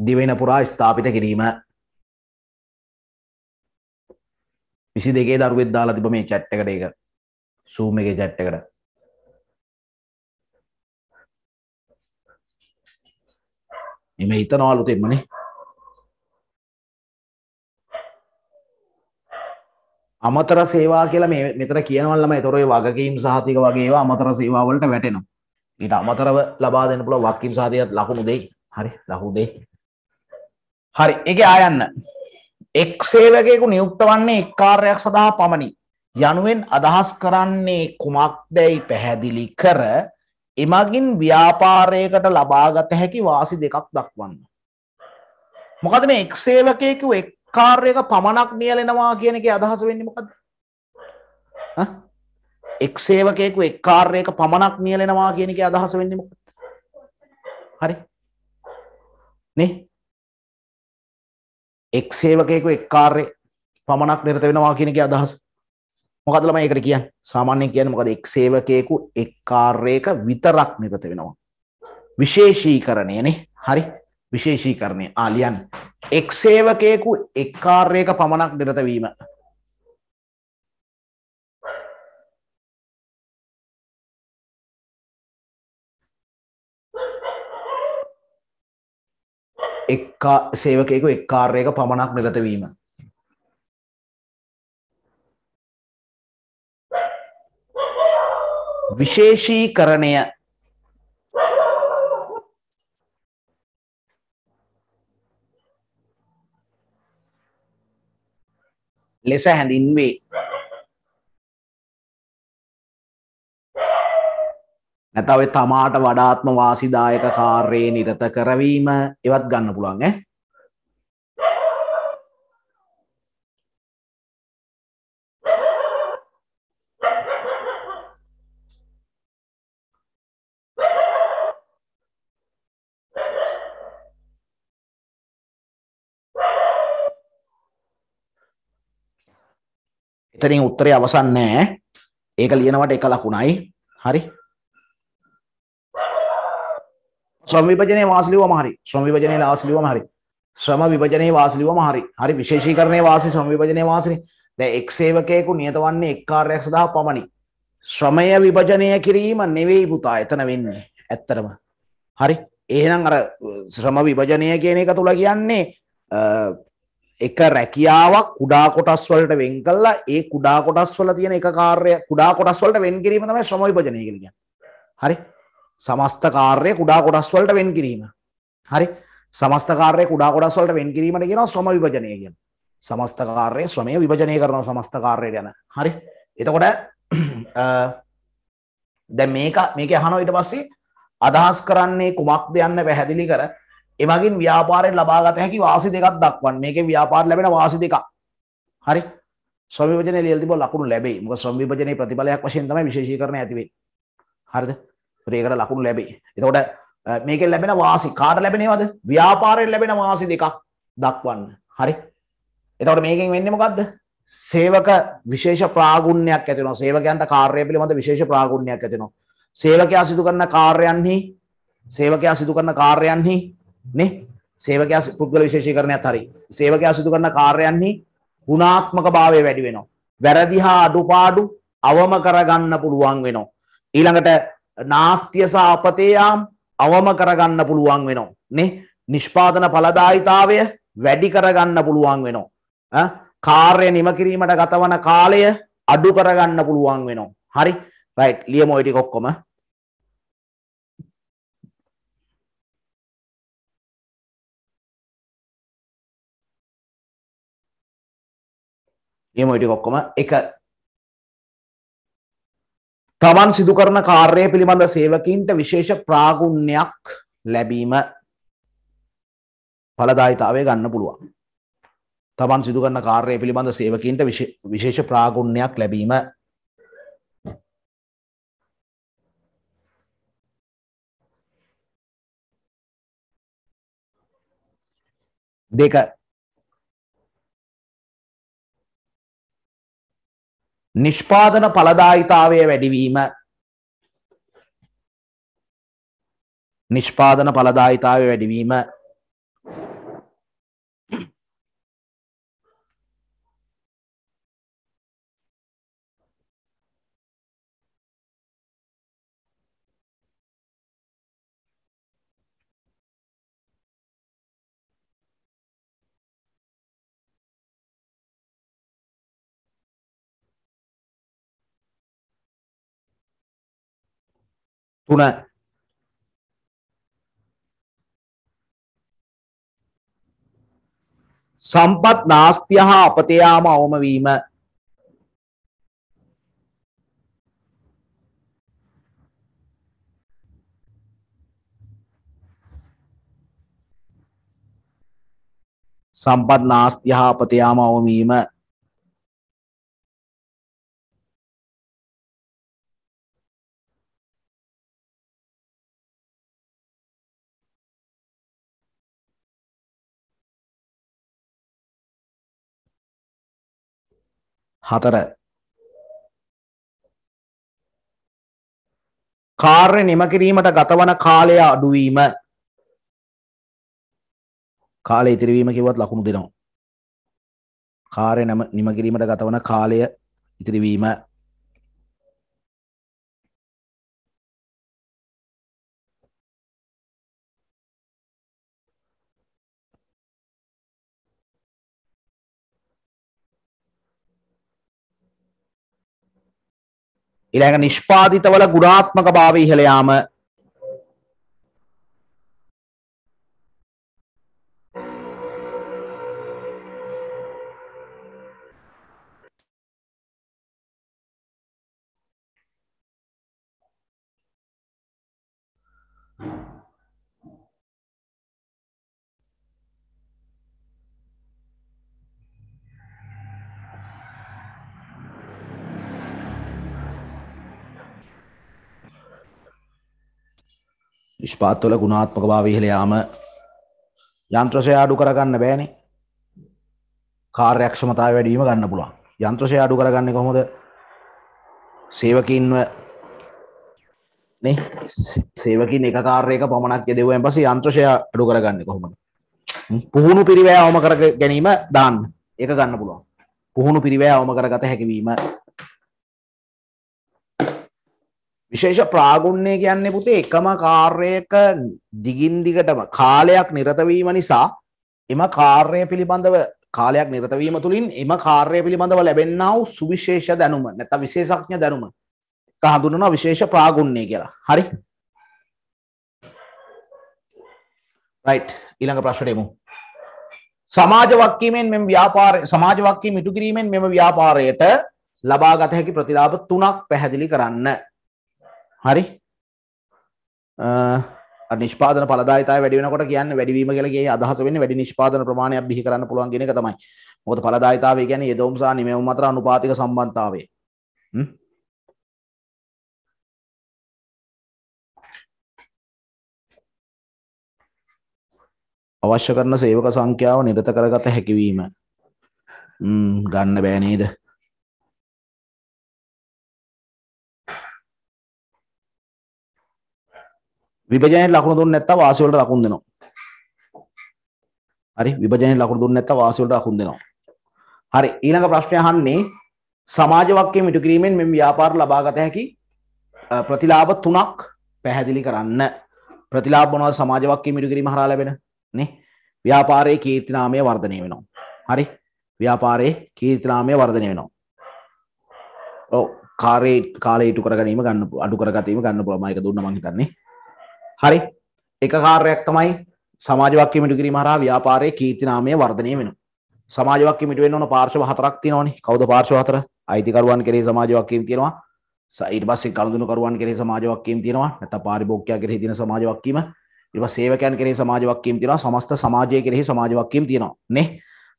Speaker 1: දිවෙන පුරා ස්ථාපිත කිරීම විසි දෙකේ දරුවෙත් දාලා තිබ මේ චැට් එකට ඒක සූම් එකේ චැට් එකට
Speaker 2: එම හිතනවලු තෙමනේ අමතර සේවා කියලා මේ මෙතර කියනවල්ලම එතොරේ වගකීම් සහතික වගේ අමතර සේවාවලට වැටෙනවා ඊට අමතරව ලබා දෙන්න පුළුවන් වක්කීම් සහතිකත් ලකුණු දෙයි හරි ලකුණු දෙයි හරි එක ආයන්න එක් සේවකයකු නියුක්ත වන්නේ එක් කාර්යක් සඳහා පමණි යනුවෙන් අදහස් කරන්නේ කුමක් දැයි පැහැදිලි කර එමගින් ව්‍යාපාරයකට ලබාගත හැකි වාසි දෙකක් දක්වන්න. මොකද මේ එක් සේවකයකු එක් කාර්යක පමණක් නියලෙනවා කියන එක අදහස වෙන්නේ මොකද එක් සේවකයකු එක් කාර්යක පමණක් නියලෙනවා කියන එක අදහස වෙන්නේ මොකද හරි නේ එක් සේවකයෙකු එක් කාර්යයේ පමණක් නිරත වෙනවා කියන එකේ අදහස. මොකද ළමයි ඒකට කියන්නේ? සාමාන්‍යයෙන් කියන්නේ මොකද එක් සේවකයෙකු එක් කාර්යයක විතරක් නිරත වෙනවා. විශේෂීකරණයනේ. හරි. විශේෂීකරණය. ආ ලියන්න.
Speaker 1: එක් සේවකයෙකු එක් කාර්යයක පමණක් නිරත වීම. එක් සේවකයකු
Speaker 2: එක් කාර්යක පමණක් නිරතවීම
Speaker 1: විශේෂී කරණය ලෙස හැඳින්වේ ඇතව තමාට
Speaker 2: වඩාත්ම වාසිදායක කාර්යයේ නිරත කරවීම එවත් ගන්න පුළුවන් ඈ එතනින් උත්තරේ අවසන් නැහැ. ඒක ලියනවට එක ලකුණයි. හරි. ශ්‍රම විභජනයේ වාසලිවම හරි. ශ්‍රම විභජනයේ වාසලිවම හරි. ශ්‍රම විභජනයේ වාසලිවම හරි. හරි විශේෂීකරණයේ වාසි ශ්‍රම විභජනයේ වාසිනේ. දැන් එක් සේවකයෙකු නියත වන්නේ එක් කාර්යයක් සඳහා පමණි. ශ්‍රමය විභජනය කිරීම නෙවෙයි පුතා එතන වෙන්නේ. ඇත්තටම. හරි. එහෙනම් අර ශ්‍රම විභජනය කියන එක තුල කියන්නේ එක රැකියාවක් කුඩා කොටස් වලට වෙන් කළා ඒ කුඩා කොටස් වල තියෙන එක කාර්යය කුඩා කොටස් වලට වෙන් කිරීම තමයි ශ්‍රම විභජනය කියලා කියන්නේ. හරි. සමස්ත කාර්යය කුඩා කොටස් වලට වෙන් කිරීම. හරි. සමස්ත කාර්යය කුඩා කොටස් වලට වෙන් කිරීමට කියනවා ශ්‍රම විභජනය කියලා. සමස්ත කාර්යය ශ්‍රමය විභජනය කරනවා සමස්ත කාර්යයට යන. හරි. එතකොට දැන් මේක මේක අහනවා ඊට පස්සේ අදහස් කරන්නේ කුමක්ද යන්න පැහැදිලි කර එමගින් ව්‍යාපාරයෙන් ලබාගත හැකි වාසි දෙකක් දක්වන්න. මේකේ ව්‍යාපාර ලැබෙන වාසි දෙකක්. හරි. ශ්‍රම විභජනයේ ලියලා තිබුණ ලකුණු ලැබෙයි. මොකද ශ්‍රම විභජනයේ ප්‍රතිඵලයක් වශයෙන් තමයි විශේෂීකරණය ඇති වෙන්නේ. හරිද? ප්‍රේකට ලකුණු ලැබේ. එතකොට මේකෙන් ලැබෙන වාසි කාට ලැබෙනවද? ව්‍යාපාරයෙන් ලැබෙන වාසි දෙකක් දක්වන්න. හරි. එතකොට මේකෙන් වෙන්නේ මොකද්ද? සේවක විශේෂ ප්‍රාගුණ්‍යයක් ඇති වෙනවා. සේවකයන්ට කාර්යය පිළිබඳ විශේෂ ප්‍රාගුණ්‍යයක් ඇති වෙනවා. සේවකයා සිදු කරන කාර්යයන්හි සේවකයා සිදු කරන කාර්යයන්හි නේ සේවකයා පුද්ගල විශේෂීකරණයක් හරි. සේවකයා සිදු කරන කාර්යයන්හි ගුණාත්මක භාවය වැඩි වෙනවා. වැරදි හා අඩුපාඩු අවම කරගන්න පුළුවන් වෙනවා. ඊළඟට නාස්තිය සහ අපතේයාම් අවම කරගන්න පුළුවන් වෙනවා. නේ නිෂ්පාදන පලදායිතාවය වැඩි කරගන්න පුළුවන් වෙනවා. කාර්ය නිම කිරීමට ගතවන කාලය අඩු
Speaker 1: කරගන්න පුළුවන් වෙනවා. හරි රයිට් ලියම ඔය ටික ඔක්කොම ලියම ඔය ටික ඔක්කොම 1 තමන් සිදු කරන කාර්ය පිළිබඳ සේවකින්ට විශේෂ
Speaker 2: ප්‍රාගුණ්‍යයක් ලැබීම පලදායිතාවය ගන්න පුළුවන්. තමන් සිදු කරන කාර්ය පිළිබඳ සේවකින්ට විශේෂ ප්‍රාගුණ්‍යයක් ලැබීම
Speaker 1: දෙක නිෂ්පාදන පලදායිතාවය වැඩිවීම නිෂ්පාදන පලදායිතාව වැඩිවීම තුන සම්පත් නාස්තිය හා අපතයාම අවම වීම සම්පත් නාස්තිය හා අපතයාම අවම වීම හතර කාර්ය නිම කිරීමට ගතවන කාලය අඩුවීම
Speaker 2: කාලය ඉතිරි වීම කිව්වත් ලකුණු
Speaker 1: දෙනවා කාර්ය නිම කිරීමට ගතවන කාලය ඉතිරි වීම ඊළඟ නිෂ්පාදිතවල ගුණාත්මක භාවය ඉහළ යාම
Speaker 2: ඉස්පාත්වල ගුණාත්මක භාවය ඉහළ යාම යන්ත්‍රසය අඩු කරගන්න බෑනේ. කාර්යක්ෂමතාවය වැඩි වීම ගන්න පුළුවන්. යන්ත්‍රසය අඩු කරගන්නේ කොහොමද? සේවකින්ව නේ සේවකින් එක කාර්යයක පමණක් යදෙව්වෙන් පස්සේ යන්ත්‍රසය අඩු කරගන්නේ කොහොමද? පුහුණු පිරිවැයවම කර ගැනීම දාන්න. ඒක ගන්න පුළුවන්. පුහුණු පිරිවැයවම කරගත හැකි වීම විශේෂ ප්‍රාගුණ්‍යය කියන්නේ පුතේ එකම කාර්යයක දිගින් දිගටම කාලයක් නිරතවීම නිසා එම කාර්යය පිළිබඳව කාලයක් නිරතවීම තුළින් එම කාර්යය පිළිබඳව ලැබෙන්නා වූ සුවිශේෂ දැනුම නැත්නම් විශේෂඥ දැනුම හඳුන්වනවා විශේෂ ප්‍රාගුණ්‍යය කියලා. හරි? right ඊළඟ ප්‍රශ්නයට එමු. සමාජ වක්කීමෙන් මෙම ව්‍යාපාරය සමාජ වක්කීම් ඉටු කිරීමෙන් මෙම ව්‍යාපාරයට ලබාගත හැකි ප්‍රතිලාභ තුනක් පැහැදිලි කරන්න. හරි නිෂ්පාන පලදාත වැඩිනකොට කියන්න වැඩවීම කලගේ අදහස වෙන වැඩි නිෂ්පාන ප්‍රමාණයක් බිහි කරන්න පුළුවන් ගෙන තමයි මොද පලදායිතාව ගැන යදෝම්සා නිමවම් අතර අනුපාතික සම්බන්ධාවේ
Speaker 1: අවශ්‍ය කරන සේවක සංඛ්‍යාව නිරත කරගත හැකිවීම ගන්න බෑනේද
Speaker 2: විභජනයේ ලකුණු දුන්නේ නැත්තම් වාසි වලට ලකුණු දෙනවා. හරි විභජනයේ ලකුණු දුන්නේ නැත්තම් වාසි වලට ලකුණු දෙනවා. හරි ඊළඟ ප්‍රශ්නය අහන්නේ සමාජ වාක්‍යයේ මිටු කිරීමෙන් මෙම ව්‍යාපාර ලබාගත හැකි ප්‍රතිලාභ තුනක් පැහැදිලි කරන්න. ප්‍රතිලාභ මොනවද සමාජ වාක්‍යයේ මිටු කිරීම හරහා ලැබෙන? නේ? ව්‍යාපාරයේ කීර්තිනාමය වර්ධනය වෙනවා. හරි. ව්‍යාපාරයේ කීර්තිනාමය වර්ධනය වෙනවා. ඔව් කාර්යයේ කාලය ඉටු කර ගැනීම ගන්න අඩු කරගැනීම ගන්න පුළුවන් මම ඒක දුන්නා මම හිතන්නේ. හරි එක කාර්යයක් තමයි සමාජවාක්‍ය මිටු කිරීම හරහා ව්‍යාපාරයේ කීර්තිනාමය වර්ධනය වෙනවා. සමාජවාක්‍ය මිටු වෙන්න ඕන පාර්ශව හතරක් තියෙනවනේ. කවුද පාර්ශව හතර? අයිතිකරුවන් කෙරෙහි සමාජවාක්‍යම් කියනවා. ඊට පස්සේ කලඳුනුකරුවන් කෙරෙහි සමාජවාක්‍යම් තියෙනවා. නැත්නම් පාරිභෝගිකයා කෙරෙහි තියෙන සමාජවාක්‍යම. ඊට පස්සේ සේවකයන් කෙරෙහි සමාජවාක්‍යම් තියෙනවා. සමස්ත සමාජය කෙරෙහි සමාජවාක්‍යම් තියෙනවා. නේ?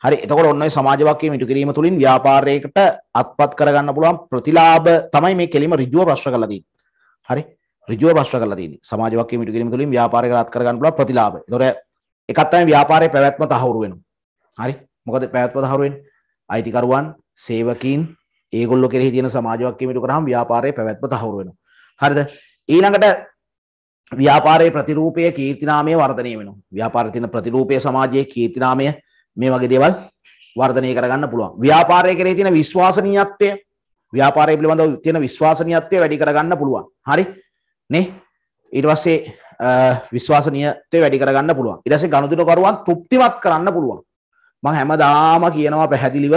Speaker 2: හරි එතකොට ඔන්න ඔය සමාජවාක්‍ය මිටු කිරීම තුලින් ව්‍යාපාරයකට අත්පත් කරගන්න පුළුවන් ප්‍රතිලාභ තමයි මේ කෙලිම ඍජුව ප්‍රශ්න කරලා තියෙන්නේ. හරි ඍජුව ප්‍රශ්න කරලා තියෙන්නේ. සමාජ වාක්‍යයේ මිට ගැනීම තුළින් ව්‍යාපාරය කරත් කරගන්න පුළුවන් ප්‍රතිලාභය. ඒතොර එකක් තමයි ව්‍යාපාරයේ පැවැත්ම තහවුරු වෙනවා. හරි? මොකද පැවැත්ම තහවුරු වෙන්නේ? අයිතිකරුවන්, සේවකීන්, ඒගොල්ලෝ කෙරෙහි තියෙන සමාජ වාක්‍යයේ මිට කරාම ව්‍යාපාරයේ පැවැත්ම තහවුරු වෙනවා. හරිද? ඊළඟට ව්‍යාපාරයේ ප්‍රතිරූපය කීර්තිනාමය වර්ධනය වෙනවා. ව්‍යාපාරයේ තියෙන ප්‍රතිරූපය සමාජයේ කීර්තිනාමය මේ වගේ දේවල් වර්ධනය කරගන්න පුළුවන්. ව්‍යාපාරයේ කරේ තියෙන විශ්වාසනීයත්වය ව්‍යාපාරය පිළිබඳව තියෙන විශ්වාසනීයත්වය වැඩි කරගන්න පුළුවන්. හරි. නේ ඊට පස්සේ විශ්වාසනීයත්වය වැඩි කරගන්න පුළුවන් ඊට පස්සේ ගනුදෙනුකරුවන් තෘප්තිමත් කරන්න පුළුවන් මම හැමදාම කියනවා පැහැදිලිව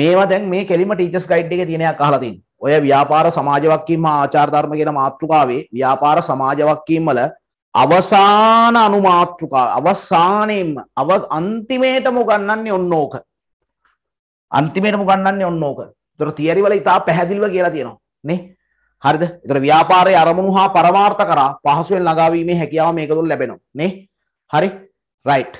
Speaker 2: මේවා දැන් මේ කෙලිම ටීචර්ස් ගයිඩ් එකේ තියෙන එකක් අහලා තියෙනවා ඔය ව්‍යාපාර සමාජවක්කීම් ආචාර ධර්ම කියන මාතෘකාවේ ව්‍යාපාර සමාජවක්කීම් වල අවසාන අනුමාතෘකා අවසානයේම අව අන්තිමේටම උගන්වන්නේ ඔන්න ඕක. අන්තිමේටම උගන්වන්නේ ඔන්න ඕක. ඒතර තියරි වල ඉතා පැහැදිලිව කියලා තියෙනවා. නේ? හරිද? ඒතර ව්‍යාපාරයේ අරමුණු හා පරමාර්ථ කරා පහසුවෙන්
Speaker 1: ළඟාවීමේ හැකියාව මේක තුළ ලැබෙනවා. නේ? හරි? right.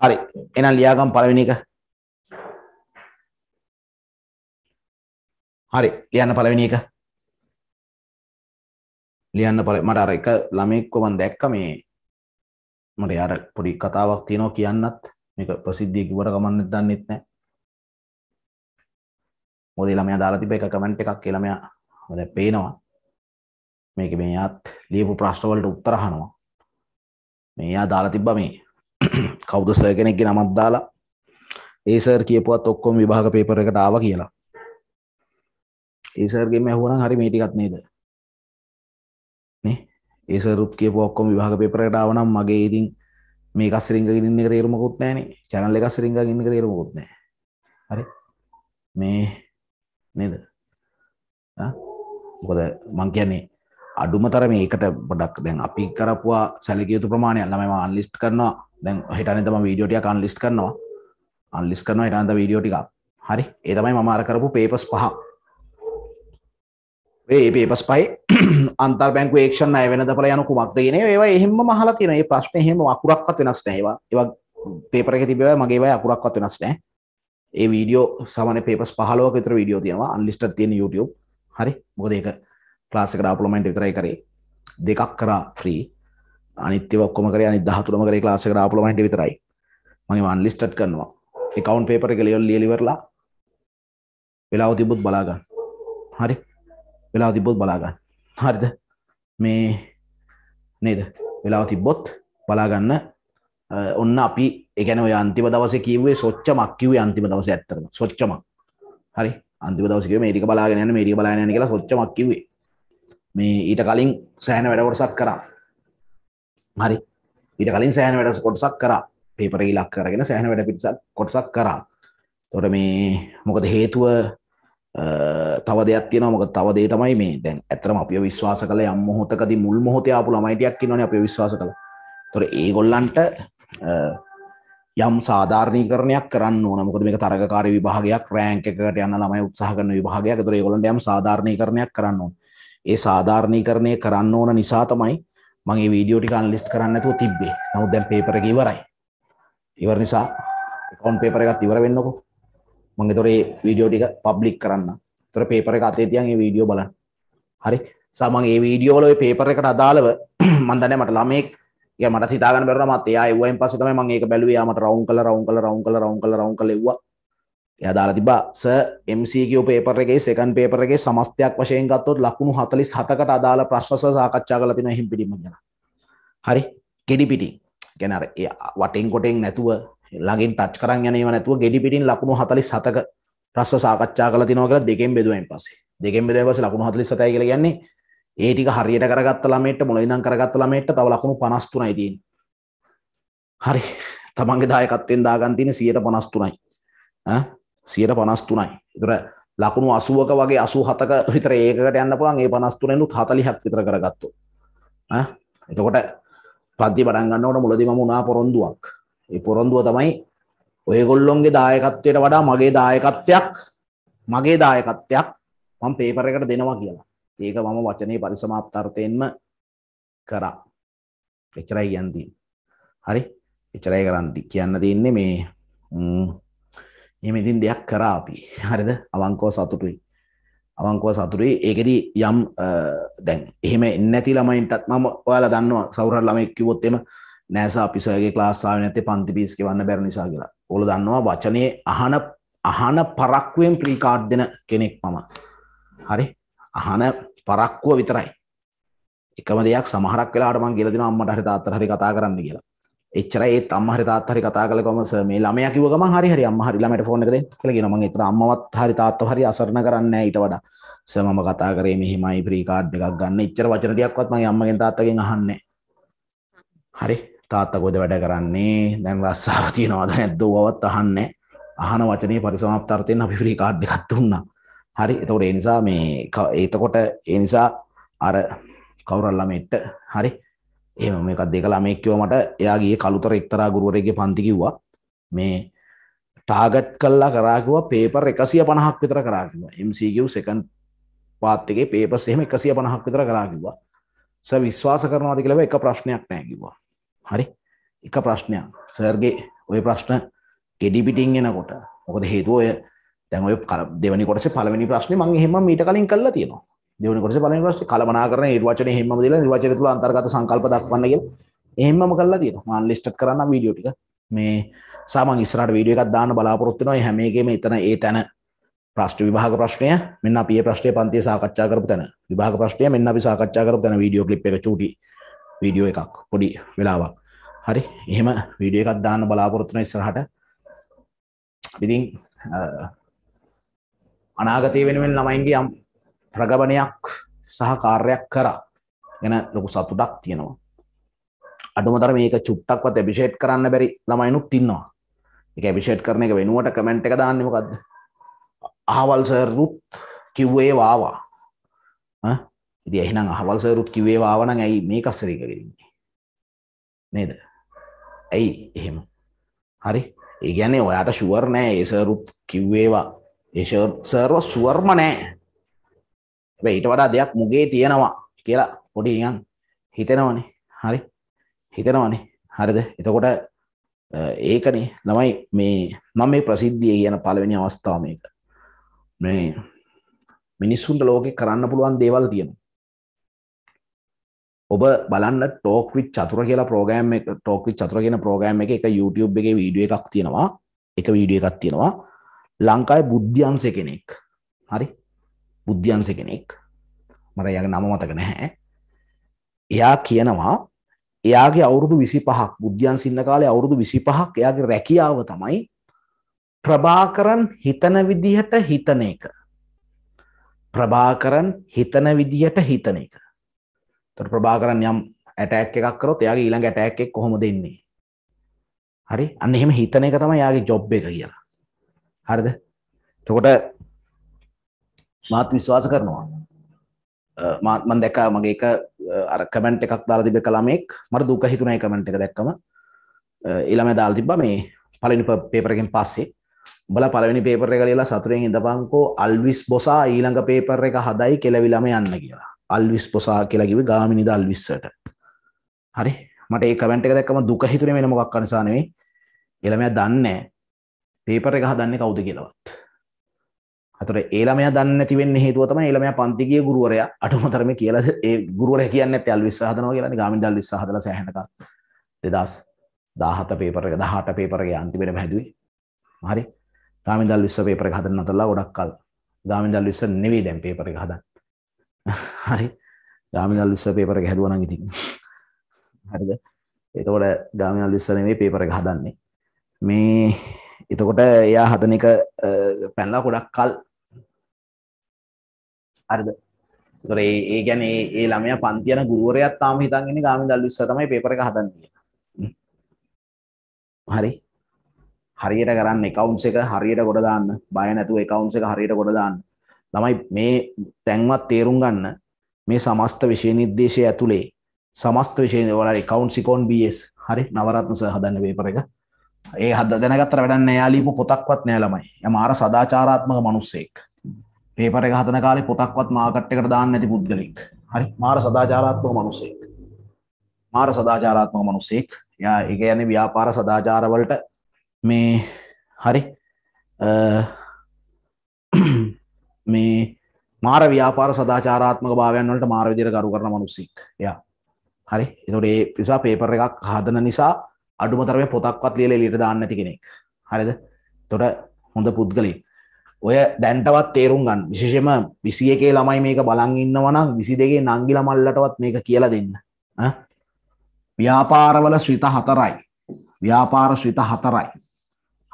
Speaker 1: හරි. එහෙනම් ලියාගම් පළවෙනි එක. හරි. ලියන්න
Speaker 2: පළවෙනි එක. ලියන්න පළ මට අර එක ළමෙක්ව මම දැක්ක මේ මට යාට පොඩි කතාවක් තියෙනවා කියන්නත් මේක ප්‍රසිද්ධිය කිව්වට කමන්නේ දන්නෙත් නැහැ. මොදේ ළමයා දාලා තිබ්බ එක කමෙන්ට් එකක් ඒ ළමයා දැන් පේනවා. මේක මේ යාත් ලියපු ප්‍රශ්න වලට උත්තර අහනවා. මේ යා දාලා තිබ්බා මේ කවුද සර් කෙනෙක්ගේ නමක් දාලා ඒ සර් කියපුවත් ඔක්කොම විභාග පේපර් එකට ආවා කියලා. ඒ සර්ගෙන් ඇහුවනම් හරි මේ ටිකක් නේද? නේ? ඒ සර් උත් කියපුව ඔක්කොම විභාග පේපර් එකට ආව නම් මගේ ඉතින් මේක අස්රින්ගකින් ඉන්න එක තේරුමකුත් නැහැ නේ. channel එක අස්රින්ගකින් ඉන්න එක තේරුමකුත් නැහැ. හරි? මේ නේද? ආ මොකද මං කියන්නේ අඩුම තරමේ ඒකට පොඩක් දැන් අපි කරපුවා සැලකිය යුතු ප්‍රමාණයක් ළමයි මම අන්ලිස්ට් කරනවා දැන් හිටන තම වීඩියෝටිය කන්ලිස් කරනවා අන්ලිස් කරන හිටන්ත වීඩියෝටික් හරි ඒතමයි මමාරකරපු පේපස් පහ ඒ පේපස් පයි අන්තර් බැංක ේක්ෂණ අය වෙන දපල යනු කුමක් ගෙන ඒවා එහෙම මහලා තියෙන ඒ ප්‍රශ්න එහෙම අකුරක්වත් වෙනස් නෑවා ඒවා පේපර එක තිබව මගේවයි අකුරක්වත් වෙනස් නෑ ඒ වීඩියෝ සමන පේපස් පහලෝක විතර වීඩියෝ තියෙනවා අන්ලිස්ට තියෙන YouTube හරි මොකද ඒක ක්ලාසික ඩාපලමෙන්ට් විතරයි කරේ දෙකක් කරා ෆ්‍රී අනිත් ඒවා ඔක්කොම කරේ අනිත් 13ම කරේ ක්ලාස් එකට ආපුලම හිටිය විතරයි. මම වන් ලිස්ටඩ් කරනවා. account paper එක ලියලා ලියලා ඉවරලා වෙලාව තිබ්බොත් බලා ගන්න. හරි. වෙලාව තිබ්බොත් බලා ගන්න. හරිද? මේ නේද? වෙලාව තිබ්බොත් බලා ගන්න. ඔන්න අපි ඒ කියන්නේ ඔය අන්තිම දවසේ කිව්වේ සොච්චමක් කිව්වේ අන්තිම දවසේ ඇත්තටම. සොච්චමක්. හරි. අන්තිම දවසේ කිව්වේ මේ ටික බලාගෙන යන්න මේ ටික බලාගෙන යන්න කියලා සොච්චමක් කිව්වේ. මේ ඊට කලින් සෑහෙන වැඩ කොටසක් කරා. හරි ඊට කලින් සෑහන වැඩ කොටසක් කරා පේපර ඉලක් කරගෙන සෑහන වැඩ පිටසක් කොටසක් කරා තොට මේ මොකද හේතුව තව දෙයක් තියෙන මොක තව දේ තමයි මේ දැන් ඇතරම අපිය විශ්වාස කළ යම් මොහොතකද මුල් මොහොතයාපු ළමයිටයක් කිනවන අප විශ්වාස කළ තොර ඒගොල්ලන්ට යම් සාධාරණීකරණයක් කරන්න ඕන මොකද මේක තරගකාර විභාගයක් රෑංක එකට යන්න ළමයි උත්සාහ කරන විභාගයක් ඒතර ඒගොල්ලන්ට යම් සාධාරණීකරණයක් කරන්න ඕන. ඒ සාධාරණීකරණය කරන්න ඕන නිසා තමයි මගේ වීඩියෝ ටික අන්ලිස්ට් කරන්න නැතුව තිබ්බේ. නමුත් දැන් පේපර් එක ඉවරයි. ඉවර නිසා account paper එකත් ඉවර වෙන්නකෝ. මම ඒතොර මේ වීඩියෝ ටික පබ්ලික් කරන්න. ඒතොර paper එක අතේ තියන් මේ වීඩියෝ බලන්න. හරි. සා මම මේ වීඩියෝ වල ওই paper එකට අදාළව මම දන්නේ මට ළමෙක් කියන්නේ මට හිතා ගන්න බැරුණා මත් එයා එව්වයින් පස්සේ තමයි මම ඒක බැලුවේ. යා මට රවුම් කළා රවුම් කළා රවුම් කළා රවුම් කළා රවුම් කළා එව්වා. යදාලා තිබා ස MCගේ පේපර එකේ සෙකන් පේපර එකේ සමස්තයක් වශයෙන් ගත්තොත් ලකුණු 47කට අදාළ ප්‍රශ්න සහ සාකච්ඡා කරලා තිනවා එහිම් පිටින්ම කියන. හරි. ගෙඩි පිටින්. කියන්නේ අර වටෙන් කොටෙන් නැතුව ළඟින් ටච් කරන් යන ඒවා නැතුව ගෙඩි පිටින් ලකුණු 47ක ප්‍රශ්න සාකච්ඡා කරලා තිනවා කියලා දෙකෙන් බෙදුවෙන් පස්සේ. දෙකෙන් බෙදුවෙන් පස්සේ ලකුණු 47යි කියලා කියන්නේ ඒ ටික හරියට කරගත්ත ළමයට මුල ඉඳන් කරගත්ත ළමයට තව ලකුණු 53යි තියෙන්නේ. හරි. තමන්ගේ දායකත්වයෙන් දාගන්න තියෙන්නේ 153යි. ඈ සියයට පනස්තුනයි තුර ලකුණු අසුවක වගේ අසු හතක විතර ඒකට යන්න පුළන් ඒ පනස්තුනෙනුත් හතලිහක් විතර කරගත්තු එතකොට පද්දි බඩන්ගන්නවට මුලදිම මුණනා පොරොන්දුවක් ඒ පොරොන්දුව තමයි ඔයගොල්ලොන්ගේ දායකත්වයට වඩා මගේ දායකත්වයක් මගේ දායකත්වයක් මං පේපර එකට දෙනවා කියලා ඒක මම වචනය පරිසමාප්තර්ථයෙන්ම කරා එච්චරයි යන්දී හරි එච්චරයි කරන්ති කියන්න තියන්නේ මේ එම ඉතින් දෙයක් කරා අපි හරිද අවංකෝ සතුටුයි අවංකෝ සතුරුයි ඒකෙදී යම් දැන් එහෙම එන්නැති ළමයින්ටත් මම ඔයාලා දන්නවා සෞරල් ළමෙක් කිව්වොත් එම නෑසා අපිසගේ ක්ලාස් ආවේ නැත්තේ පන්ති බීස් ගෙවන්න බැරි නිසා කියලා. ඕල දන්නවා වචනේ අහන අහන පරක්කුවෙන් ප්‍රී කාඩ් දෙන කෙනෙක් මම. හරි? අහන පරක්කුව විතරයි. එකම දෙයක් සමහරක් වෙලාවට මම කියලා දෙනවා අම්මට හරි තාත්තට හරි කතා කරන්න කියලා. එච්චර ඒ අම්මහරි තාත්තහරි කතා කළ කොම සර් මේ ළමයා කිව්ව ගමන් හරි හරි අම්මහරි ළමයට ෆෝන් එක දෙන්න කියලා කියනවා මම ඒතර අම්මවත් හරි තාත්තව හරි අසරණ කරන්නේ නැහැ ඊට වඩා සර් මම කතා කරේ මෙහිමයි ප්‍රී කාඩ් එකක් ගන්න එච්චර වචන ටිකක්වත් මගේ අම්මගෙන් තාත්තගෙන් අහන්නේ හරි තාත්තා කොහෙද වැඩ කරන්නේ දැන් රස්සාව තියනවද නැද්ද ඌවවත් අහන්නේ අහන වචනේ පරිසමාප්තාර්ථයෙන් අපි ප්‍රී කාඩ් එකක් දුන්නා හරි එතකොට ඒ නිසා මේ එතකොට ඒ නිසා අර කවුරල්ලම එට්ට හරි එහෙම මේකක් දෙක ළමෙක් කිව්වා මට එයාගේ කලුතර එක්තරා ගුරුවරයෙක්ගේ පන්ති කිව්වා මේ ටාගට් කළා කරා කිව්වා පේපර් 150ක් විතර කරා කිව්වා MCQ සෙකන්ඩ් පාත් එකේ පේපර්ස් එහෙම 150ක් විතර කරා කිව්වා සර් විශ්වාස කරනවාද කියලා එක ප්‍රශ්නයක් නැහැ කිව්වා හරි එක ප්‍රශ්නයක් සර්ගේ ওই ප්‍රශ්න කෙඩි පිටින් එනකොට මොකද හේතුව ඔය දැන් ඔය දෙවනි කොටසේ පළවෙනි ප්‍රශ්නේ මම එහෙම මීට කලින් කළා තියෙනවා දෙවනි කොටස පළවෙනි ප්‍රශ්නේ කලමනාකරණ නිර්වචනය හැමම දීලා නිර්වචනය තුල අන්තර්ගත සංකල්ප දක්වන්න කියලා. එහෙමම කරලා තියෙනවා. මම ලිස්ට් කරන්න වීඩියෝ ටික. මේ සාමාන්‍ය ඉස්සරහට වීඩියෝ එකක් දාන්න බලාපොරොත්තු වෙනවා. මේ හැම එකෙම එතන ඒ තැන ප්‍රශ්න විභාග ප්‍රශ්නය මෙන්න අපි මේ ප්‍රශ්නේ පන්තියේ සාකච්ඡා කරපු තැන. විභාග ප්‍රශ්නය මෙන්න අපි සාකච්ඡා කරපු තැන වීඩියෝ ක්ලිප් එක චූටි වීඩියෝ එකක් පොඩි වෙලාවක්. හරි. එහෙම වීඩියෝ එකක් දාන්න බලාපොරොත්තු වෙනවා ඉස්සරහට. ඉතින් අනාගතය වෙනුවෙන් ළමයින්ගේ යම් ප්‍රගමනයක් සහ කාර්යක් කරා ගැන ලොකු සතුටක් තියෙනවා අඩුමතර මේක චුට්ටක්වත් ඇබිෂේට් කරන්න බැරි ළමයිනුත් ඉන්නවා එක ඇබිෂේට් කරන එක වෙනුවට කමෙන්ට් එක දාන්නමකක්ද අහවල් සරුත් කිව්වේ වාවා ඉති එහිනම් අහවල් සරුත් කිවේ වාවන ඇයි මේ කස්සරක කරන්නේ නේද ඇයි එහෙම හරි ඒගැනේ ඔයාට ශුවර් නෑ ඒසරුත් කිව්වේවා ඒසර්ව සුවර්ම නෑ හැබැයි ඊට වඩා දෙයක් මුගේ තියෙනවා කියලා පොඩි නිකන් හිතෙනවනේ. හරි. හිතෙනවනේ. හරිද? එතකොට ඒකනේ ළමයි මේ මම මේ ප්‍රසිද්ධිය කියන පළවෙනි අවස්ථාව මේක. මේ මිනිස්සුන්ට ලෝකේ කරන්න පුළුවන් දේවල් තියෙනවා. ඔබ බලන්න ටෝක් විත් චතුර කියලා ප්‍රෝගෑම් එක ටෝක් විත් චතුර කියන ප්‍රෝගෑම් එක එක YouTube එකේ වීඩියෝ එකක් තියෙනවා. එක වීඩියෝ එකක් තියෙනවා. ලංකාවේ බුද්ධ්‍යංශ කෙනෙක්. හරි. බුද්ධ්‍යන්ස කෙනෙක් මට යග නම මතක නැහැ එයා කියනවා එයාගේ අවුරුදු විසි පහක් බුද්ධ්‍යන් සින්න කාලය අවුරුදු විසි පහක් එයාගේ රැකියාව තමයි ප්‍රභාකරන් හිතන විදිහට හිතන එක ප්‍රභාකරන් හිතන විදිහට හිතන එක තොට ප්‍රභාකරන් යම් ඇටැක් එකක් කරොත් එයාගේ ඊළඟ ඇටැක් එක් කොහොම දෙන්නේ හරි අන්න එහෙම හිතන එක තමයි යාගේ ජොබ් එක කියලා හරිද තකොට මාත් විශ්වාස කරනවා. මන් දැක්කා මගේ එක අර කමෙන්ට් එකක් දාලා තිබ්බ ළමෙක් මට දුක හිතුණා ඒ කමෙන්ට් එක දැක්කම ඒ ළමයා දාලා තිබ්බා මේ පළවෙනි පේපර් එකෙන් පස්සේ උඹලා පළවෙනි පේපර් එක ලියලා සතුරෙන් ඉඳපන්කෝ අල්විස් බොසා ඊළඟ පේපර් එක හදයි කෙලවිලම යන්න කියලා. අල්විස් බොසා කියලා කිව්වේ ගාමිණීද අල්විස්ට. හරි මට ඒ කමෙන්ට් එක දැක්කම දුක හිතුනේ වෙන මොකක් නිසා නෙවෙයි. ළමයා දන්නේ නැහැ. පේපර් එක හදන්නේ කවුද කියලාවත්. හතර ඒළමයා දන්න තිවෙන් හේතුවතම ඒළමයා පන්තිගිය ගුරුවරයා අටුමතරම කියලද ඒ ගුරුවර කියන්න ඇල් විස්සාහතනෝ කියලන ගමින් දල් විස්සාහදල සෑහනක දෙදස් දාහත පේපරක දහට පේපරගේ අන්තිමට පැදුයි හරි ගාමිදල් විස්ස පේපර හදන අතරලා ගොඩක්කල් ගාමිදල් විස්ස නෙවේ දැම් පේපර හදන් හරි ගාමිදල් විස්ස පේපර හැදුවන ඉතින් හරිද එතකොට ගාමිදල් විස්ස නෙවේ පේපර හදන්නේ මේ එතකොට එයා හදන එක පැල්ලා ගොඩක් කල් හරිද තොරේ ඒ ගැන ඒ ළමය පන්තියන ගුරුවරයත් තාම හිතන්ගෙන ගාමි දල්ලු ඉස්ස තමයි පේපර එක හදන්නේ හරි හරියට කරන්න එකවුන්ට්ස් එක හරියට ගොඩ දාන්න බය නැතුව එකවුන්ට්ස් එක හරියට ගොඩ දාන්න ළමයි මේ තැන්වත් තේරුම් ගන්න මේ සමස්ත විෂය නිර්දේශය ඇතුලේ සමස්ත විෂය වල එකවුන්ට් සිකොන් BS හරි නවරත්න සර් හදන්න පේපර එක ඒ හද දැනගත්තර වැඩන්න එයා ලියපු පොතක්වත් නෑ ළමයි එයා මාර සදාචාරාත්මක මිනිස්සෙක් පේපර එක හතන කාලේ පොතක්වත් මාකට් එකට දාන්න නැති පුද්ගලෙක්. හරි මාර සදාචාරාත්මක මිනිසෙක්. මාර සදාචාරාත්මක මිනිසෙක්. එයා ඒ කියන්නේ ව්‍යාපාර සදාචාර වලට මේ හරි මේ මාර ව්‍යාපාර සදාචාරාත්මක භාවයන් වලට මාර විදියට කරු කරන මිනිසෙක්. එයා. හරි. ඒතකොට ඒ නිසා පේපර් එකක් හදන නිසා අඩුම තරමේ පොතක්වත් ලියලා එළියට දාන්න නැති කෙනෙක්. හරිද? එතකොට හොඳ පුද්ගලෙක්. ඔය දැන්ටවත් තේරුම් ගන්න විශේෂම විසි එකේ ළමයි මේක බලන් ඉන්නවනම් විසි දෙකේ නංගි ළමල්ලටවත් මේක කියල දෙන්න ව්‍යාපාරවල ශ්‍රිත හතරයි ව්‍යාපාර ශ්‍රිත හතරයි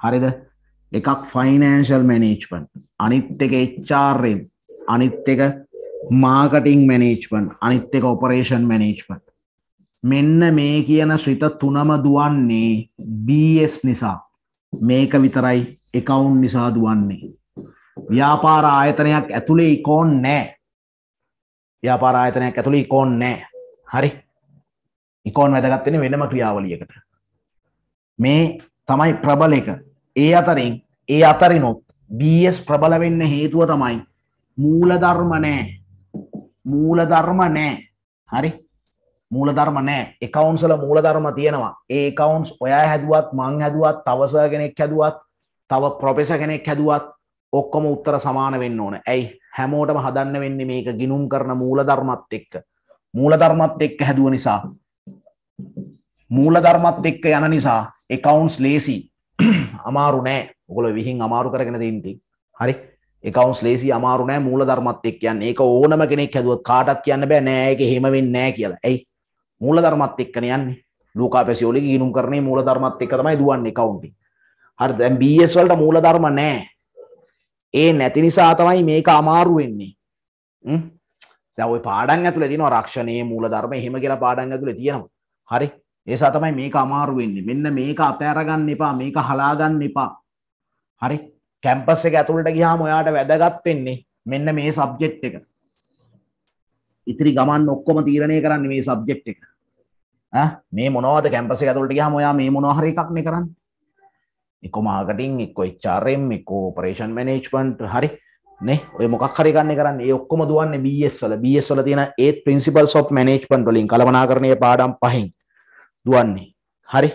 Speaker 2: හරිද එකක් ෆයිනෑන්ශල් මැනේජ්මන් අනිත් එක එච්චාර්රම් අනිත් එක මාකටිං මැනේජ්මන් අනිත් එක ඔපරේෂන් මැනේජ්මන් මෙන්න මේ කියන ශ්‍රිත තුනම දුවන්නේ බස් නිසා මේක විතරයි එකවුන් නිසා දුවන්නේ ව්‍යාපාර ආයතනයක් ඇතුළේ ඉකෝන් නෑ. ව්‍යාපාර ආයතනයක් ඇතුළේ ඉකෝන් නෑ. හරි. ඉකෝන් වැදගත් වෙන්නේ වෙනම ක්‍රියාවලියකට. මේ තමයි ප්‍රබල එක. ඒ අතරින් ඒ අතරිනොත් BS ප්‍රබල වෙන්න හේතුව තමයි මූලධර්ම නෑ. මූලධර්ම නෑ. හරි. මූලධර්ම නෑ එකවුන්සල මූලධර්ම තියෙනවා ඒ කවුන්ස් ඔයා හැදුවත් මං හැදුවත් තවස කෙනෙක් හැදුවත් තව ප්‍රොපෙස කෙනෙක් හැදුවත් ඔක්කොම උත්තර සමාන වෙන්න ඕන. ඇයි හැමෝටම හදන්න වෙන්නේ මේක ගිනුම් කරන මූලධර්මත් එක්ක. මූලධර්මත් එක්ක හැදුව නිසා. මූලධර්මත් එක්ක යන නිසා එකවුන්ස් ලේසි අමාරු නෑ. ඔගොල්ලෝ විහිං අමාරු කරගෙන දෙන්නේ. හරි. එකවුන්ස් ලේසි අමාරු නෑ මූලධර්මත් එක්ක යන්න. ඒක ඕනම කෙනෙක් හැදුවත් කාටවත් කියන්න බෑ නෑ ඒක එහෙම වෙන්නේ නෑ කියලා. ඇයි? මූලධර්මත් එක්කනේ යන්නේ. ලෝකා පැසියෝලේ ගිනුම් කරන්නේ මූලධර්මත් එක්ක තමයි දුවන්නේ කවුන්ටින්. හරි දැන් BS වලට මූලධර්ම නෑ. ඒ නැති නිසා තමයි මේක අමාරු වෙන්නේ සැවයි පාඩන් ඇතුළ තින රක්ෂණය මූල ධර්ම එහෙම කියලා පාඩන් ඇතුළ තියෙනවා හරි ඒසා තමයි මේක අමාරු වෙන්නේ මෙන්න මේක අපෑරගන්න එපා මේක හලාගන්න එපා හරි කැම්පස් එක ඇතුළට ගියාම ඔයාට වැදගත් වෙන්නේ මෙන්න මේ සබ්ජෙක්් එක ඉතිරි ගමන් ඔක්කොම තීරණය කරන්න මේ සබ්ජෙක්් එක මේ මොනවද කැම්පස ඇතුළට ගහම ඔයා මේ මොනහරි එකක්න කරන්න එක මාකටින් එක් එච්චාරෙන් එක පරේෂන් මනේජ්මන්ට් හරි නේ ඔය මොකක් හරිගන්න කරන්න ඔක්කොම දුවන්න බස් වල බස් වල තියෙන ඒත් පින්සිපල් සොප් මනේජ්මන්ට් වලින් කලමනාකරණය පාඩම් පහෙන් දුවන්නේ හරි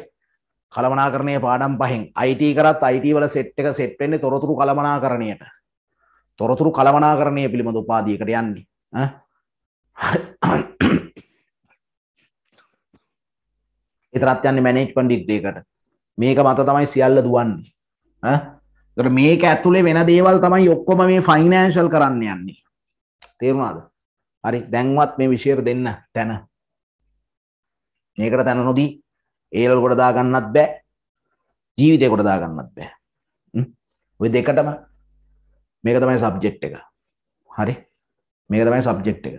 Speaker 2: කලමනාකරණය පාඩම් පහෙන් අයිට කරත් අයිට වල සෙට් එක සෙට් වෙන්නේ තොරතුරු කලමනාකරණයට තොරතුරු කලමනාකරණය පිළිබඳ උපාධියකට යන්නේ එතරත් යන්නේ මැනේජ්මන්ට් ඩිග්‍රීකට මේක මත තමයි සියල්ල දුවන්නේ තොට මේක ඇතුළේ වෙන දේවල් තමයි ඔක්කොම මේ ෆයිනෑන්ශල් කරන්න යන්නේ තේරුණාද හරි දැන්වත් මේ විශේර දෙන්න තැන මේකට තැන නොදී ඒලල් ගොඩදා ගන්නත් බෑ ජීවිතය ගොඩදා ගන්නත් බෑ ඔය දෙකටම මේක තමයි සබ්ජෙට් එක හරි මේක තමයි සබ්ජෙට් එක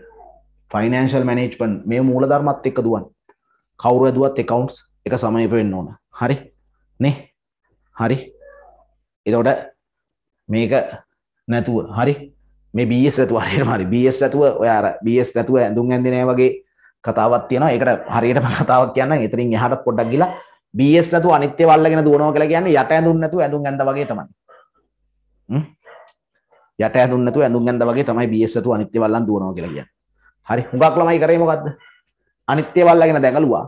Speaker 2: ෆයිනන්ශල් මැනේජ්මන් මේ මූලධර්මත් එක්ක දුවන් කවුරු ඇදුවත් එකකවන්ස් එක සමයප වෙන්න ඕන හරි නේ හරි එතකොට මේක නැතුව හරි මේ බස් ඇතුව හරියට හරි බස් ඇතුව ඔයාර බස් ඇතුව ඇඳුම් ඇඳිනෑ වගේ කතාවත් තියෙනවා ඒකට හරියටම කතාවක් කියන්න එතරින් එහට පොඩ්ඩක් ගිලා බස් නැතු අනිත්‍ය වල්ලගෙන දුවනවා කියලා කියන්නේ යට ඇඳුම් නැතුව ඇඳුම් ඇඳ වගේ තමයි යට ඇඳුම් නැතුව ඇඳුම් ඇඳ වගේ තමයි බස් නැතුව අනිත්‍ය වල්ලන් දුවනවා කියලා කියන්නේ හරි හුඟක් ළමයි කරේ මොකද්ද අනිත්‍ය වල්ලගෙන දැඟලුවා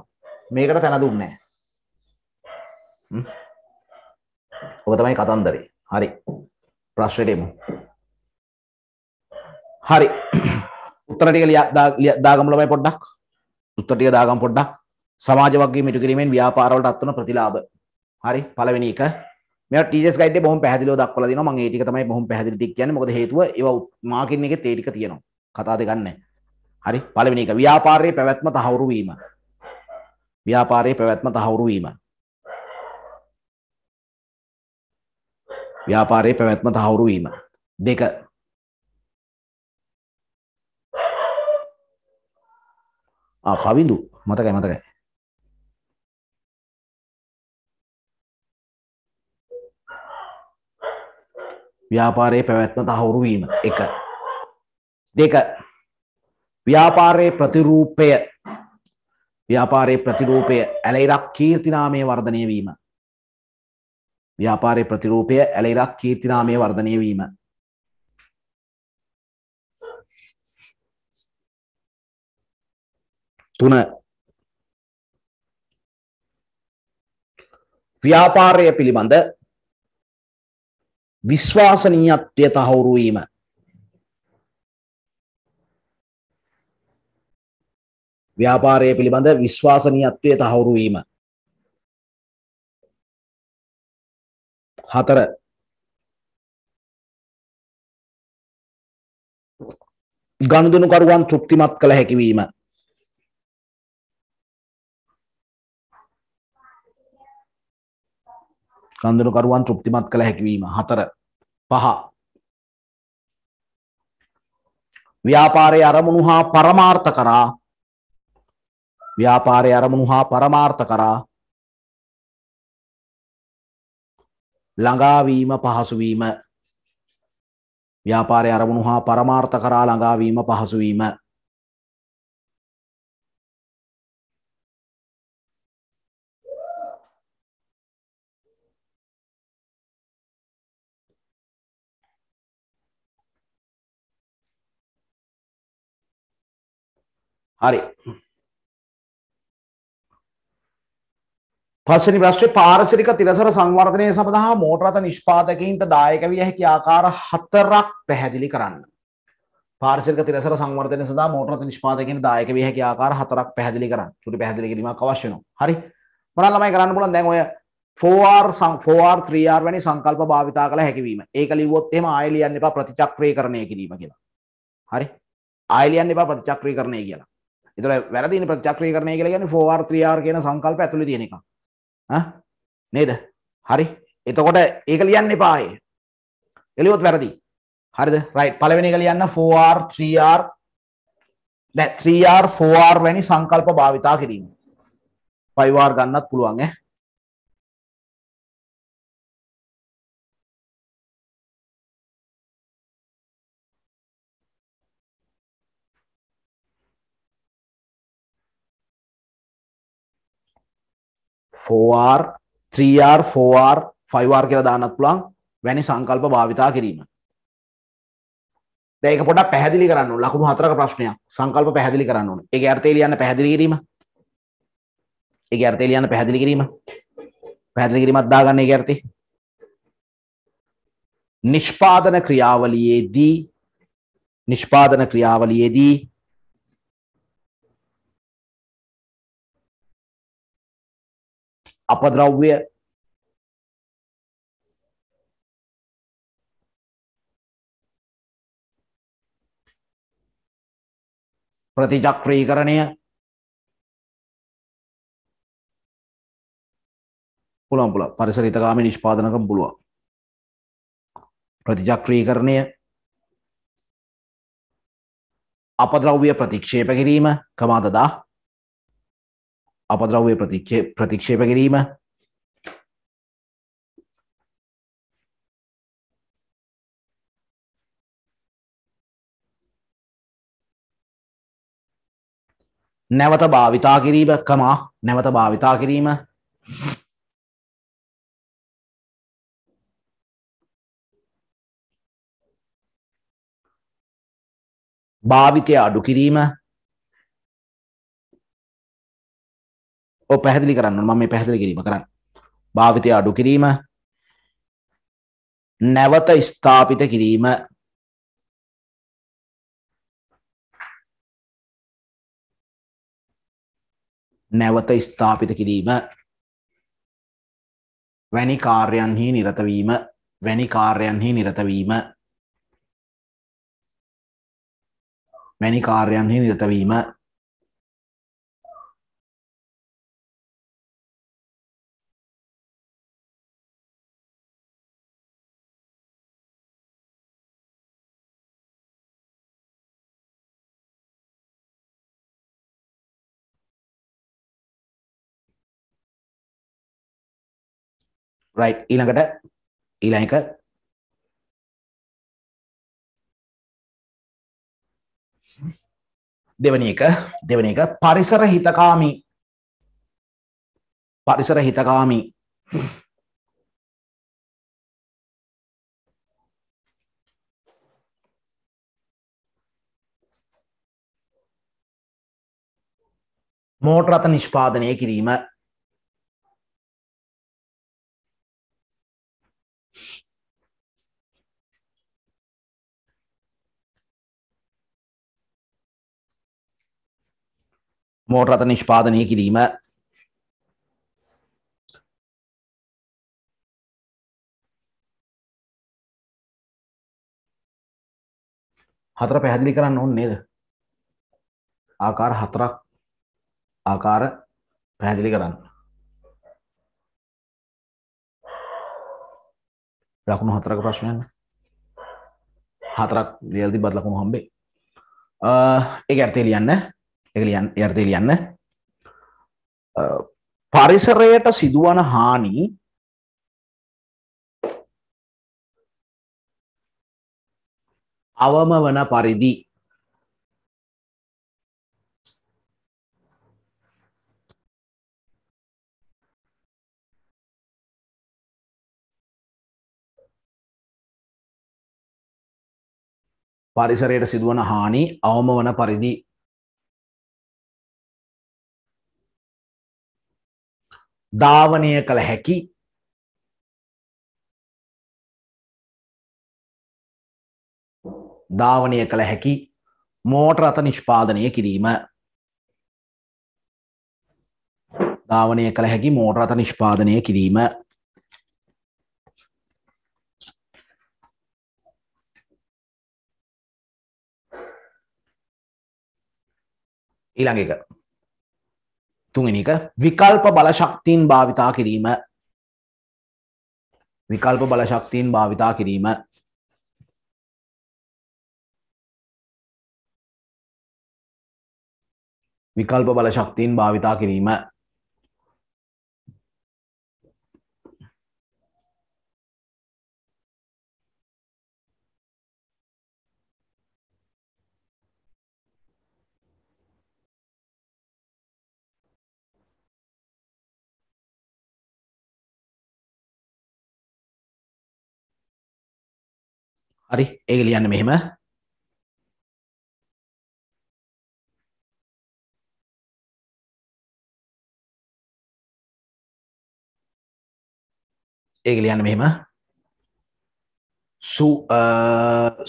Speaker 2: මේකට තැන දුන්නේ නැහැ ඕක තමයි කතන්දරේ. හරි. ප්‍රශ්නෙට එමු. හරි. උත්තර ටික දාගමු ළමයි පොඩ්ඩක්. උත්තර ටික දාගමු පොඩ්ඩක්. සමාජ වගකීම් ඉටු කිරීමෙන් ව්‍යාපාරවලට අත්වන ප්‍රතිලාභ. හරි. පළවෙනි එක. මේවා ටීචර්ස් ගයිඩ් එකේ බොහොම පැහැදිලිව දක්වලා දෙනවා. මම ඒ ටික තමයි බොහොම පැහැදිලි ටික කියන්නේ. මොකද හේතුව ඒවා මාකින් එකේ තේ ටික තියෙනවා. කතා දෙකක් නැහැ. හරි. පළවෙනි එක ව්‍යාපාරයේ පැවැත්ම තහවුරු වීම.
Speaker 1: ව්‍යාපාරයේ පැවැත්ම තහවුරු වීම. ව්‍යාපාරයේ පැවැත්ම තහවුරු වීම. දෙක ආ කවිඳු මතකයි මතකයි. ව්‍යාපාරයේ පැවැත්ම තහවුරු වීම. එක දෙක
Speaker 2: ව්‍යාපාරයේ ප්‍රතිරූපය ව්‍යාපාරයේ ප්‍රතිරූපය ඇලෙරක් කීර්තිනාමය වර්ධනය වීම. ව්‍යාපාරය ප්‍රතිරූපය
Speaker 1: ඇලෙරක් කීර්තිනාමය වර්ධනය වීම. තුන ව්‍යාපාරය පිළිබඳ විශ්වාසනීයත්වය තහවුරු වීම. ව්‍යාපාරය පිළිබඳ විශ්වාසනීයත්වය තහවුරු වීම. හතර ගනුදෙනුකරුවන් තෘප්තිමත් කළ හැකිවීම
Speaker 2: ගනුදෙනුකරුවන් තෘප්තිමත් කළ හැකිවීම හතර පහ ව්‍යාපාරයේ අරමුණු හා පරමාර්ථ කරා ව්‍යාපාරයේ අරමුණු හා පරමාර්ථ කරා ළඟාවීම
Speaker 1: පහසුවීම ව්‍යාපාරය අරමුණු හා පරමාර්ථ කරා ළඟාවීම පහසුවීම හරි
Speaker 2: පස්සනි ප්‍රශ්ේ පාරිසරික තිරසර සංවර්ධනය සඳහා මෝටරත නිෂ්පාදකයින්ට දායක විය හැකි ආකාර හතරක් පැහැදිලි කරන්න. පාරිසරික තිරසර සංවර්ධනය සඳහා මෝටරත නිෂ්පාදකයින්ට දායක විය හැකි ආකාර හතරක් පැහැදිලි කරන්න. චුටි පැහැදිලි කිරීමක් අවශ්‍ය වෙනවා. හරි. මොනවා ළමයි කරන්න පුළුවන් දැන් ඔය 4R 4R 3R වැනි සංකල්ප භාවිතා කළ හැකිවීම. ඒක ලිව්වොත් එහෙම ආයෙ ලියන්න එපා ප්‍රතිචක්‍රීකරණය කිරීම කියලා. හරි. ආයෙ ලියන්න එපා ප්‍රතිචක්‍රීකරණය කියලා. ඒතර වැරදීන ප්‍රතිචක්‍රීකරණය කියලා කියන්නේ 4R 3R කියන සංකල්ප ඇතුලේ තියෙන එකක්. නේද හරි එතකොට ඒක ලියන්න එපායේ එලියොත් වැරදි හරිද රයිට් පළවෙනි එක ලියන්න 4R 3R
Speaker 1: නෑ 3R 4R වැනි සංකල්ප භාවිතා කිරීම 5R ගන්නත් පුළුවන් ඈ 4R 3R 4R 5R කියලා දාන්නත් පුළුවන්
Speaker 2: වැනි සංකල්ප භාවිතා කිරීම. දැන් ඒක පොඩ්ඩක් පැහැදිලි කරන්න ඕන. ලකුණු හතරක ප්‍රශ්නයක්. සංකල්ප පැහැදිලි කරන්න ඕන. ඒකේ අර්ථය ලියන්න පැහැදිලි කිරීම. ඒකේ අර්ථය ලියන්න පැහැදිලි කිරීම. පැහැදිලි කිරීමක් දාගන්න ඒකේ අර්ථය. නිෂ්පාදන ක්‍රියාවලියේදී නිෂ්පාදන ක්‍රියාවලියේදී
Speaker 1: අපද්‍රව්‍ය ප්‍රතිචක්‍රීකරණය පුළුවන් පුළුවන් පරිසර හිතකාමී නිෂ්පාදනකම් පුළුවන් ප්‍රතිචක්‍රීකරණය අපද්‍රව්‍ය ප්‍රතික්ෂේප කිරීම කමාදදා අපද්‍රව්‍ය ප්‍රතික්ෂේප කිරීම නැවත භාවිතා කිරීම කමා නැවත භාවිතා කිරීම භාවිතය අඩු කිරීම ඔ පැහැදිලි කරන්න මම මේ පැහැදිලි කිරීම කරන්න භාවිතය අඩු කිරීම නැවත ස්ථාපිත කිරීම නැවත ස්ථාපිත කිරීම වැනි කාර්යන්හි නිරතවීම වැනි කාර්යන්හි නිරතවීම වැනි කාර්යන්හි නිරතවීම right ඊළඟට ඊළඟ එක දෙවැනි එක දෙවැනි එක පරිසර හිතකාමී පරිසර හිතකාමී මෝටරත නිෂ්පාදනය කිරීම මෝටරත නිෂ්පාදනය කිරීම හතර පැහැදිලි කරන්න ඕන නේද ආකාර හතරක් ආකාර පැහැදිලි කරන්න ලකුණු
Speaker 2: හතරක ප්‍රශ්නයන්න හතරක් ලියල්ති බත් ලකුණු හම්බේ ඒ ඇත්තේ ලියන්න එක ලියන්න යර්ථය ලියන්න
Speaker 1: පරිසරයට සිදුවන හානි අවම වන පරිදි පරිසරයට සිදුවන හානි අවම වන පරිදි ධාවනය කළ හැකි ධාවනය කළ හැකි මෝටර රථ නිෂ්පාදනය කිරීම ධාවනය කළ හැකි මෝටර රථ නිෂ්පාදනය කිරීම ඊළඟ එක තුන්වෙනි එක විකල්ප බලශක්තියින් භාවිතා කිරීම විකල්ප බලශක්තියින් භාවිතා කිරීම විකල්ප බලශක්තියින් භාවිතා කිරීම හරි ඒක ලියන්න මෙහෙම ඒක ලියන්න මෙහෙම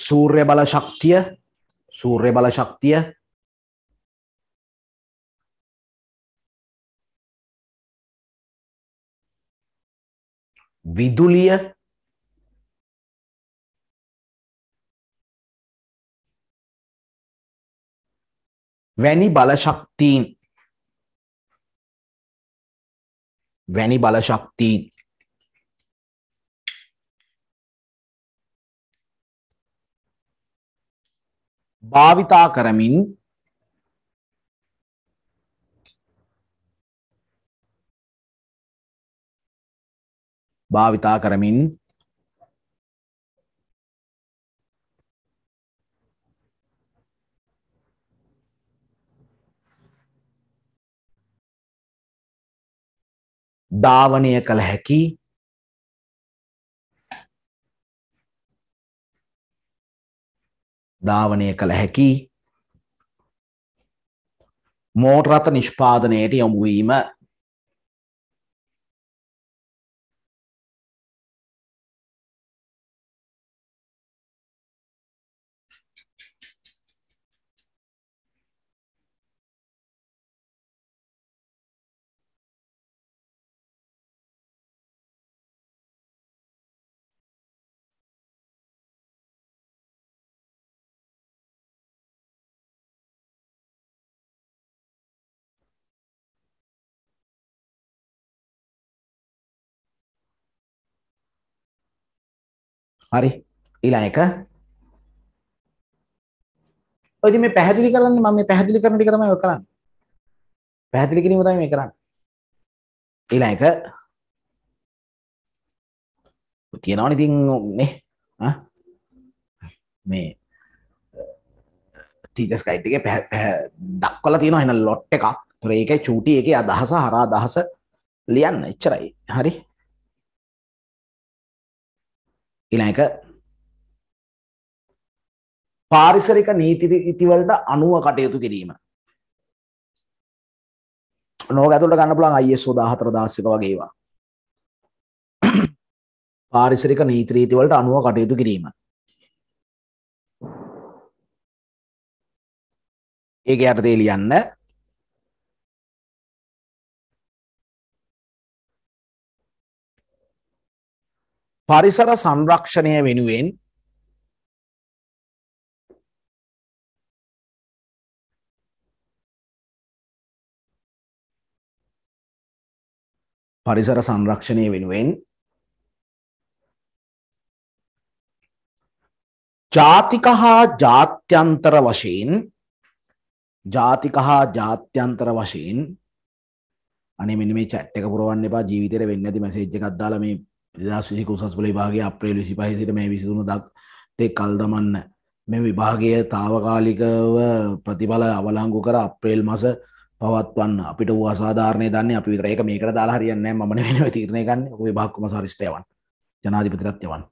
Speaker 1: සූර්ය බල ශක්තිය සූර්ය බල ශක්තිය විදුලිය වැනි බලශක්තිීන් වැනි බලශක්තිීන් භාවිතා කරමින් භාවිතා කරමින් ධාවනය කළ හැකි ධාවනය කළ හැකි මෝටරත නිෂ්පාදනයට යොමුවීම හරි ඊළඟ එක ඔය ඉතින් මේ පැහැදිලි කරන්නේ මම මේ පැහැදිලි කරන ටික තමයි ඔය කරන්නේ පැහැදිලි කිරීම තමයි මේ කරන්නේ ඊළඟ එක තියෙනවනේ ඉතින් නේ ආ මේ ටීචස් ගයිඩ්
Speaker 2: එකේ දක්වලා තියෙනවා එහෙනම් ලොට් එකක්. ඒතර ඒකේ චූටි එකේ අදහස හරා අදහස
Speaker 1: ලියන්න එච්චරයි. හරි. ඊළඟ එක පාරිසරික නීති රීති වලට
Speaker 2: අනුව කටයුතු කිරීම. නෝක ඇතුළට ගන්න පුළුවන් ISO 14001 වගේ ඒවා. පාරිසරික නීති රීති වලට
Speaker 1: අනුව කටයුතු කිරීම. ඒක යටතේ ලියන්න පරිසර සංරක්ෂණය වෙනුවෙන් පරිසර සංරක්ෂණය වෙනුවෙන්
Speaker 2: ජාතික හා ජාත්‍යන්තර වශයෙන් ජාතික හා ජාත්‍යන්තර වශයෙන් අනේ මෙන්න මේ චැට් එක පුරවන්න එපා ජීවිතේට වෙන්නේ නැති මැසේජ් එකක් දාලා මේ දෙදස් විසික උසස් පල විභාගේ අප්‍රේල් විසි පහිසිට මේ විසිතුුණු දක්තේ කල් දමන්න මෙ විභාගය තාවකාලිකව ප්‍රතිඵල අවලංගු කර අප්‍රේල් මස පවත්වන්න අපිට වවාසාධාරණය දන්න අපි විතරයක මේකට දාලා හරියන්න මන වෙන තීරණය ගන්න ඔය භක්කම සරිෂ්ටයවන් ජනාධිපතිරත්යවන්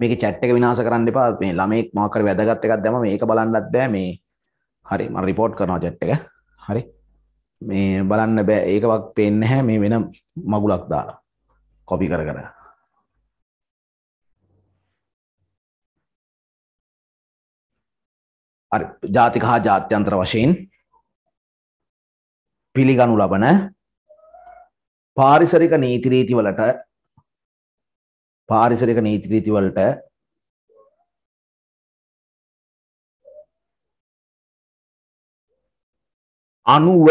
Speaker 2: මේක චැට්ටක විනාස කරන්න එපා මේ ළමෙක් මාකර වැදගත්ත එකක් දැම මේක බලන්නත් බෑ මේ හරි ම රිපෝට් කරනවා චැට්ට එක හරි මේ බලන්න බෑ ඒකවක් පේන්නේ නැහැ මේ වෙන මගුලක්
Speaker 1: දාලා කොපි කර කර හරි ජාතික හා ජාත්‍යන්තර වශයෙන් පිළිගනු ලබන පාරිසරික නීති රීතිවලට පාරිසරික නීති රීතිවලට අනුව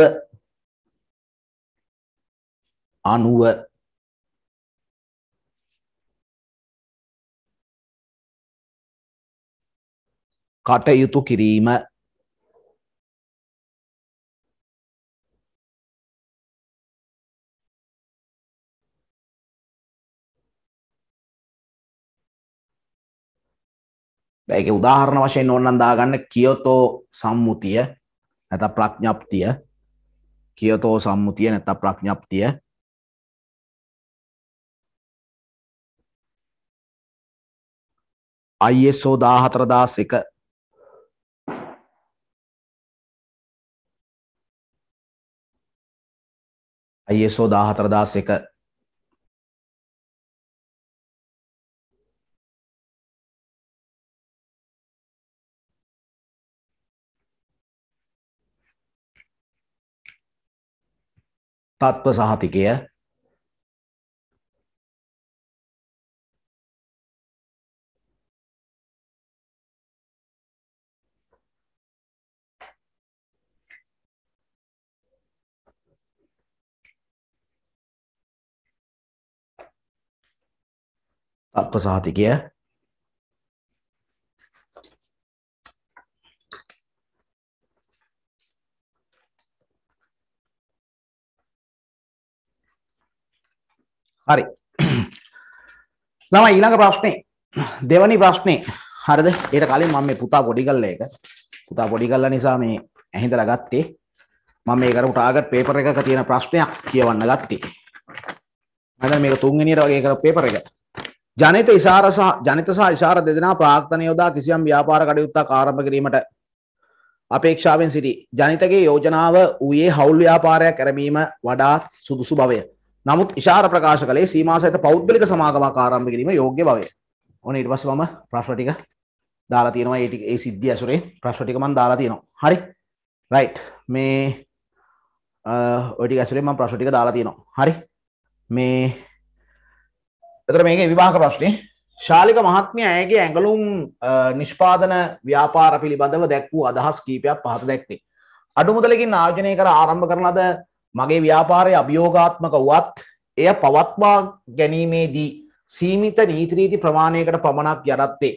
Speaker 1: අනුව කටයුතු කිරීම ඒක උදාහරණ වශයෙන් ඕනනම් දාගන්න කියතෝ සම්මුතිය නැත්නම් ප්‍රඥප්තිය කියතෝ සම්මුතිය නැත්නම් ප්‍රඥප්තිය ISO 14001 ISO 14001 තත්ත්ව සහතිකය තත්ත්ව සහතිකය හරි ළමයි ඊළඟ ප්‍රශ්නේ දෙවැනි ප්‍රශ්නේ
Speaker 2: හරිද ඊට කලින් මම මේ පුතා පොඩි කළා ඒක පුතා පොඩි කළා නිසා මේ ඇහිඳලා ගත්තේ මම මේ කරපු ටාගට් පේපර් එකක තියෙන ප්‍රශ්නයක් කියවන්න ගත්තේ මම මේක තුන්වෙනියට වගේ කරපු පේපර් එකක් ජනිත ඉසාර සහ ජනිත සහ ඉසාර දෙදෙනා ප්‍රාර්ථනය යොදා කිසියම් ව්‍යාපාර කටයුත්තක් ආරම්භ කිරීමට අපේක්ෂාවෙන් සිටි ජනිතගේ යෝජනාව වූයේ හවුල් ව්‍යාපාරයක් කරමීම වඩාත් සුදුසු බවය. නමුත් ඉශාර ප්‍රකාශ කළේ සීමා සහිත පෞද්ගලික සමාගමක් ආරම්භ කිරීම යෝග්‍ය බවය. ඕන ඊට පස්සේ මම ප්‍රශ්න ටික දාලා තියෙනවා ඒ ටික ඒ සිද්ධිය ඇසුරේ ප්‍රශ්න ටික මම දාලා තියෙනවා. හරි. රයිට්. මේ ඔය ටික ඇසුරේ මම ප්‍රශ්න ටික දාලා තියෙනවා. හරි. මේ එතර මේක විවාහක ප්‍රශ්නය ශාලික මහත්මිය ඇයගේ ඇඟලුම් නිෂ්පාදන ව්‍යාපාර පිළිබඳව දැක් වූ අදහස් කීපයක් පහත දැක්වේ. අඩුමුදලකින් ආයෝජනය කර ආරම්භ කරන ලද මගේ ව්‍යාපාරය අභියෝගාත්මක වුවත් එය පවත්වා ගැනීමේදී සීමිත නීතිරීති ප්‍රමාණයකට පමණක් යටත්තේ.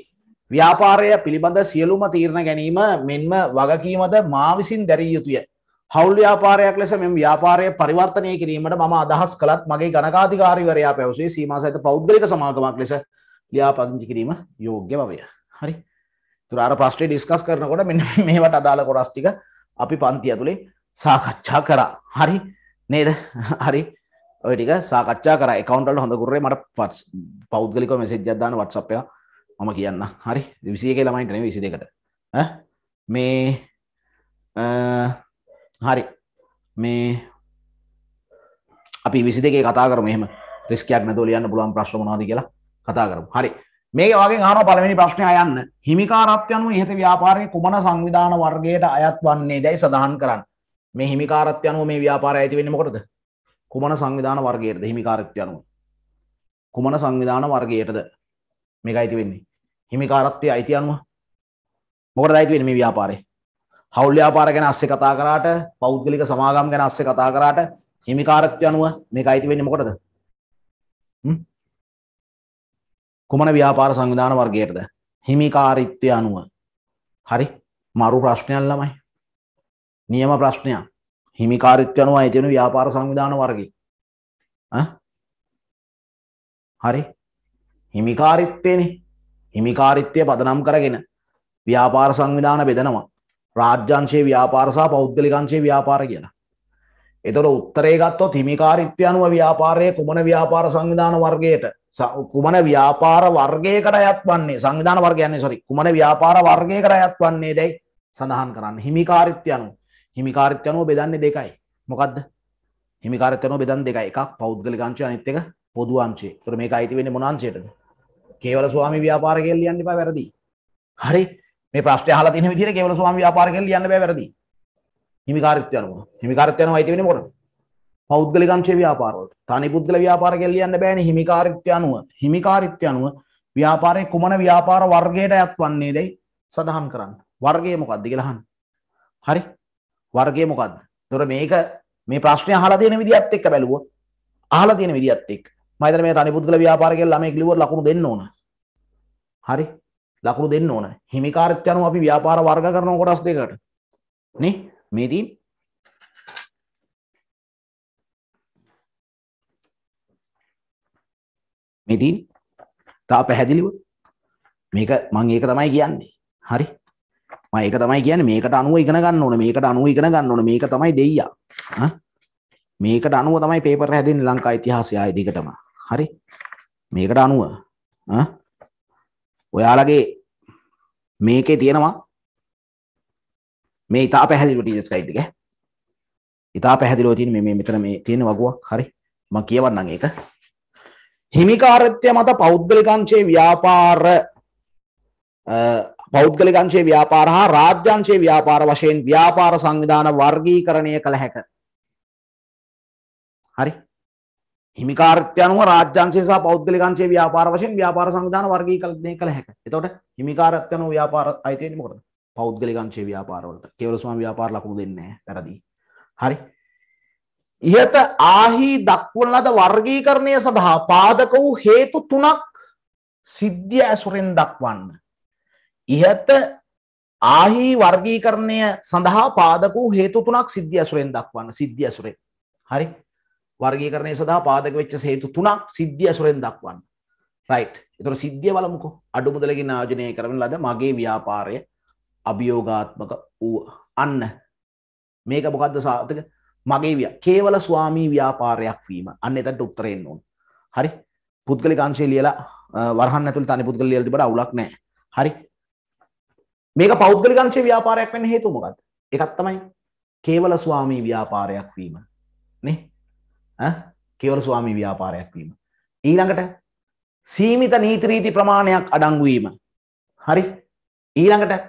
Speaker 2: ව්‍යාපාරය පිළිබඳ සියලුම තීරණ ගැනීම මෙන්ම වගකීමද මා විසින් දැරිය යුතුය. හවුල් ව්‍යාපාරයක් ලෙස මෙම ව්‍යාපාරය පරිවර්තනය කිරීමට මම අදහස් කළත් මගේ ගණකාධිකාරිවරයා පැවසේ සීමා සහිත පෞද්ගලික සමාගමක් ලෙස ලියාපදිංචි කිරීම යෝග්‍ය බවය. හරි. තුරාර ප්‍රශ්නේ ඩිස්කස් කරනකොට මෙන්න මේවට අදාළ කොටස් ටික අපි පන්ති ඇතුලේ සාකච්ඡා කරා. හරි. නේද? හරි. ඔය ටික සාකච්ඡා කරා. account වල හොඳ කුරේ මට පෞද්ගලිකව message එකක් දාන්න WhatsApp එක මම කියන්න. හරි. 21 ළමයින්ට නෙවෙයි 22කට. ඈ මේ අ හරි මේ අපි විසි දෙකේ කතා කරම එහම රිස්කයක් නැතුව ලියන්න පුළුවන් ප්‍රශ්න මොනවද කියලා කතා කරමු. හරි. මේක වගේ අහනවා පළවෙනි ප්‍රශ්නය යන්න. හිමිකාරත්වය අනුව ඉහත ව්‍යාපාරයේ කුමන සංවිධාන වර්ගයට අයත් වන්නේදයි සඳහන් කරන්න. මේ හිමිකාරත්වය අනුව මේ ව්‍යාපාරය ඇති වෙන්නේ මොකටද? කුමන සංවිධාන වර්ගයටද හිමිකාරත්වය අනුව? කුමන සංවිධාන වර්ගයටද මේක අයිති වෙන්නේ? හිමිකාරත්වයේ අයිති අනුව මොකටද අයිති වෙන්නේ මේ ව්‍යාපාරේ? හවුල් ව්‍යාපාර ගැන ASCII කතා කරාට පෞද්ගලික සමාගම් ගැන ASCII කතා කරාට හිමිකාරත්වය අනුව මේක අයිති වෙන්නේ මොකටද? කුමන ව්‍යාපාර සංවිධාන වර්ගයටද? හිමිකාරීත්වය අනුව. හරි. මරු ප්‍රශ්නයක් ළමයි. නියම ප්‍රශ්නයක්. හිමිකාරීත්වය අනුව අයිති වෙන ව්‍යාපාර සංවිධාන වර්ගය. හරි. හිමිකාරීත්වයනේ. හිමිකාරීත්වය පදනම් කරගෙන ව්‍යාපාර සංවිධාන බෙදනවා. රාජ්‍යංශයේ ව්‍යාපාර සහ පෞද්ගලිකංශයේ ව්‍යාපාර කියලා. එතකොට උත්තරේ ගත්තොත් හිමිකාරීත්වය අනුව ව්‍යාපාරයේ කුමන ව්‍යාපාර සංවිධාන වර්ගයට කුමන ව්‍යාපාර වර්ගයකට අයත් වන්නේ සංවිධාන වර්ගය යන්නේ sorry කුමන ව්‍යාපාර වර්ගයකට අයත් වන්නේ දැයි සඳහන් කරන්න හිමිකාරීත්වය අනුව හිමිකාරීත්වය අනුව බෙදන්නේ දෙකයි. මොකද්ද? හිමිකාරීත්වය අනුව බෙදන්නේ දෙකයි. එකක් පෞද්ගලික අංශය අනිත් එක පොදු අංශය. ඒතර මේක අයිති වෙන්නේ මොන අංශයටද? කේවල ස්වාමි ව්‍යාපාර කියලා ලියන්න එපා වැරදි. හරි. මේ ප්‍රශ්නේ අහලා තියෙන විදිහට කේවල ස්වාමි ව්‍යාපාර කියලා ලියන්න බෑ වැරදි. හිමිකාරීත්වය අනුව. හිමිකාරීත්වය අනුවයි තියෙන්නේ මොකටද? පෞද්ගලිකංශයේ ව්‍යාපාර වලට. තනි පුද්ගල ව්‍යාපාර කියලා ලියන්න බෑනේ හිමිකාරීත්වය අනුව. හිමිකාරීත්වය අනුව ව්‍යාපාරයේ කුමන ව්‍යාපාර වර්ගයට අයත් වන්නේදයි සඳහන් කරන්න. වර්ගය මොකක්ද කියලා අහන්න. හරි? වර්ගය මොකක්ද? ඒතොර මේක මේ ප්‍රශ්නේ අහලා තියෙන විදිහත් එක්ක බැලුවොත් අහලා තියෙන විදිහත් එක්ක මම හිතන්නේ මේ තනි පුද්ගල ව්‍යාපාර කියලා ළමයි කිව්වොත් ලකුණු දෙන්න ඕන. හරි? ලකුණු දෙන්න ඕන හිමිකාරත් යනු අපි ව්‍යාපාර වර්ග කරන කොටස් දෙකට නේ මේදී
Speaker 1: මෙතින් තා පැහැදිලිව මේක මං
Speaker 2: ඒක තමයි කියන්නේ හරි මම ඒක තමයි කියන්නේ මේකට අනුව ඉගෙන ගන්න ඕන මේකට අනුව ඉගෙන ගන්න ඕන මේක තමයි දෙයියා මේකට අනුව තමයි පේපර් හැදෙන්නේ ලංකා ඉතිහාසය ආයේ දිගටම හරි මේකට අනුව ඔයාලගේ මේකේ තියෙනවා මේ ඉතා පැහැදිලිව ටීචර්ස් ගයිඩ් එක. ඉතා පැහැදිලිව තියෙන මේ මේ මෙතන මේ තියෙන වගුවක් හරි. මම කියවන්නම් ඒක. හිමිකාරත්වය මත පෞද්ගලිකංශයේ ව්‍යාපාර පෞද්ගලිකංශයේ ව්‍යාපාර හා රාජ්‍යංශයේ ව්‍යාපාර වශයෙන් ව්‍යාපාර සංවිධාන වර්ගීකරණය කළ හැක. හරි. හිමිකාර්ත්‍ය අනුව රාජ්‍යංශය සහ පෞද්ගලිකංශයේ ව්‍යාපාර වශයෙන් ව්‍යාපාර සංවිධාන වර්ගීකරණය කළ හැකියි. එතකොට හිමිකාරත්ව අනුව ව්‍යාපාර අයිති වෙන්නේ මොකටද? පෞද්ගලිකංශයේ ව්‍යාපාරවලට. කේවල ස්වාමි ව්‍යාපාර ලකුණු දෙන්නේ නැහැ. වැරදි. හරි. ඉහත ආහි දක්වන ලද වර්ගීකරණය සඳහා පාදක වූ හේතු තුනක් සිද්ධිය ඇසුරෙන් දක්වන්න. ඉහත ආහි වර්ගීකරණය සඳහා පාදක වූ හේතු තුනක් සිද්ධිය ඇසුරෙන් දක්වන්න. සිද්ධිය ඇසුරෙන්. හරි. වර්ගීකරණය සඳහා පාදක වෙච්ච හේතු තුනක් සිද්ධිය ඇසුරෙන් දක්වන්න. රයිට්. ඒතකොට සිද්ධිය බලමුකෝ. අඩු මුදලකින් ආයෝජනය කරන ලද මගේ ව්‍යාපාරය අභියෝගාත්මක වූ අන්න මේක මොකද්ද සාර්ථක? මගේ ව්‍යා කේවල ස්වාමී ව්‍යාපාරයක් වීම. අන්න එතනට උත්තර එන්න ඕන. හරි. පුද්ගලික අංශය ලියලා වරහන් ඇතුළේ තනි පුද්ගල ලියලා තිබ්බට අවුලක් නැහැ. හරි. මේක පෞද්ගලික අංශයේ ව්‍යාපාරයක් වෙන්න හේතුව මොකද්ද? ඒකත් තමයි කේවල ස්වාමී ව්‍යාපාරයක් වීම. නේ? කෙවර ස්වාමි ව්‍යාපාරයක් වීම. ඊළඟට සීමිත නීතිරීති ප්‍රමාණයක් අඩංගුවීම. හරි ඊළඟට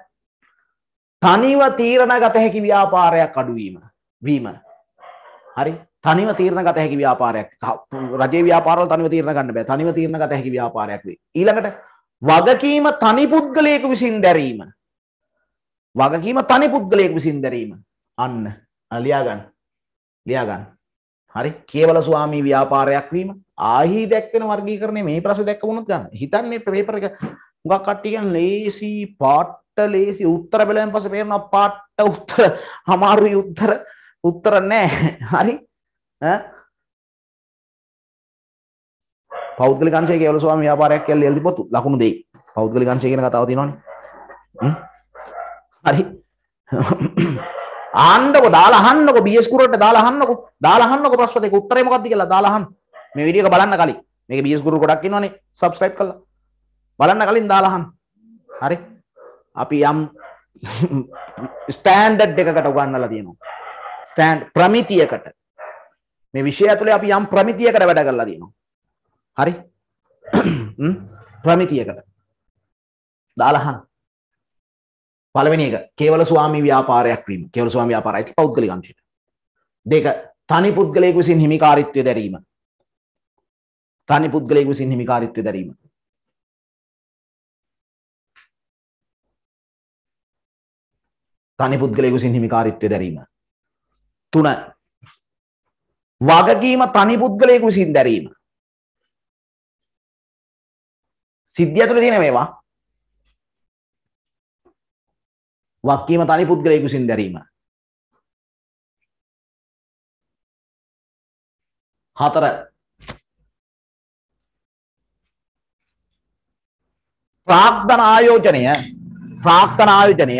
Speaker 2: තනිව තීරණ ගත හැකි ව්‍යාපාරයක් අඩුවීම වීම. හරි තනිව තීරණ ගත හැකි ව්‍යාපාරයක් රජේ ව්‍යාපාරවල තනිව තීරණ ගන්න බෑ තනිව තීරණ ගත හැකි ව්‍යාපාරයක් වේ. ඊළඟට වගකීම තනි පුද්ගලයෙකු විසින් දැරීම. වගකීම තනි පුද්ගලයෙකු විසින් දැරීම. අන්න ලියා ගන්න. ලියා ගන්න. හරි කේවල ස්වාමී ව්‍යාපාරයක් වීම ආහි දැක්වෙන වර්ගීකරණය මේ ප්‍රශ්නේ දැක්ක වුණොත් ගන්න. හිතන්නේ පේපර් එක හුඟක් කට්ටිය කියන ලේසි පාට්ට ලේසි උත්තර බලයෙන් පස්සේ පේනවා පාට්ට උත්තර අමාරුයි උත්තර උත්තර නැහැ. හරි? ඈ පෞද්ගලික අංශයේ කේවල ස්වාමී ව්‍යාපාරයක් කියලා ලියලා තිබ්බොත් ලකුණු දෙයි. පෞද්ගලික අංශය කියන කතාව තියෙනවනේ. හරි. ආන්නකො දාලා අහන්නකො BS ගුරුවරට දාලා අහන්නකො දාලා අහන්නකො ප්‍රශ්න දෙක උත්තරේ මොකද්ද කියලා දාලා අහන්න මේ වීඩියෝ එක බලන්න කලින් මේක BS ගුරු ගොඩක් ඉන්නවනේ subscribe කරලා බලන්න කලින් දාලා අහන්න හරි අපි යම් ස්ටෑන්ඩඩ් එකකට උගන්වලා තියෙනවා ස්ටෑන්ඩ් ප්‍රමිතියකට මේ විෂය ඇතුලේ අපි යම් ප්‍රමිතියකට වැඩ කරලා තියෙනවා හරි ප්‍රමිතියකට දාලා අහන්න පළවෙනි එක කේවල ස්වාමී ව්‍යාපාරයක් වීම. කේවල ස්වාමී ව්‍යාපාරය ඇති පෞද්ගලික අංශයට. දෙක තනි පුද්ගලයෙකු විසින් හිමිකාරීත්වය දැරීම.
Speaker 1: තනි පුද්ගලයෙකු විසින් හිමිකාරීත්වය දැරීම. තනි පුද්ගලයෙකු විසින් හිමිකාරීත්වය දැරීම. තුන වගකීම තනි පුද්ගලයෙකු විසින් දැරීම. සිද්ධිය ඇතුළේ තියෙන මේවා වක්කීම තනි පුද්ගලයෙකු විසින් දැරීම. හතර ප්‍රාක්්ධන ආයෝජනය ප්‍රාක්්ධන ආයෝජනය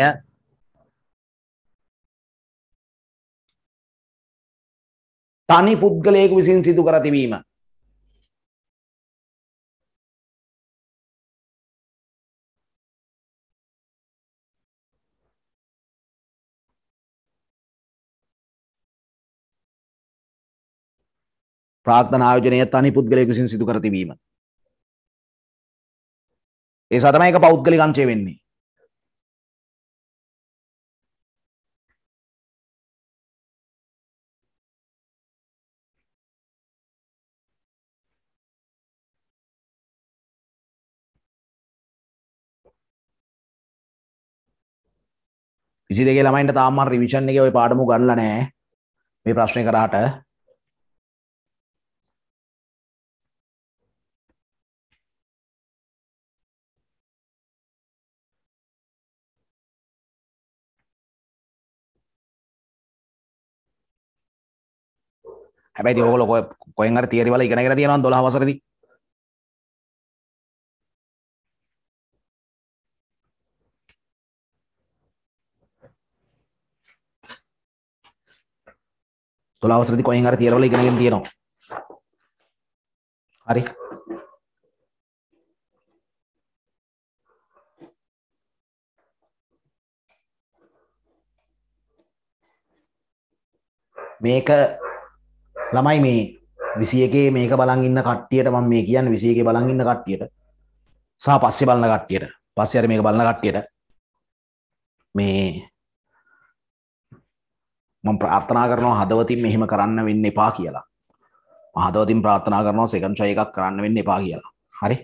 Speaker 1: තනි පුද්ගලයෙකු විසින් සිදු කර තිබීම. ප්‍රාක්්ථන ආයෝජනය තනි පුද්ගලයෙකු විසින් සිදු කර තිබීම. ඒ සතම එක පෞද්ගලිකංචය වෙන්නේ. විසි දෙගේ ළමයින්ට තාමන් රිවිෂන් එක ඔය පාඩමු ගල්ලනෑ මේ ප්‍රශ්නය කරාට හැබැයි ඔයගොල්ලෝ කො කොහෙන් හරි තියරි වල ඉගෙනගෙන තියෙනවා 12 වසරේදී දොලා වසරදි කොහෙන් හරි තියරවල ඉගෙනගෙන තියෙනවා. හරි.
Speaker 2: මේක ළමයි මේ විසියගේ මේක බලන් ඉන්න කට්ටියට මම මේ කියන්නේ විසියගේ බලන් ඉන්න කට්ටියට සහ පස්සේ බලන කට්ටියට පස්සේ අර මේක බලන කට්ටියට මේ මම ප්‍රාර්ථනා කරනවා හදවතින් මෙහෙම කරන්න වෙන්න එපා කියලා. මම හදවතින් ප්‍රාර්ථනා කරනවා සෙකන්ඩ් ෂොට් එකක් කරන්න වෙන්න එපා කියලා. හරි?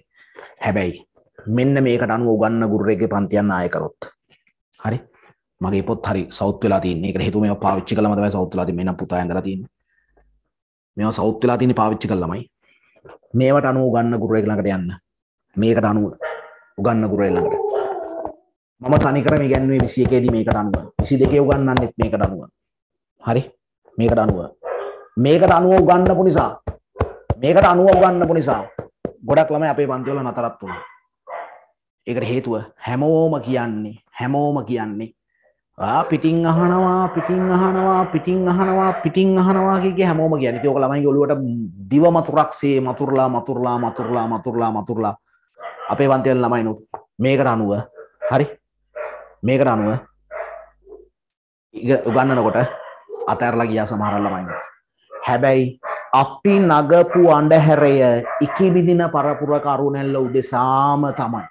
Speaker 2: හැබැයි මෙන්න මේකට අනුව උගන්න ගුරුරෙක්ගේ පන්තියන් ආයෙ කරොත්. හරි? මගේ පොත් හරි සවුත් වෙලා තින්නේ. ඒකට හේතුව මේව පාවිච්චි කළාම තමයි සවුත් වෙලා තින්නේ. එහෙනම් පුතා ඇඳලා තින්නේ. මෙ සෞත් වෙලා තින පාවිච්චි කල්ලමයි මේවට අනුව ගන්න ගුරුවෙක්ලකට යන්න මේකට අනුව උගන්න ගුරුවෙල්ලකට මම තනිකරම ගැන්වේ විසි එකේදී මේකට අනුව විසි දෙකේ උගන්නන්නෙත් මේකට අනුව හරි මේකට අනුව මේකට අනුව උගන්නපු නිසා මේකට අනුව උගන්නපු නිසා ගොඩක් ළමයි අපේ පන්තිවල නතරත් වුණා ඒකට හේතුව හැමෝම කියන්නේ හැමෝම කියන්නේ ආ පිටින් අහනවා පිටින් අහනවා පිටින් අහනවා පිටින් අහනවා කිය හැමෝම කියන්නේ ඒක ළමයිගේ ඔළුවට දිව මතුරක්සේ මතුරුලා මතුරුලා මතුරුලා මතුරුලා මතුරුලා අපේ වන්ති වෙන ළමයි නුත් මේකට අනුව හරි මේකට අනුව උගන්නනකොට අතෑරලා ගියා සමහර ළමයි හැබැයි අපි නගපු අඬහැරය ඉකිබිදින පරපුර කරුණැල්ල උදෙසාම තමයි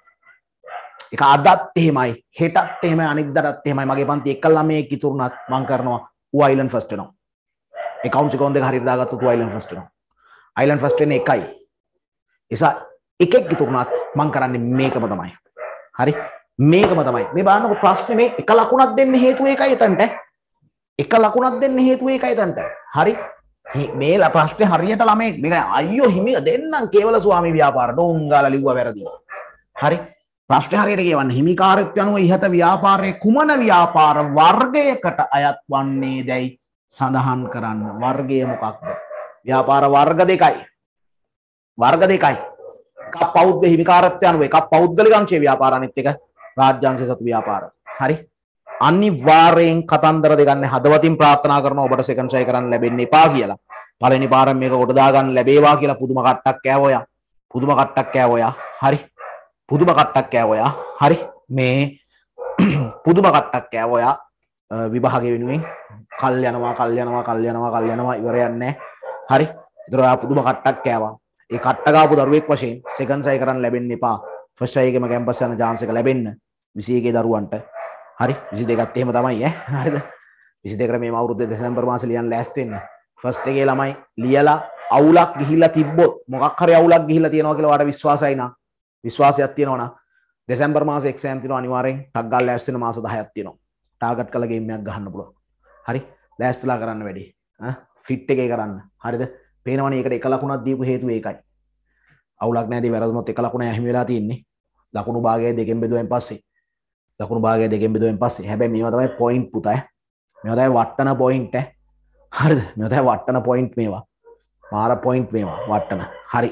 Speaker 2: එක අදත් එහෙමයි හෙටත් එහෙම අනික්දරත් එහෙමයි මගේ පන්ති එක ළමයෙක් ඉතුරුනත් මං කරනවා ඌ අයිලන්ඩ් ෆස්ට් වෙනවා ඒ කවුන්ට් එකෝන් දෙක හරියට දාගත්තොත් ඌ අයිලන්ඩ් ෆස්ට් වෙනවා අයිලන්ඩ් ෆස්ට් වෙන්නේ එකයි එසා එකෙක් ඉතුරුනත් මං කරන්නේ මේකම තමයි හරි මේකම තමයි මේ බලන්නකො ප්‍රශ්නේ මේ එක ලකුණක් දෙන්න හේතුව ඒකයි එතනට එක ලකුණක් දෙන්න හේතුව ඒකයි එතනට හරි මේ ප්‍රශ්නේ හරියට ළමයෙක් මේක අයියෝ හිමිය දෙන්නම් කේවල ස්වාමි ව්‍යාපාරට උංගාලා ලිව්වා වැරදි හරි ප්‍රශ්නේ හරියට කියවන්න හිමිකාරීත්වය අනුව ඉහත ව්‍යාපාරයේ කුමන ව්‍යාපාර වර්ගයකට අයත් වන්නේ දැයි සඳහන් කරන්න වර්ගය මොකක්ද ව්‍යාපාර වර්ග දෙකයි වර්ග දෙකයි එකක් පෞද්ගල හිමිකාරීත්වය අනුව එකක් පෞද්ගලික අංශයේ ව්‍යාපාර අනිත් එක රාජ්‍යාංශයේ සතු ව්‍යාපාර හරි අනිවාර්යෙන් කතන්දර දෙකන්නේ හදවතින් ප්‍රාර්ථනා කරනවා ඔබට සෙකන්ඩ් ෂයි කරන්න ලැබෙන්න එපා කියලා පළවෙනි පාරෙන් මේක කොට දා ගන්න ලැබේවා කියලා පුදුම කට්ටක් කෑව ඔයා පුදුම කට්ටක් කෑව ඔයා හරි පුදුම කට්ටක් කෑ ඔයා හරි මේ පුදුම කට්ටක් කෑ ඔයා විභාග වෙනුවෙන් කල් යනවා කල් යනවා කල් යනවා කල් යනවා ඉවරයන්නේ හරි එතකොට ඔයා පුදුම කට්ටක් කෑවා ඒ කට්ට ගාපු දරුවෙක් වශයෙන් සෙකන්ඩ් සයි කරන්න ලැබෙන්න එපා ෆස්ට් සයිකෙම කැම්පස් යන chance එක ලැබෙන්න 21 දරුවන්ට හරි 22ත් එහෙම තමයි ඈ හරිද 22කට මේ අවුරුද්දේ දෙසැම්බර් මාසේ ලියන්න ලෑස්ති වෙන්න ෆස්ට් එකේ ළමයි ලියලා අවුලක් ගිහිල්ලා තිබ්බොත් මොකක් හරි අවුලක් ගිහිල්ලා තියෙනවා කියලා ඔයාට විශ්වාසයි නම් විශ්වාසයක් තියෙනවනම් දෙසැම්බර් මාසේ එක්සෑම් තියෙනවා අනිවාර්යෙන් ටක් ගාලා ලෑස්ති වෙන මාස 10ක් තියෙනවා. ටාගට් කළ ගේම් එකක් ගහන්න පුළුවන්. හරි. ලෑස්තිලා කරන්න වැඩි. ඈ ෆිට් එකේ කරන්න. හරිද? පේනවනේ ඒකට එක ලකුණක් දීපු හේතුව ඒකයි. අවුලක් නැහැදී වැරදුනොත් එක ලකුණ ඇහිම වෙලා තියෙන්නේ. ලකුණු භාගය දෙකෙන් බෙදුවෙන් පස්සේ. ලකුණු භාගය දෙකෙන් බෙදුවෙන් පස්සේ. හැබැයි මේවා තමයි පොයින්ට් පුතා. මේවා තමයි වට්ටන පොයින්ට් ඈ. හරිද? මේවා තමයි වට්ටන පොයින්ට් මේවා. මාර පොයින්ට් මේවා වට්ටන. හරි.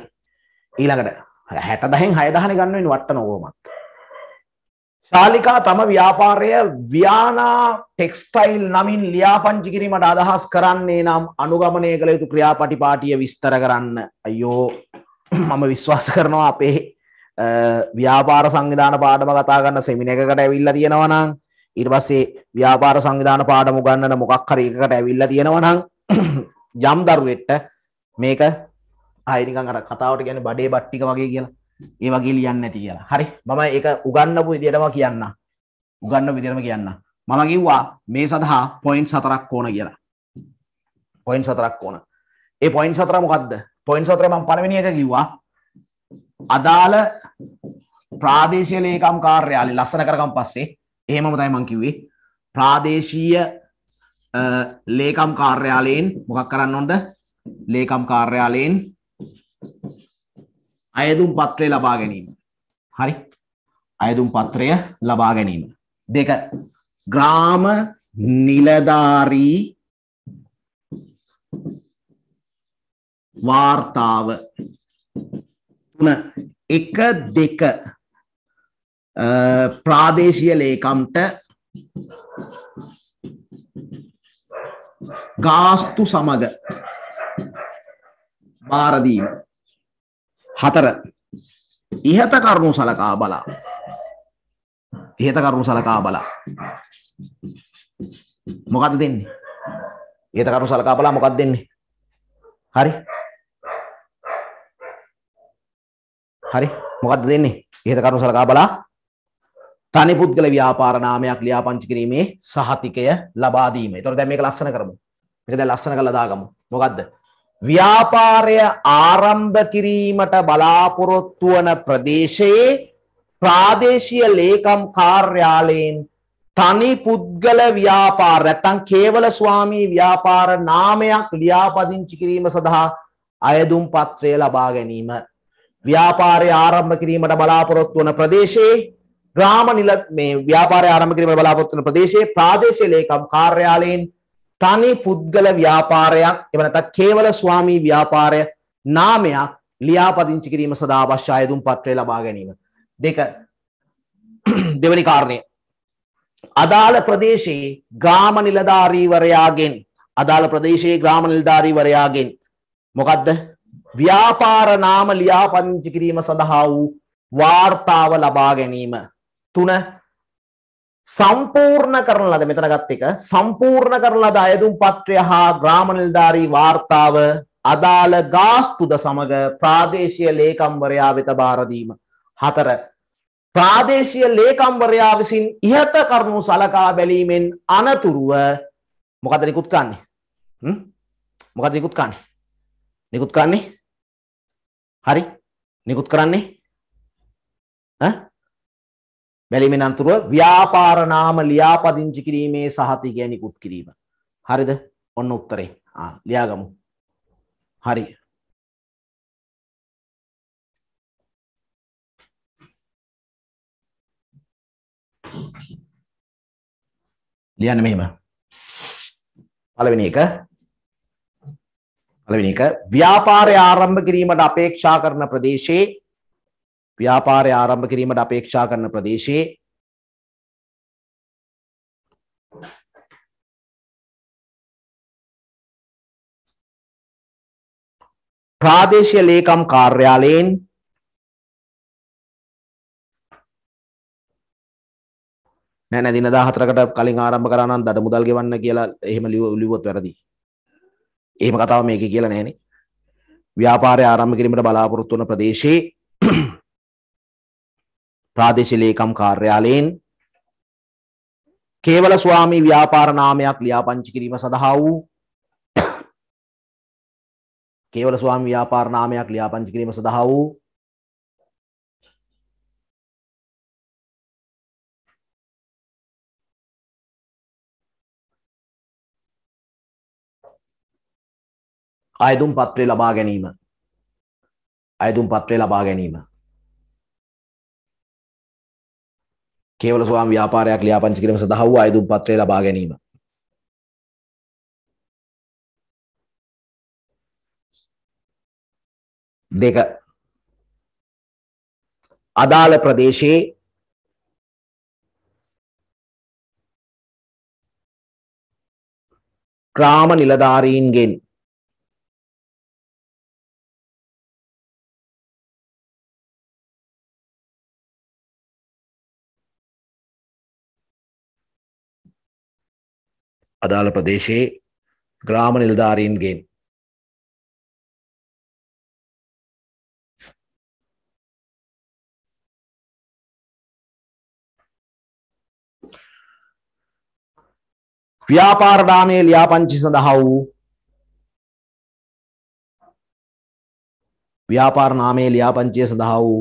Speaker 2: ඊළඟට හැට දහෙන් හයදහන ගන්නුවෙන් වට නොකෝමත්. ශාලිකා තම ව්‍යාපාරය ව්‍යානා ටෙක්ස්ටයිල් නමින් ලියාපංචි කිරීමට අදහස් කරන්නේ නම් අනුගමනය කළ යුතු ක්‍රියාපටිපාටිය විස්තර කරන්න අයෝ මම විශ්වාස කරනවා අපේ ව්‍යාපාර සංවිධාන පාඩම කතා ගන්න සෙමින එකකට ඇවිල්ලා තියෙනවා නම් ඊට පස්සේ ව්‍යාපාර සංවිධාන පාඩම උගන්වන මොකක් හරි එකකට ඇවිල්ලා තියෙනවා නම් යම් දරුවෙක්ට මේක ආයනිකන් අර කතාවට ගැන බඩේ බට්ටික වගේ කියලා ඒ වගේ ලියන්න ඇති කියලා හරි මම ඒක උගන්නපු විදිටම කියන්න උගන්න විදිරම කියන්න මම කිව්වා මේ සඳහා පොයින්් සතරක් ඕන කියලා පොයින්් සතරක් ඕන ඒ පොයින්් සතර මොකක්ද පොයින්් සතර මම පණවෙනි එක කිව්වා අදාළ ප්‍රාදේශය ලේකම් කාර්යාලි ලස්සන කරකම් පස්සේ එහෙමම තමයි මං කිව්වේ ප්‍රාදේශීය ලේකම් කාර්යාලයෙන් මොකක් කරන්න ඕනද ලේකම් කාර්යාලයෙන් අයදුම් පත්‍රය ලබා ගැනීම. හරි. අයදුම් පත්‍රය ලබා ගැනීම. දෙක ග්‍රාම නිලධාරී වාර්තාව තුන එක දෙක ප්‍රාදේශීය ලේකම්ට ගාස්තු සමග භාරදීම හතර ඉහත කරුණු සලකා බලා ඉහත කරුණු සලකා බලා මොකද දෙන්නේ ඉහත කරුණු සලකා බලා මොකක් දෙන්නේ හරි හරි මොකක්ද දෙන්නේ ඉහත කරුණු සලකා බලා තනි පුද්ගල ව්‍යාපාර නාමයක් ලියාපංචි කිරීමේ සහතිකය ලබා දීම. ඒතර දැන් මේක ලස්සන කරමු. මේක දැන් ලස්සන කරලා දාගමු. මොකද්ද? ව්‍යාපාරය ආරම්භ කිරීමට බලාපොරොත්තු වන ප්‍රදේශයේ ප්‍රාදේශීය ලේකම් කාර්යාලයෙන් තනි පුද්ගල ව්‍යාපාර නැත්නම් කේවල ස්වාමී ව්‍යාපාර නාමයක් ලියාපදිංචි කිරීම සඳහා අයදුම් පත්‍රය ලබා ගැනීම ව්‍යාපාරය ආරම්භ කිරීමට බලාපොරොත්තු වන ප්‍රදේශයේ ග්‍රාම නිල මේ ව්‍යාපාරය ආරම්භ කිරීමට බලාපොරොත්තු වන ප්‍රදේශයේ ප්‍රාදේශීය ලේකම් කාර්යාලයෙන් තනි පුද්ගල ව්‍යාපාරයක් එව නැත්නම් කේවල ස්වාමී ව්‍යාපාරය නාමයක් ලියාපදිංචි කිරීම සඳහා අවශ්‍ය ආයුධම් පත්‍රය ලබා ගැනීම දෙක දෙවැනි කාරණය අදාළ ප්‍රදේශයේ ග්‍රාම නිලධාරීවරයාගෙන් අදාළ ප්‍රදේශයේ ග්‍රාම නිලධාරීවරයාගෙන් මොකද්ද ව්‍යාපාර නාම ලියාපදිංචි කිරීම සඳහා වූ වාර්තාව ලබා ගැනීම තුන සම්පූර්ණ කරන ලද මෙතන ගත් එක සම්පූර්ණ කරන ලද අයදුම් පත්‍රය හා ග්‍රාම නිලධාරී වාර්තාව අදාළ ගාස්තුද සමග ප්‍රාදේශීය ලේකම්වරයා වෙත බාර දීම. හතර ප්‍රාදේශීය ලේකම්වරයා විසින් ඉහත කරුණු සලකා බැලීමෙන් අනතුරුව මොකද නිකුත් කරන්නේ? හ්ම් මොකද නිකුත් කරන්නේ? නිකුත් කරන්නේ? හරි. නිකුත් කරන්නේ? ඈ බැලීමෙන් අනතුරුව ව්‍යාපාර නාම ලියාපදිංචි කිරීමේ සහති ගැණිකුත් කිරීම. හරිද? ඔන්න
Speaker 1: උත්තරේ. ආ ලියාගමු. හරි. ලියන්න මෙහෙම. පළවෙනි එක
Speaker 2: පළවෙනි එක ව්‍යාපාරය ආරම්භ කිරීමට අපේක්ෂා කරන
Speaker 1: ප්‍රදේශයේ ව්‍යාපාරය ආරම්භ කිරීමට අපේක්ෂා කරන ප්‍රදේශයේ ප්‍රාදේශීය ලේකම් කාර්යාලයෙන්
Speaker 2: නෑ නෑ දින 14කට කලින් ආරම්භ කරා නම් දඩ මුදල් ගෙවන්න කියලා එහෙම ලිව්වොත් වැරදි. එහෙම කතාව මේකේ කියලා නෑනේ. ව්‍යාපාරය ආරම්භ කිරීමට බලාපොරොත්තු වන ප්‍රදේශයේ ප්‍රාදේශලේකම් කාර්යාලයෙන් කේවල ස්වාමී ව්‍යාපාර නාමයක් ලියාපංචි කිරීම සඳහා වූ
Speaker 1: කේවල ස්වාමී ව්‍යාපාර නාමයක් ලියාපංචි කිරීම සඳහා වූ අයදුම් පත්‍රය ලබා ගැනීම අයදුම් පත්‍රය ලබා ගැනීම කේවල ස්වාම ව්‍යාපාරයක් ලියාපංචි කිරීම සඳහා වූ ආයුධ පත්‍රය ලබා ගැනීම. දෙක අදාළ ප්‍රදේශයේ ග්‍රාම නිලධාරීන්ගෙන් අදාළ ප්‍රදේශයේ ග්‍රාම නිලධාරීන්ගෙන් ව්‍යාපාරදාමය ලියාපංචි සඳහා වූ ව්‍යාපාර නාමයේ ලියාපංචිය සඳහා වූ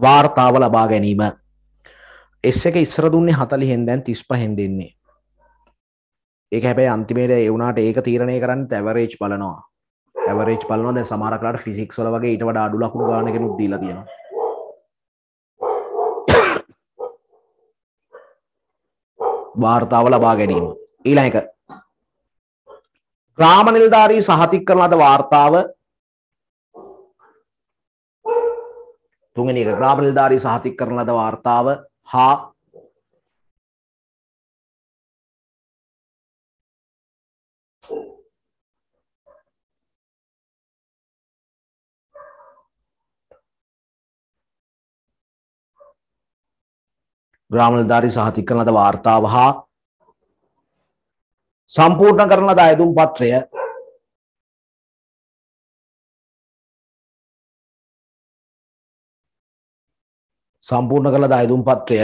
Speaker 2: වාර්තාව ලබා ගැනීම. S එක ඉස්සර දුන්නේ 40ෙන් දැන් 35ෙන් දෙන්නේ. ඒක හැබැයි අන්තිමේට ඒ වුණාට ඒක තීරණය කරන්න ඇවරේජ් බලනවා. ඇවරේජ් බලනවා දැන් සමහර කලාට ෆිසික්ස් වල වගේ ඊට වඩා අඩු ලකුණු ගානකෙනුත් දීලා තියෙනවා. වාර්තාව ලබා ගැනීම. ඊළඟ එක. ග්‍රාම නිලධාරී සහතික කරන ලද වාර්තාව තුන්වෙනි
Speaker 1: එක ග්‍රාමනිලධාරී සහතික කරන ලද වාර්තාව හා ග්‍රාමනිලධාරී සහතික කරන ලද වාර්තාව හා සම්පූර්ණ කරන ලද අයදුම් පත්‍රය සම්පූර්ණ කළ දයදුම් පත්‍රය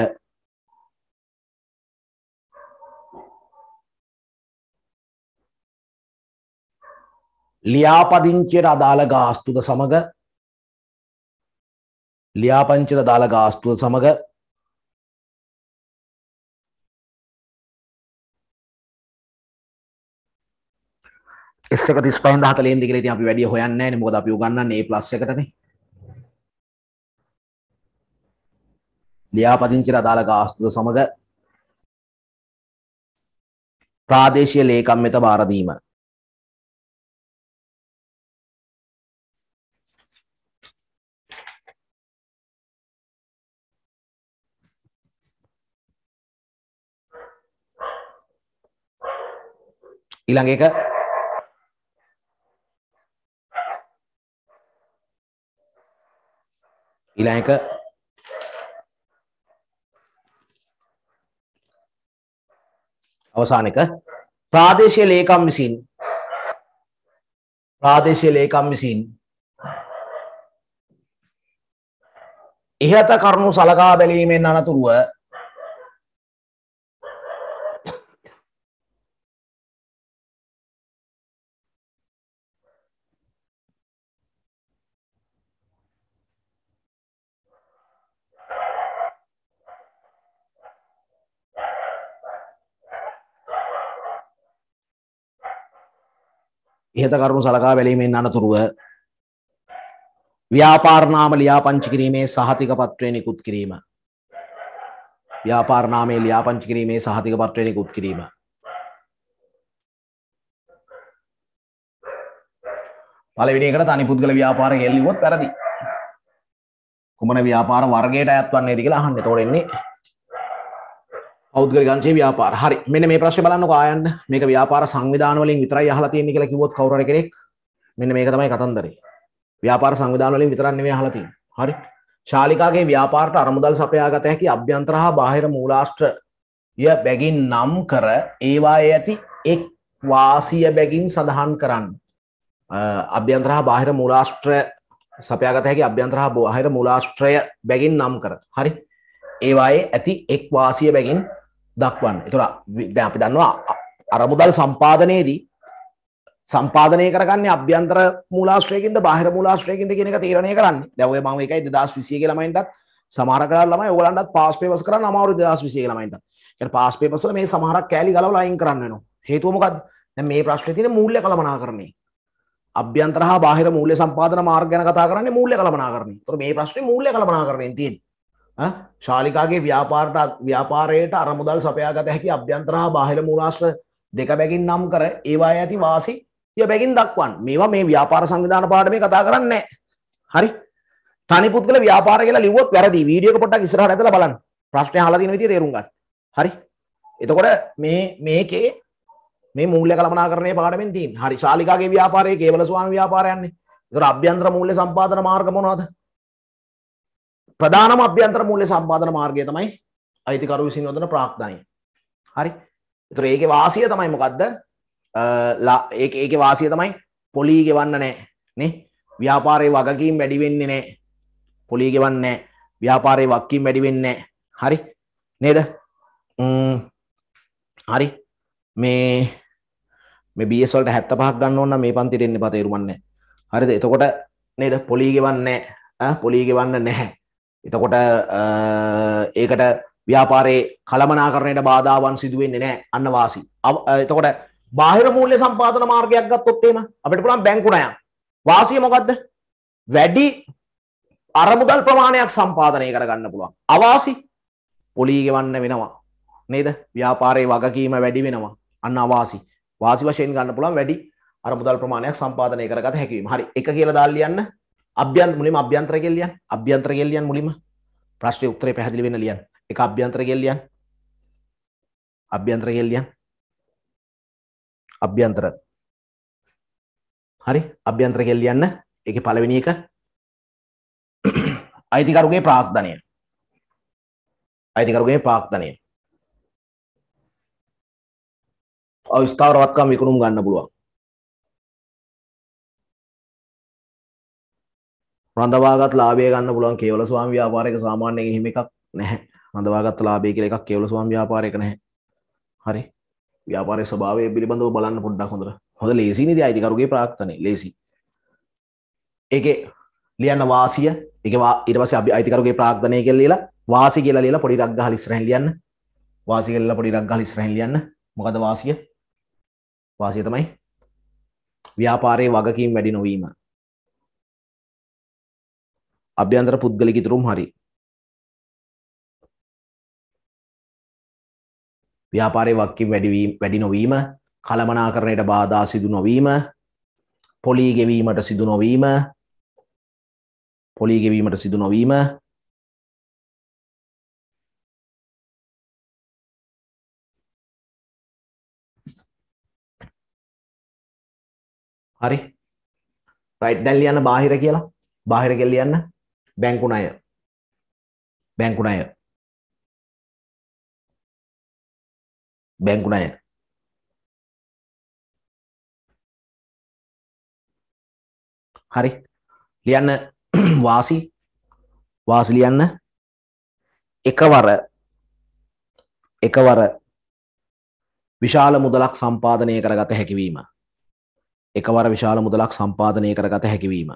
Speaker 1: ලියාපදිංචයට අදාළ ගාස්තුද සමඟ ලියාපංචට දාළ ගාස්තුව සමඟ එස්සක තිස් පහ හතලෙන් දිගලේ අපි වැඩිය හොයන්න මොකද අපි උගන්න ඒ ප්ලස් එකටනේ ලියාපදිංචිට අදාළ ගාස්තුද සමග ප්‍රාදේශීය ලේකම් වෙත බාර දීම ඊළඟ එක ඊළඟ එක
Speaker 2: අවසාන එක ප්‍රාදේශීය ලේකම් විසින් ප්‍රාදේශීය ලේකම් විසින්
Speaker 1: ඉහත කරුණු සලකා බැලීමෙන් අනතුරුව ඉහත කරුණු
Speaker 2: සලකා බැලීමෙන් අනතුරුව ව්‍යාපාරනාම ලියාපංචි කිරීමේ සහතික පත්‍රය නිකුත් කිරීම. ව්‍යාපාරනාමේ ලියාපංචි කිරීමේ සහතික පත්‍රය නිකුත් කිරීම. පළවෙනි එකට තනි පුද්ගල ව්‍යාපාර ගෙල්ලුවොත් වැරදි. කුමන ව්‍යාපාර වර්ගයට අයත් වන්නේද කියලා අහන්න. ඒතකොට එන්නේ පෞද්ගල ගංචේ ව්‍යාපාර හරි මෙන්න මේ ප්‍රශ්නේ බලන්නකෝ ආයන්න මේක ව්‍යාපාර සංවිධාන වලින් විතරයි අහලා තියෙන්නේ කියලා කිව්වොත් කවුරු හරි කෙනෙක් මෙන්න මේක තමයි කතන්දරේ ව්‍යාපාර සංවිධාන වලින් විතරක් නෙවෙයි අහලා තියෙන්නේ හරි ශාලිකාගේ ව්‍යාපාරට අරමුදල් සපයා ගත හැකි අභ්‍යන්තර හා බාහිර මූලාශ්‍රය බැගින් නම් කර ඒවායේ ඇති එක් වාසිය බැගින් සඳහන් කරන්න අභ්‍යන්තර හා බාහිර මූලාශ්‍රය සපයාගත හැකි අභ්‍යන්තර හා බාහිර මූලාශ්‍රය බැගින් නම් කර හරි ඒවායේ ඇති එක් වාසිය බැගින් දක්වන්න. එතකොට දැන් අපි දන්නවා අරමුදල් සම්පාදනයේදී සම්පාදනය කරගන්නේ අභ්‍යන්තර මූලාශ්‍රයකින්ද බාහිර මූලාශ්‍රයකින්ද කියන එක තීරණය කරන්නේ. දැන් ඔය මම ඒකයි 2020 ගේ ළමයින්ටත් සමහර කලා ළමයි ඔයගලන්ටත් පාස් පේපර්ස් කරන්න අමාරු 2020 ගේ ළමයින්ටත්. ඒ කියන්නේ පාස් පේපර්ස් වල මේ සමහරක් කෑලි ගලවලා අයින් කරන්න වෙනවා. හේතුව මොකද්ද? දැන් මේ ප්‍රශ්නේ තියෙන මූල්‍ය කළමනාකරණය. අභ්‍යන්තර හා බාහිර මූල්‍ය සම්පාදන මාර්ග ගැන කතා කරන්නේ මූල්‍ය කළමනාකරණය. ඒතකොට මේ ප්‍රශ්නේ මූල්‍ය කළමනාකරණයෙන් තියෙන්නේ. ශාලිකාගේ ව්‍යාපාරට ව්‍යාපාරයට අරමුදල් සපයාගත හැකි අභ්‍යන්තරහා බාහිර මූලාශ්‍ර දෙක බැගින් නම් කර ඒවා ඇති වාසි ය බැගින් දක්වන් මේවා මේ ව්‍යාපාර සංවිධාන පාඩමේ කතා කරන්නේ හරි තනි පුද්ගල ව්‍යාපාර කියලා ලිව්වොත් වැරදි වීඩියෝ එක පොඩ්ඩක් ඉස්සරහට ඇදලා බලන්න ප්‍රශ්නේ අහලා තියෙන විදිය තේරුම් ගන්න හරි එතකොට මේ මේකේ මේ මූල්‍ය කළමනාකරණයේ පාඩමෙන් තියෙන හරි ශාලිකාගේ ව්‍යාපාරයේ කේවල ස්වාමි ව්‍යාපාරයන්නේ ඒතර අභ්‍යන්තර මූල්‍ය සම්පාදන මාර්ග මොනවද ප්‍රධානම අභ්‍යන්තර මූල්‍ය සම්පාදන මාර්ගය තමයි අයිතිකරු විසින් යොදන ප්‍රාක්්ධනය. හරි. එතුර ඒක වාසිය තමයි මොකක්ද? ඒක වාසිය තමයි පොලී ගෙවන්න නෑ. නේ? ව්‍යාපාරයේ වගකීම් වැඩි වෙන්නේ නෑ. පොලී ගෙවන්නේ නෑ. ව්‍යාපාරයේ වගකීම් වැඩි වෙන්නේ නෑ. හරි. නේද? හරි. මේ මේ BS වලට 75ක් ගන්න ඕන නම් මේ පන්තිට එන්න පතේරුමක් නැහැ. හරිද? එතකොට නේද පොලී ගෙවන්නේ නැහැ. ආ පොලී ගෙවන්න නැහැ. එතකොට ඒකට ව්‍යාපාරයේ කළමනාකරණයට බාධාවන් සිදුවෙන්නේ නැහැ අන්නවාසි. එතකොට බාහිර මූල්‍ය සම්පාදන මාර්ගයක් ගත්තොත් එහෙම අපිට පුළුවන් බැංකු ණය. වාසිය මොකද්ද? වැඩි අරමුදල් ප්‍රමාණයක් සම්පාදනය කරගන්න පුළුවන්. අවාසි පොලී ගෙවන්න වෙනවා. නේද? ව්‍යාපාරයේ වගකීම වැඩි වෙනවා. අන්න අවාසි. වාසි වශයෙන් ගන්න පුළුවන් වැඩි අරමුදල් ප්‍රමාණයක් සම්පාදනය කරගත හැකි වීම. හරි. එක කියලා දාලා ලියන්න. අභ්‍යන්ත මුලින්ම අභ්‍යන්තර ගෙල්ලියන් අභ්‍යන්තර ගෙල්ලියන් මුලින්ම ප්‍රශ්නේ උත්තරේ පැහැදිලි වෙන්න ලියන්න එක අභ්‍යන්තර ගෙල්ලියන් අභ්‍යන්තර ගෙල්ලියන් අභ්‍යන්තර හරි අභ්‍යන්තර ගෙල්ලියන්න ඒකේ පළවෙනි එක අයිතිකරුගේ
Speaker 1: ප්‍රාග්ධනය අයිතිකරුගේ ප්‍රාග්ධනය අවස්ථාවරවත්කම් විකුණුම් ගන්න පුළුවන් රඳවාගත් ලාබේ ගන්න පුළුවන් කේවල ස්වාම
Speaker 2: ව්‍යාපාරයක සාමාන්‍යයෙන් එහෙම එකක් නැහැ. රඳවාගත් ලාභය කියලා එකක් කේවල ස්වාම ව්‍යාපාරයක නැහැ. හරි. ව්‍යාපාරයේ ස්වභාවය පිළිබඳව බලන්න පොඩ්ඩක් හොඳට. හොඳ ලේසි නේද අයිතිකරුගේ ප්‍රාර්ථනේ ලේසි. ඒකේ ලියන්න වාසිය ඒක ඊට පස්සේ අපි අයිතිකරුගේ ප්‍රාර්ථනය කියලා ලියලා වාසි කියලා ලියලා පොඩි රක් ගහලා ඉස්සරහින් ලියන්න. වාසි කියලා පොඩි රක් ගහලා ඉස්සරහින් ලියන්න. මොකද වාසිය? වාසිය තමයි ව්‍යාපාරයේ
Speaker 1: වගකීම් වැඩි නොවීම. අභ්‍යන්තර පුද්ගලික ඉතුරුම් හරි. ව්‍යාපාරයේ වක්කීම් වැඩිවීම වැඩි නොවීම, කලමනාකරණයට බාධා සිදු නොවීම, පොලී ගෙවීමට සිදු නොවීම, පොලී ගෙවීමට සිදු නොවීම, හරි රයිට් දැන් ලියන්න බාහිර කියලා බාහිර කියලා ලියන්න බැංකු ණය බැංකු ණය බැංකු ණය හරි ලියන්න වාසි වාසි
Speaker 2: ලියන්න එකවර එකවර විශාල මුදලක් සම්පාදනය කරගත හැකිවීම එකවර විශාල මුදලක්
Speaker 1: සම්පාදනය කරගත හැකිවීම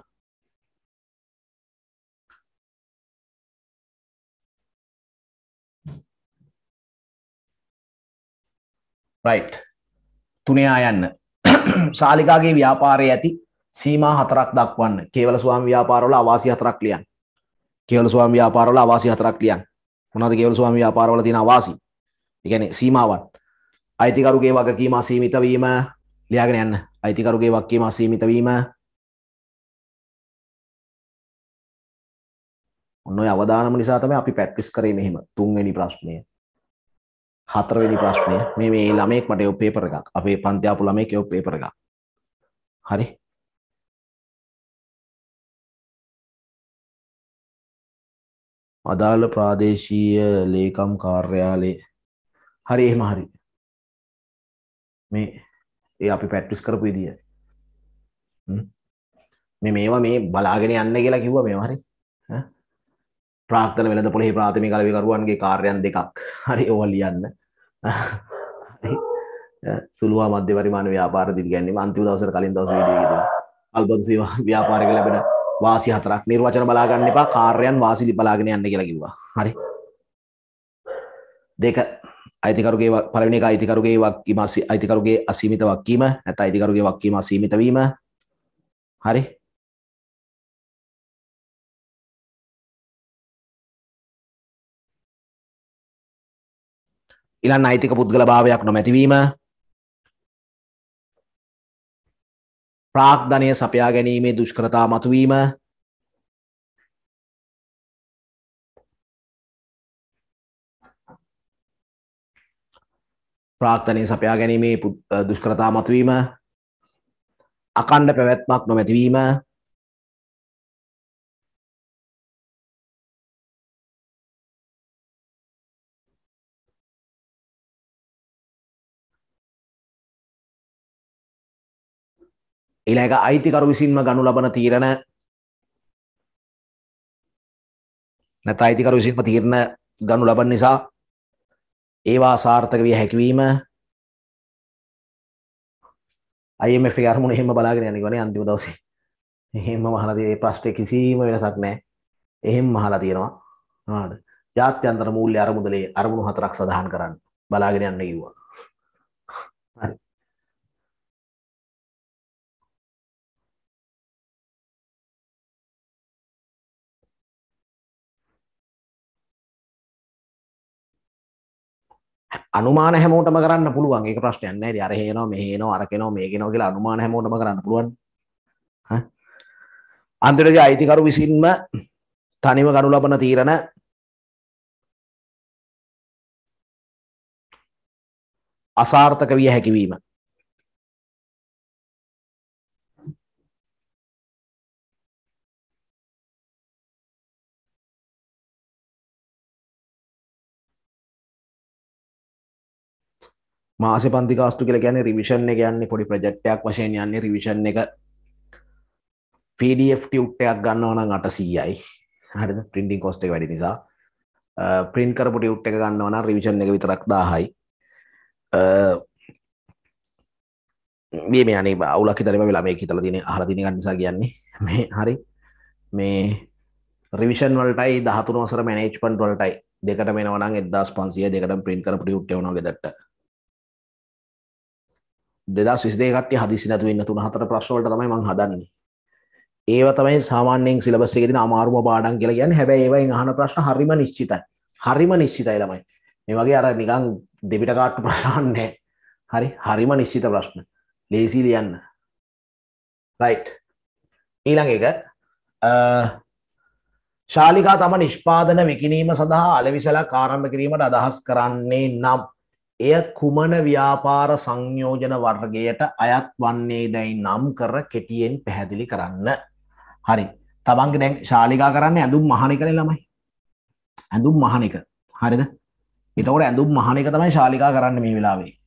Speaker 1: රයිට් තුනයා යන්න ශාලිකාගේ ව්‍යාපාරය ඇති
Speaker 2: සීමා හතරක් දක්වන්න කේවල ස්වාම ව්‍යාපාරවල අවාසි හතරක් ලියන් කේවල ස්වාම ව්‍යාපාරවල අවාසි හතරක් ලියන් මොනවද කේවල ස්වාම ව්‍යාපාරවල තියෙන අවාසි ඒ කියන්නේ සීමාවන්
Speaker 1: අයිතිකරුගේ වගකීම අසීමිත වීම ලියාගෙන යන්න අයිතිකරුගේ වගකීම අසීමිත වීම ඔන්න ඔය අවදානම නිසා තමයි අපි පැට්ටිස් කරේ මෙහෙම තුන්වෙනි ප්‍රශ්නය හතරවෙනි ප්‍රශ්නය මේ මේ ළමයෙක් මට යෝ පේපර් එකක් අපේ පන්ති ආපු ළමයෙක් යෝ පේපර් එකක් හරි අදාළ ප්‍රාදේශීය ලේකම් කාර්යාලයේ හරි එහෙම හරි
Speaker 2: මේ ඒ අපි පැට්ටිස් කරපු විදිය මේ මේවා මේ බලාගෙන යන්න කියලා කිව්වා මේවා හරි ප්‍රාක්තන වෙලද පොළහි ප්‍රාථමි කලවිකරුවන්ගේ කාර්යන් දෙකක් හරි ඕව ලියන්න සුළුව මධ්‍යවරිමාන ව්‍යාපාර දිරිගැන්නේ අන්තිම දවසර කලින් දවස අල්බොන්සේ ව්‍යාපාරක ලැබෙන වාසි හතරක් නිර්වචන බලාගන්න එපා කාර්යන් වාසිලි බලාගෙන යන්න කියලා කිව්වා හරි දෙක අයිතිකරුගේ පළවෙනි එක
Speaker 1: අයිතිකරුගේ වක්කීම අයිතිකරුගේ අසීමිත වක්කීම නැත්නම් අයිතිකරුගේ වක්කීම අසීමිත වීම හරි ඊළඟ නෛතික පුද්ගල භාවයක් නොමැතිවීම ප්‍රාග්ධනය සපයා ගැනීමේ දුෂ්කරතා මතුවීම ප්‍රාග්ධනය සපයා ගැනීමේ දුෂ්කරතා මතුවීම අකණ්ඩ පැවැත්මක් නොමැතිවීම ඊළඟ අයිතිකරු විසින්ම ගනු ලබන තීරණ
Speaker 2: නැත්නම් අයිතිකරු විසින්ම තීරණ ගනු ලබන නිසා ඒවා සාර්ථක විය හැකිවීම IMF එකේ අරමුණ එහෙම බලාගෙන යන්නේ ගොනේ අන්තිම දවසේ. එහෙම මහලා තියෙන ප්‍රශ්නේ කිසිම වෙනසක් නැහැ. එහෙම මහලා තියෙනවා. නේද? ජාත්‍යන්තර මූල්‍ය අරමුදලේ අරමුණු හතරක් සඳහන් කරන්න බලාගෙන යන්න කිව්වා.
Speaker 1: අනුමාන හැමෝටම
Speaker 2: කරන්න පුළුවන් ඒක ප්‍රශ්නයක් නෑ. ඉතින් අර හේනවා මේ හේනවා අර කෙනවා මේ කෙනවා කියලා අනුමාන හැමෝටම කරන්න පුළුවන්. හා
Speaker 1: අන්තිමට අයිතිකරු විසින්ම තනිව ගනු ලබන තීරණ අසාර්ථක විය හැකි වීම මාස පන්තිකාස්තු කියල ගැන රිවිෂන් එක යන්නේ පොඩි ප්‍රජෙක්්ටයක් වශයෙන් යන්නේ රිවිෂන් එක
Speaker 2: පඩF ටුට්ටයක් ගන්න ඕන අට සීයයි හරි පින්ඩින් කොස්ට වැඩි නිසා පින් කරපුට යුට් එක ගන්න ඕන රිවිෂන් එක විතරක් දාහයි මේ මේ අනේ අවුලක් හිතරම වෙලා මේ හිතල දින හර දින ගන්නසා කියන්නේ මේ හරි මේ රිවිෂන් වලටයි දහතුනවසර මැනේජ් පන්ට් වලටයි දෙකට මෙනවනම් එදස් පන්සිය දෙකට පින් කරපට යුට්ටවනගේ දට දෙදා සිදේකට හදිසි නැතු වෙන්න තුන හතර ප්‍රශ්වලට තමයි මං හදන්නේ ඒව තමයි සාමාන්‍යයෙන් සිලබස් එකේ තියෙන අමාරුම පාඩම් කියලා කියන්නේ හැබැයි ඒවයින් අහන ප්‍රශ්න හරිම නිශ්චිතයි හරිම නිශ්චිතයි ළමයි මේ වගේ අර නිකන් දෙපිට කාට්ටු ප්‍රශ්න නැහැ හරි හරිම නිශ්චිත ප්‍රශ්න ලේසි ලියන්න රයිට් ඊළඟ එක ශාලිකා තම නිෂ්පාදන විකිනීම සඳහා අලවිසලක් ආරම්භ කිරීමට අදහස් කරන්නේ නම් එය කුමන ව්‍යාපාර සංයෝජන වර්ගයට අයත් වන්නේ දැයි නම් කර කෙටියෙන් පැහැදිලි කරන්න. හරි තමන්ගේ දැන් ශාලිකා කරන්න ඇඳුම් මහනිකන ළමයි. ඇඳුම් මහනික හරිද එතකොට ඇඳුම් මහනික තමයි ශාලිකා කරන්න මේ වෙලාවේ.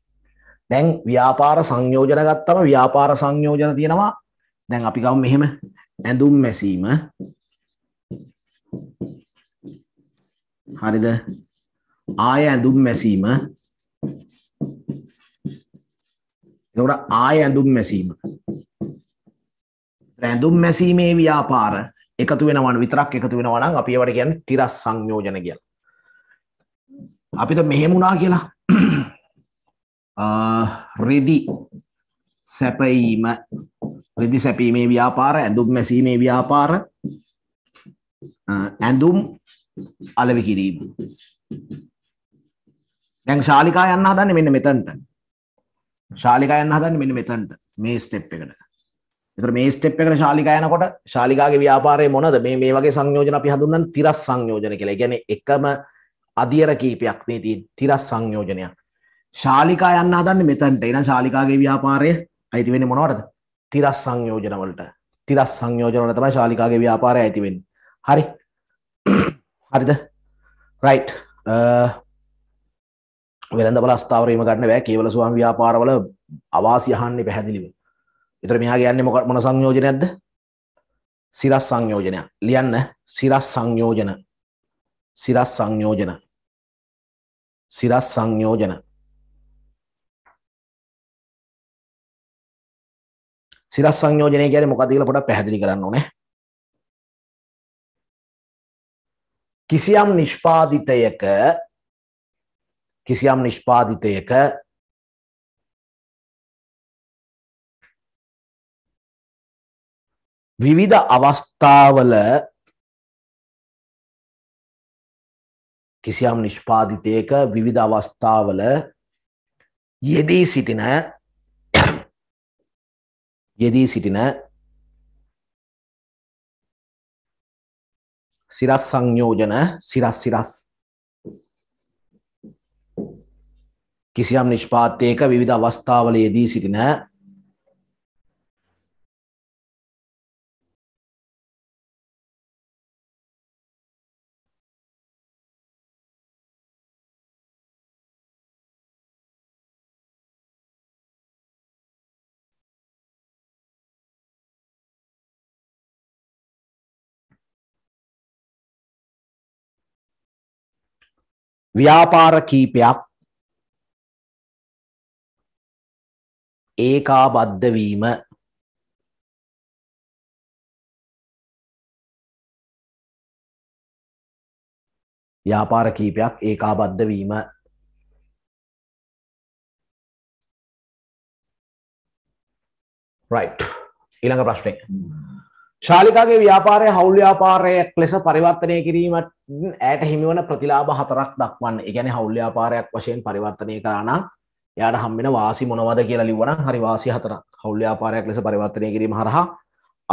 Speaker 2: දැන් ව්‍යාපාර සංයෝජන ගත්තම ව්‍යාපාර සංයෝජන තියෙනවා දැන් අපි ගම් මෙහෙම ඇඳුම් මැසීම හරිද ආය ඇඳුම් මැසීම එතකොට ආය ඇඳුම් මැසීම. ඇඳුම් මැසීමේ ව්‍යාපාර එකතු වෙනවන විතරක් එකතු වෙනවා නම් අපි ඒවට කියන්නේ තිරස් සංයෝජන කියලා. අපිට මෙහෙම වුණා කියලා රෙදි සැපීම රෙදි සැපීමේ ව්‍යාපාර ඇඳුම් මැසීමේ ව්‍යාපාර ඇඳුම් අලවි කිරීම දැන් ශාලිකා යන්න හදන්නේ මෙන්න මෙතනට. ශාලිකා යන්න හදන්නේ මෙන්න මෙතනට මේ ස්ටෙප් එකට. ඒතර මේ ස්ටෙප් එකට ශාලිකා යනකොට ශාලිකාගේ ව්‍යාපාරයේ මොනද මේ මේ වගේ සංයෝජන අපි හඳුන්වන්නේ තිරස් සංයෝජන කියලා. ඒ කියන්නේ එකම අධියර කීපයක් මේ තියෙන තිරස් සංයෝජනයක්. ශාලිකා යන්න හදන්නේ මෙතනට. එහෙනම් ශාලිකාගේ ව්‍යාපාරය අයිති වෙන්නේ මොනවටද? තිරස් සංයෝජන වලට. තිරස් සංයෝජන වල තමයි ශාලිකාගේ ව්‍යාපාරය ඇති වෙන්නේ. හරි. හරිද? right. වෙළඳ බල ස්ථාවරීම ගන්න බෑ කේවල ස්වාම ව්‍යාපාරවල අවාසි අහන්නේ පැහැදිලිව. ඒතර මෙහා කියන්නේ මොකක් මොන සංයෝජනයක්ද? සිරස් සංයෝජනයක්. ලියන්න සිරස් සංයෝජන.
Speaker 1: සිරස් සංයෝජන. සිරස් සංයෝජන. සිරස් සංයෝජනය කියන්නේ මොකක්ද කියලා පොඩක් පැහැදිලි කරන්න ඕනේ. කිසියම් නිෂ්පාදිතයක කිසියම් නිෂ්පාදිතයක විවිධ අවස්ථාවල
Speaker 2: කිසියම් නිෂ්පාදිතයක විවිධ අවස්ථාවල
Speaker 1: යෙදී සිටින යෙදී සිටින සිරස් සංයෝජන සිරස් සිරස් කිසියම්
Speaker 2: නිෂ්පාත්තයක
Speaker 1: විධ අවස්ථාවලයේදී සිටින ව්‍යාපාර කීපයක් ඒකාබද්ධ වීම ව්‍යාපාර කීපයක් ඒකාබද්ධ වීම right ඊළඟ ප්‍රශ්නය
Speaker 2: ශාලිකාගේ ව්‍යාපාරය හවුල් ව්‍යාපාරයක් ලෙස පරිවර්තනය කිරීමට ඈට හිමිවන ප්‍රතිලාභ හතරක් දක්වන්න. ඒ කියන්නේ හවුල් ව්‍යාපාරයක් වශයෙන් පරිවර්තනය කරා නම් යාට හම්බෙන වාසි මොනවද කියලා ලිව්වනම් හරි වාසි හතරක් හවුල් ව්‍යාපාරයක් ලෙස පරිවර්තනය කිරීම හරහා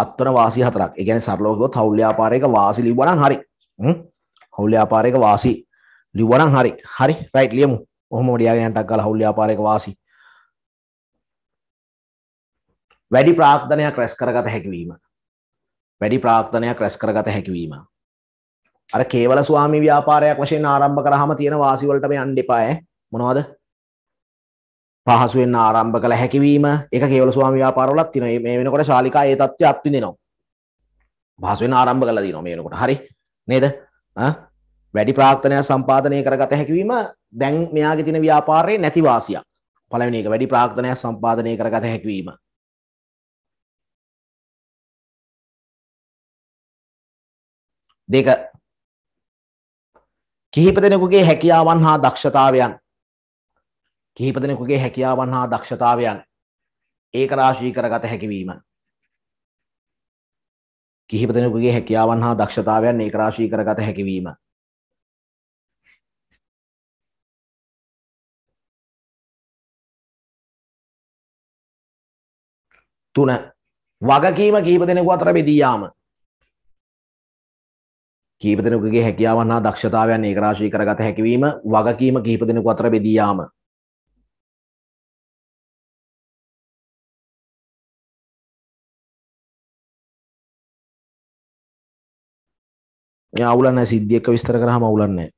Speaker 2: අත්වන වාසි හතරක් ඒ කියන්නේ සරලව කිව්වොත් හවුල් ව්‍යාපාරයක වාසි ලිව්වනම් හරි හවුල් ව්‍යාපාරයක වාසි ලිව්වනම් හරි හරි රයිට් ලියමු ඔහොම ලියාගෙන යන්නක් ගාලා හවුල් ව්‍යාපාරයක වාසි වැඩි ප්‍රාර්ථනයක් රැස් කරගත හැකිවීම වැඩි ප්‍රාර්ථනයක් රැස් කරගත හැකිවීම අර කේවල ස්වාමි ව්‍යාපාරයක් වශයෙන් ආරම්භ කරාම තියෙන වාසි වලටම යන්න එපා ඈ මොනවද පහසුවෙන් ආරම්භ කළ හැකිවීම එක කේවල ස්වාමි ව්‍යාපාරවලත් තියෙනවා. මේ වෙනකොට ශාලිකා ඒ தත්ත්වය අත්විඳිනවා. පහසුවෙන් ආරම්භ කළා දිනවා මේ වෙනකොට. හරි. නේද? වැඩි ප්‍රාර්ථනයක් සම්පාදනය කරගත හැකිවීම දැන් මෙයාගේ තියෙන ව්‍යාපාරයේ නැති වාසියක්.
Speaker 1: පළවෙනි එක වැඩි ප්‍රාර්ථනයක් සම්පාදනය කරගත හැකිවීම. දෙක කිහිප දෙනෙකුගේ හැකියාවන් හා දක්ෂතාවයන් කිහිප දෙනෙකුගේ
Speaker 2: හැකියාවන් හා දක්ෂතාවයන් ඒක රාශී කරගත හැකිවීම.
Speaker 1: කිහිප දෙනෙකුගේ හැකියාවන් හා දක්ෂතාවයන් ඒක රාශී කරගත හැකිවීම. තුන වගකීම කීප දෙනෙකු අතර බෙදී යාම. කීප දෙනෙකුගේ හැකියාවන් හා දක්ෂතාවයන් ඒක රාශී කරගත හැකිවීම වගකීම කීප දෙනෙකු අතර බෙදී යාම. අවුලන්න සිද්ධියක විස්තර කරහම අවුලන්නේ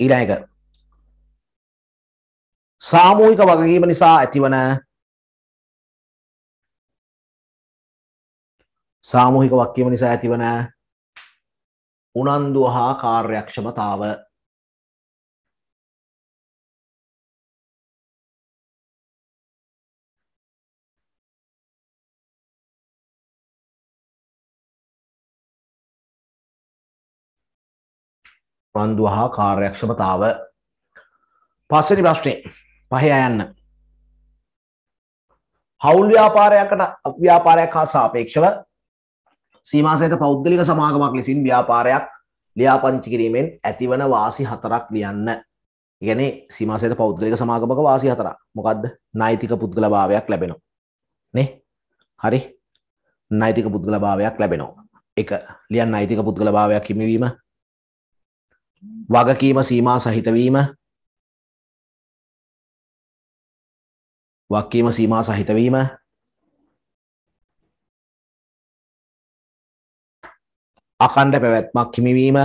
Speaker 1: ඊළඟ සාමූහික වගකීම නිසා ඇතිවන සාමූහික වක්කීම නිසා ඇතිවන උනන්දු හා කාර්යක්ෂමතාව රන්දුව හා කාර්යක්ෂමතාව පස්සනි ප්‍රශ්නය පහය යන්න
Speaker 2: හවුල් ව්‍යාපාරයකට ව්‍යාපාරයක් හා සාපේක්ෂව සීමාසයක පෞද්ගලික සමාගමක් ලෙසින් ව්‍යාපාරයක් ලියාපංචි කිරීමෙන් ඇතිවන වාසි හතරක් ලියන්න ඉගැන සීමාසයට පෞද්ගලික සමාගමක වාසි හතර මොකක්ද නෛතික පුද්ගල භාවයක් ලැබෙනවා නේ හරි නෛතික පුද්ගල භාවයක් ලැබෙනවා
Speaker 1: එක ලියන් අයිතික පුද්ගල භාවයක් හිමිවීම වගකීම සීමා සහිතවීම වක්කීම සීමා සහිතවීම අකණ්ඩ පැවැත්මක් හිමිවීම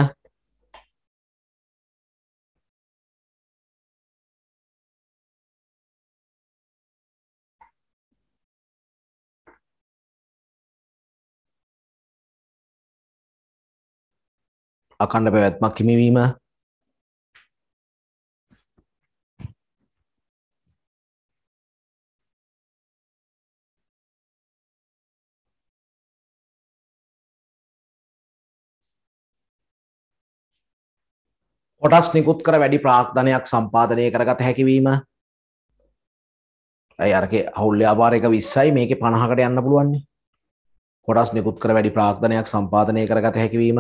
Speaker 1: අකණ්ඩ පැවැත්මක් හිමිවීම කොටස් නිකුත් කර වැඩි ප්‍රාක්ධනයක් සම්පාධනය කරගත හැකිවීම ඇයි
Speaker 2: අරක හුල් ්‍යාපාරක විස්සයි මේක පණහකට යන්න පුළුවන්නේ කොටස් නිකුත් කර වැඩි ප්‍රාක්ධනයක්
Speaker 1: සම්පාධනය කරගත හැකිවීම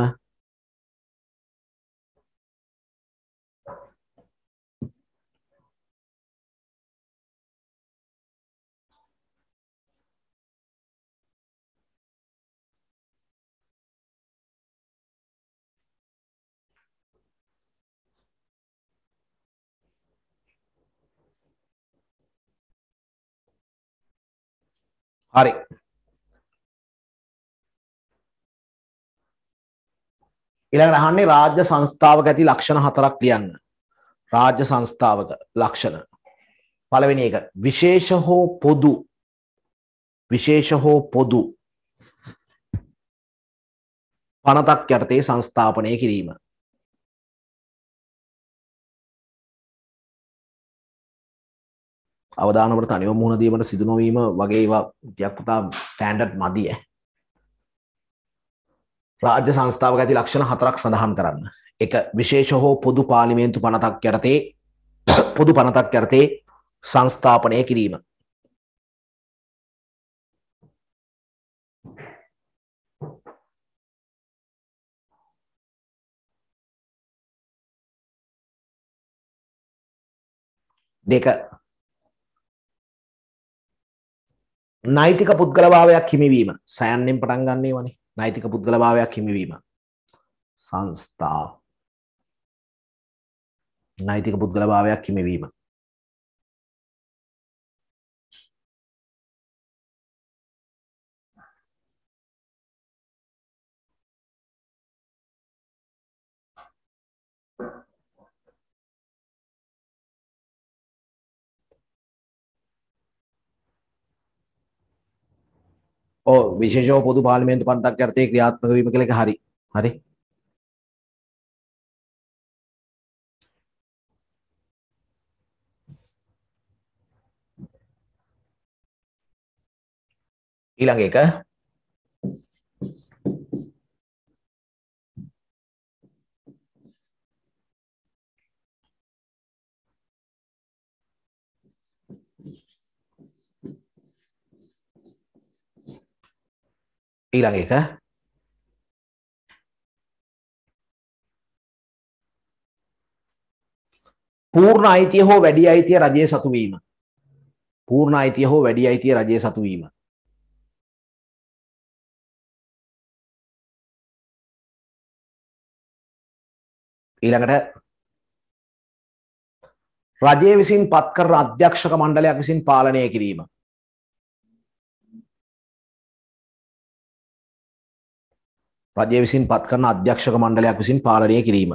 Speaker 1: හරි ඊළඟට අහන්නේ රාජ්‍ය සංස්ථාවක ඇති ලක්ෂණ හතරක් ලියන්න.
Speaker 2: රාජ්‍ය සංස්ථාවක ලක්ෂණ. පළවෙනි එක විශේෂ හෝ
Speaker 1: පොදු විශේෂ හෝ පොදු පනතක් යටතේ සංස්ථාපනය කිරීම. අවධානට තනිව මුහුණ දීමට සිදු නොවීම වගේ ඒවා ටිකක් පුතා ස්ටෑන්ඩඩ් මදිය.
Speaker 2: රාජ්‍ය සංස්ථාවක ඇති ලක්ෂණ හතරක් සඳහන් කරන්න. එක විශේෂ හෝ පොදු පාර්ලිමේන්තු
Speaker 1: පනතක් යටතේ පොදු පනතක් යටතේ සංස්ථාපනය කිරීම. දෙක නෛතික පුද්ගලභාවයක් හිමිවීම සෑන්නෙන් පටන් ගන්නේ වනේ නෛතික පුද්ගලභාවයක් හිමිවීම සංස්ථා නෛතික පුද්ගලභාවයක් හිමිවීම ඔව් විශේෂව පොදු පාර්ලිමේන්තු පන්තක් යටතේ ක්‍රියාත්මක වීම කියලා එක හරි. හරි. ඊළඟ එක ඊළඟ එක පූර්ණ අයිතිය හෝ වැඩි අයිතිය රජය සතු වීම. පූර්ණ අයිතිය හෝ වැඩි අයිතිය රජය සතු වීම. ඊළඟට රජය විසින් පත් කරන අධ්‍යක්ෂක මණ්ඩලයක් විසින් පාලනය කිරීම. රජය විසින් පත් කරන අධ්‍යක්ෂක මණ්ඩලයක් විසින් පාලනය කිරීම.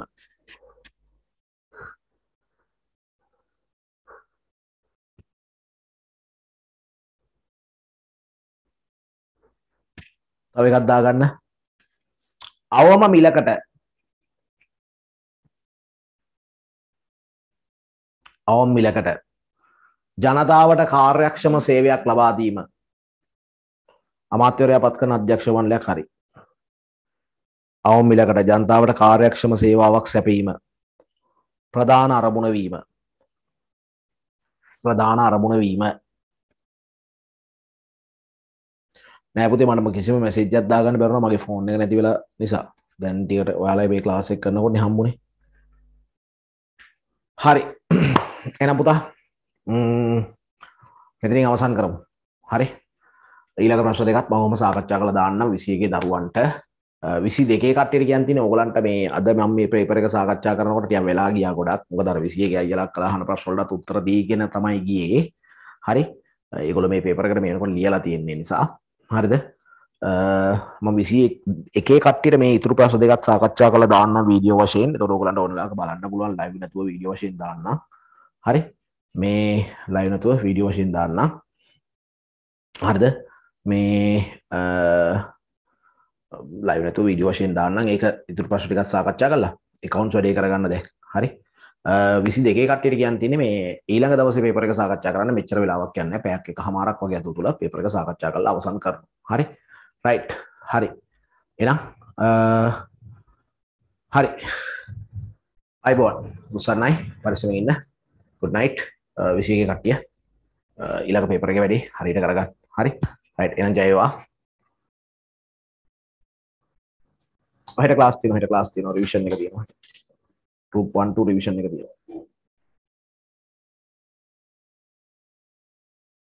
Speaker 1: තව එකක් දාගන්න. අවම මිලකට
Speaker 2: අවම මිලකට ජනතාවට කාර්යක්ෂම සේවයක් ලබා දීම අමාත්‍යවරයා පත් කරන අධ්‍යක්ෂ මණ්ඩලයක් හරි අවමිලකට ජනතාවට කාර්යක්ෂම සේවාවක් සැපීම ප්‍රධාන අරමුණ වීම ප්‍රධාන අරමුණ වීම නෑපති මටම කිසිම මැසිජ්ජත් දාගන්න බැරුණ මගේ ෆෝන් එක නැති වෙලා නිසා දැන්ටිකට ඔයාලා මේ ක්ලාස් එක කරනකොට හම්බුනේ හරි එනම් පුතා මෙතනින් අවසන් කරමු හරි ඊළඟ ප්‍රශ්න දෙකත් මම ඔහොම සාකච්ඡා කරලා දාන්නම් 21 දරුවන්ට විසි දෙක කට ගැති ඔගලන්ට මේ අද මම මේ ප්‍රේපරක සාකච්ඡා කරනකට ය වෙලා ගිය ගොඩක් මොකදර විසියගේ අයලක් කලාහන ප්‍රශ්ොල්ට උත්තර දීගෙන තමයි ගියේ හරි ඒගොල මේ පේපරකට මේකොට ලියලා තියෙන්නේ නිසා හරිද ම විසි එක කට මේ ඉතුර ප්‍රශ දෙකත් සාකච්ඡා කළ දාන්න වීඩියෝ වශයෙන් රෝගලට ඔන්නලා බලන්න පුලුවන් ලයි නතුව වීඩිය වශයෙන් දාන්න හරි මේ ලයිනතුව වීඩියෝ වශයෙන් දාන්න හරිද මේ ලයිනතු විඩි වශයෙන් දාන්න ඒක ඉතුර පශටිකත් සාකච්ඡා කලා එකකවන්් වැඩේ කරගන්න දෙ හරි විසි දෙක කට කියන් තින මේ ඊළඟ දවස පේපරක සාකච්ඡා කරන්න මෙච්චර වෙලාවක් කියන්න පැයක් එක හමාරක් වගේ ඇතු තුළ පේපරක සාකච්ඡා කල අවසන් කරන හරි රයි් හරි එනම් හරි අයිබෝන් දුසන්නයි පරිසම ඉන්න ගුඩ්නයි් විසිගේ කට්ටිය ඉලක පේපරක වැඩි හරිට කරගන්න හරි රයි් එන ජයවා
Speaker 1: ඔහට ලාස් තින හට ලාස් තින රිවිෂන් එක තියෙනවා ගුප් 1 2 රිවිෂන් එක තියෙනවා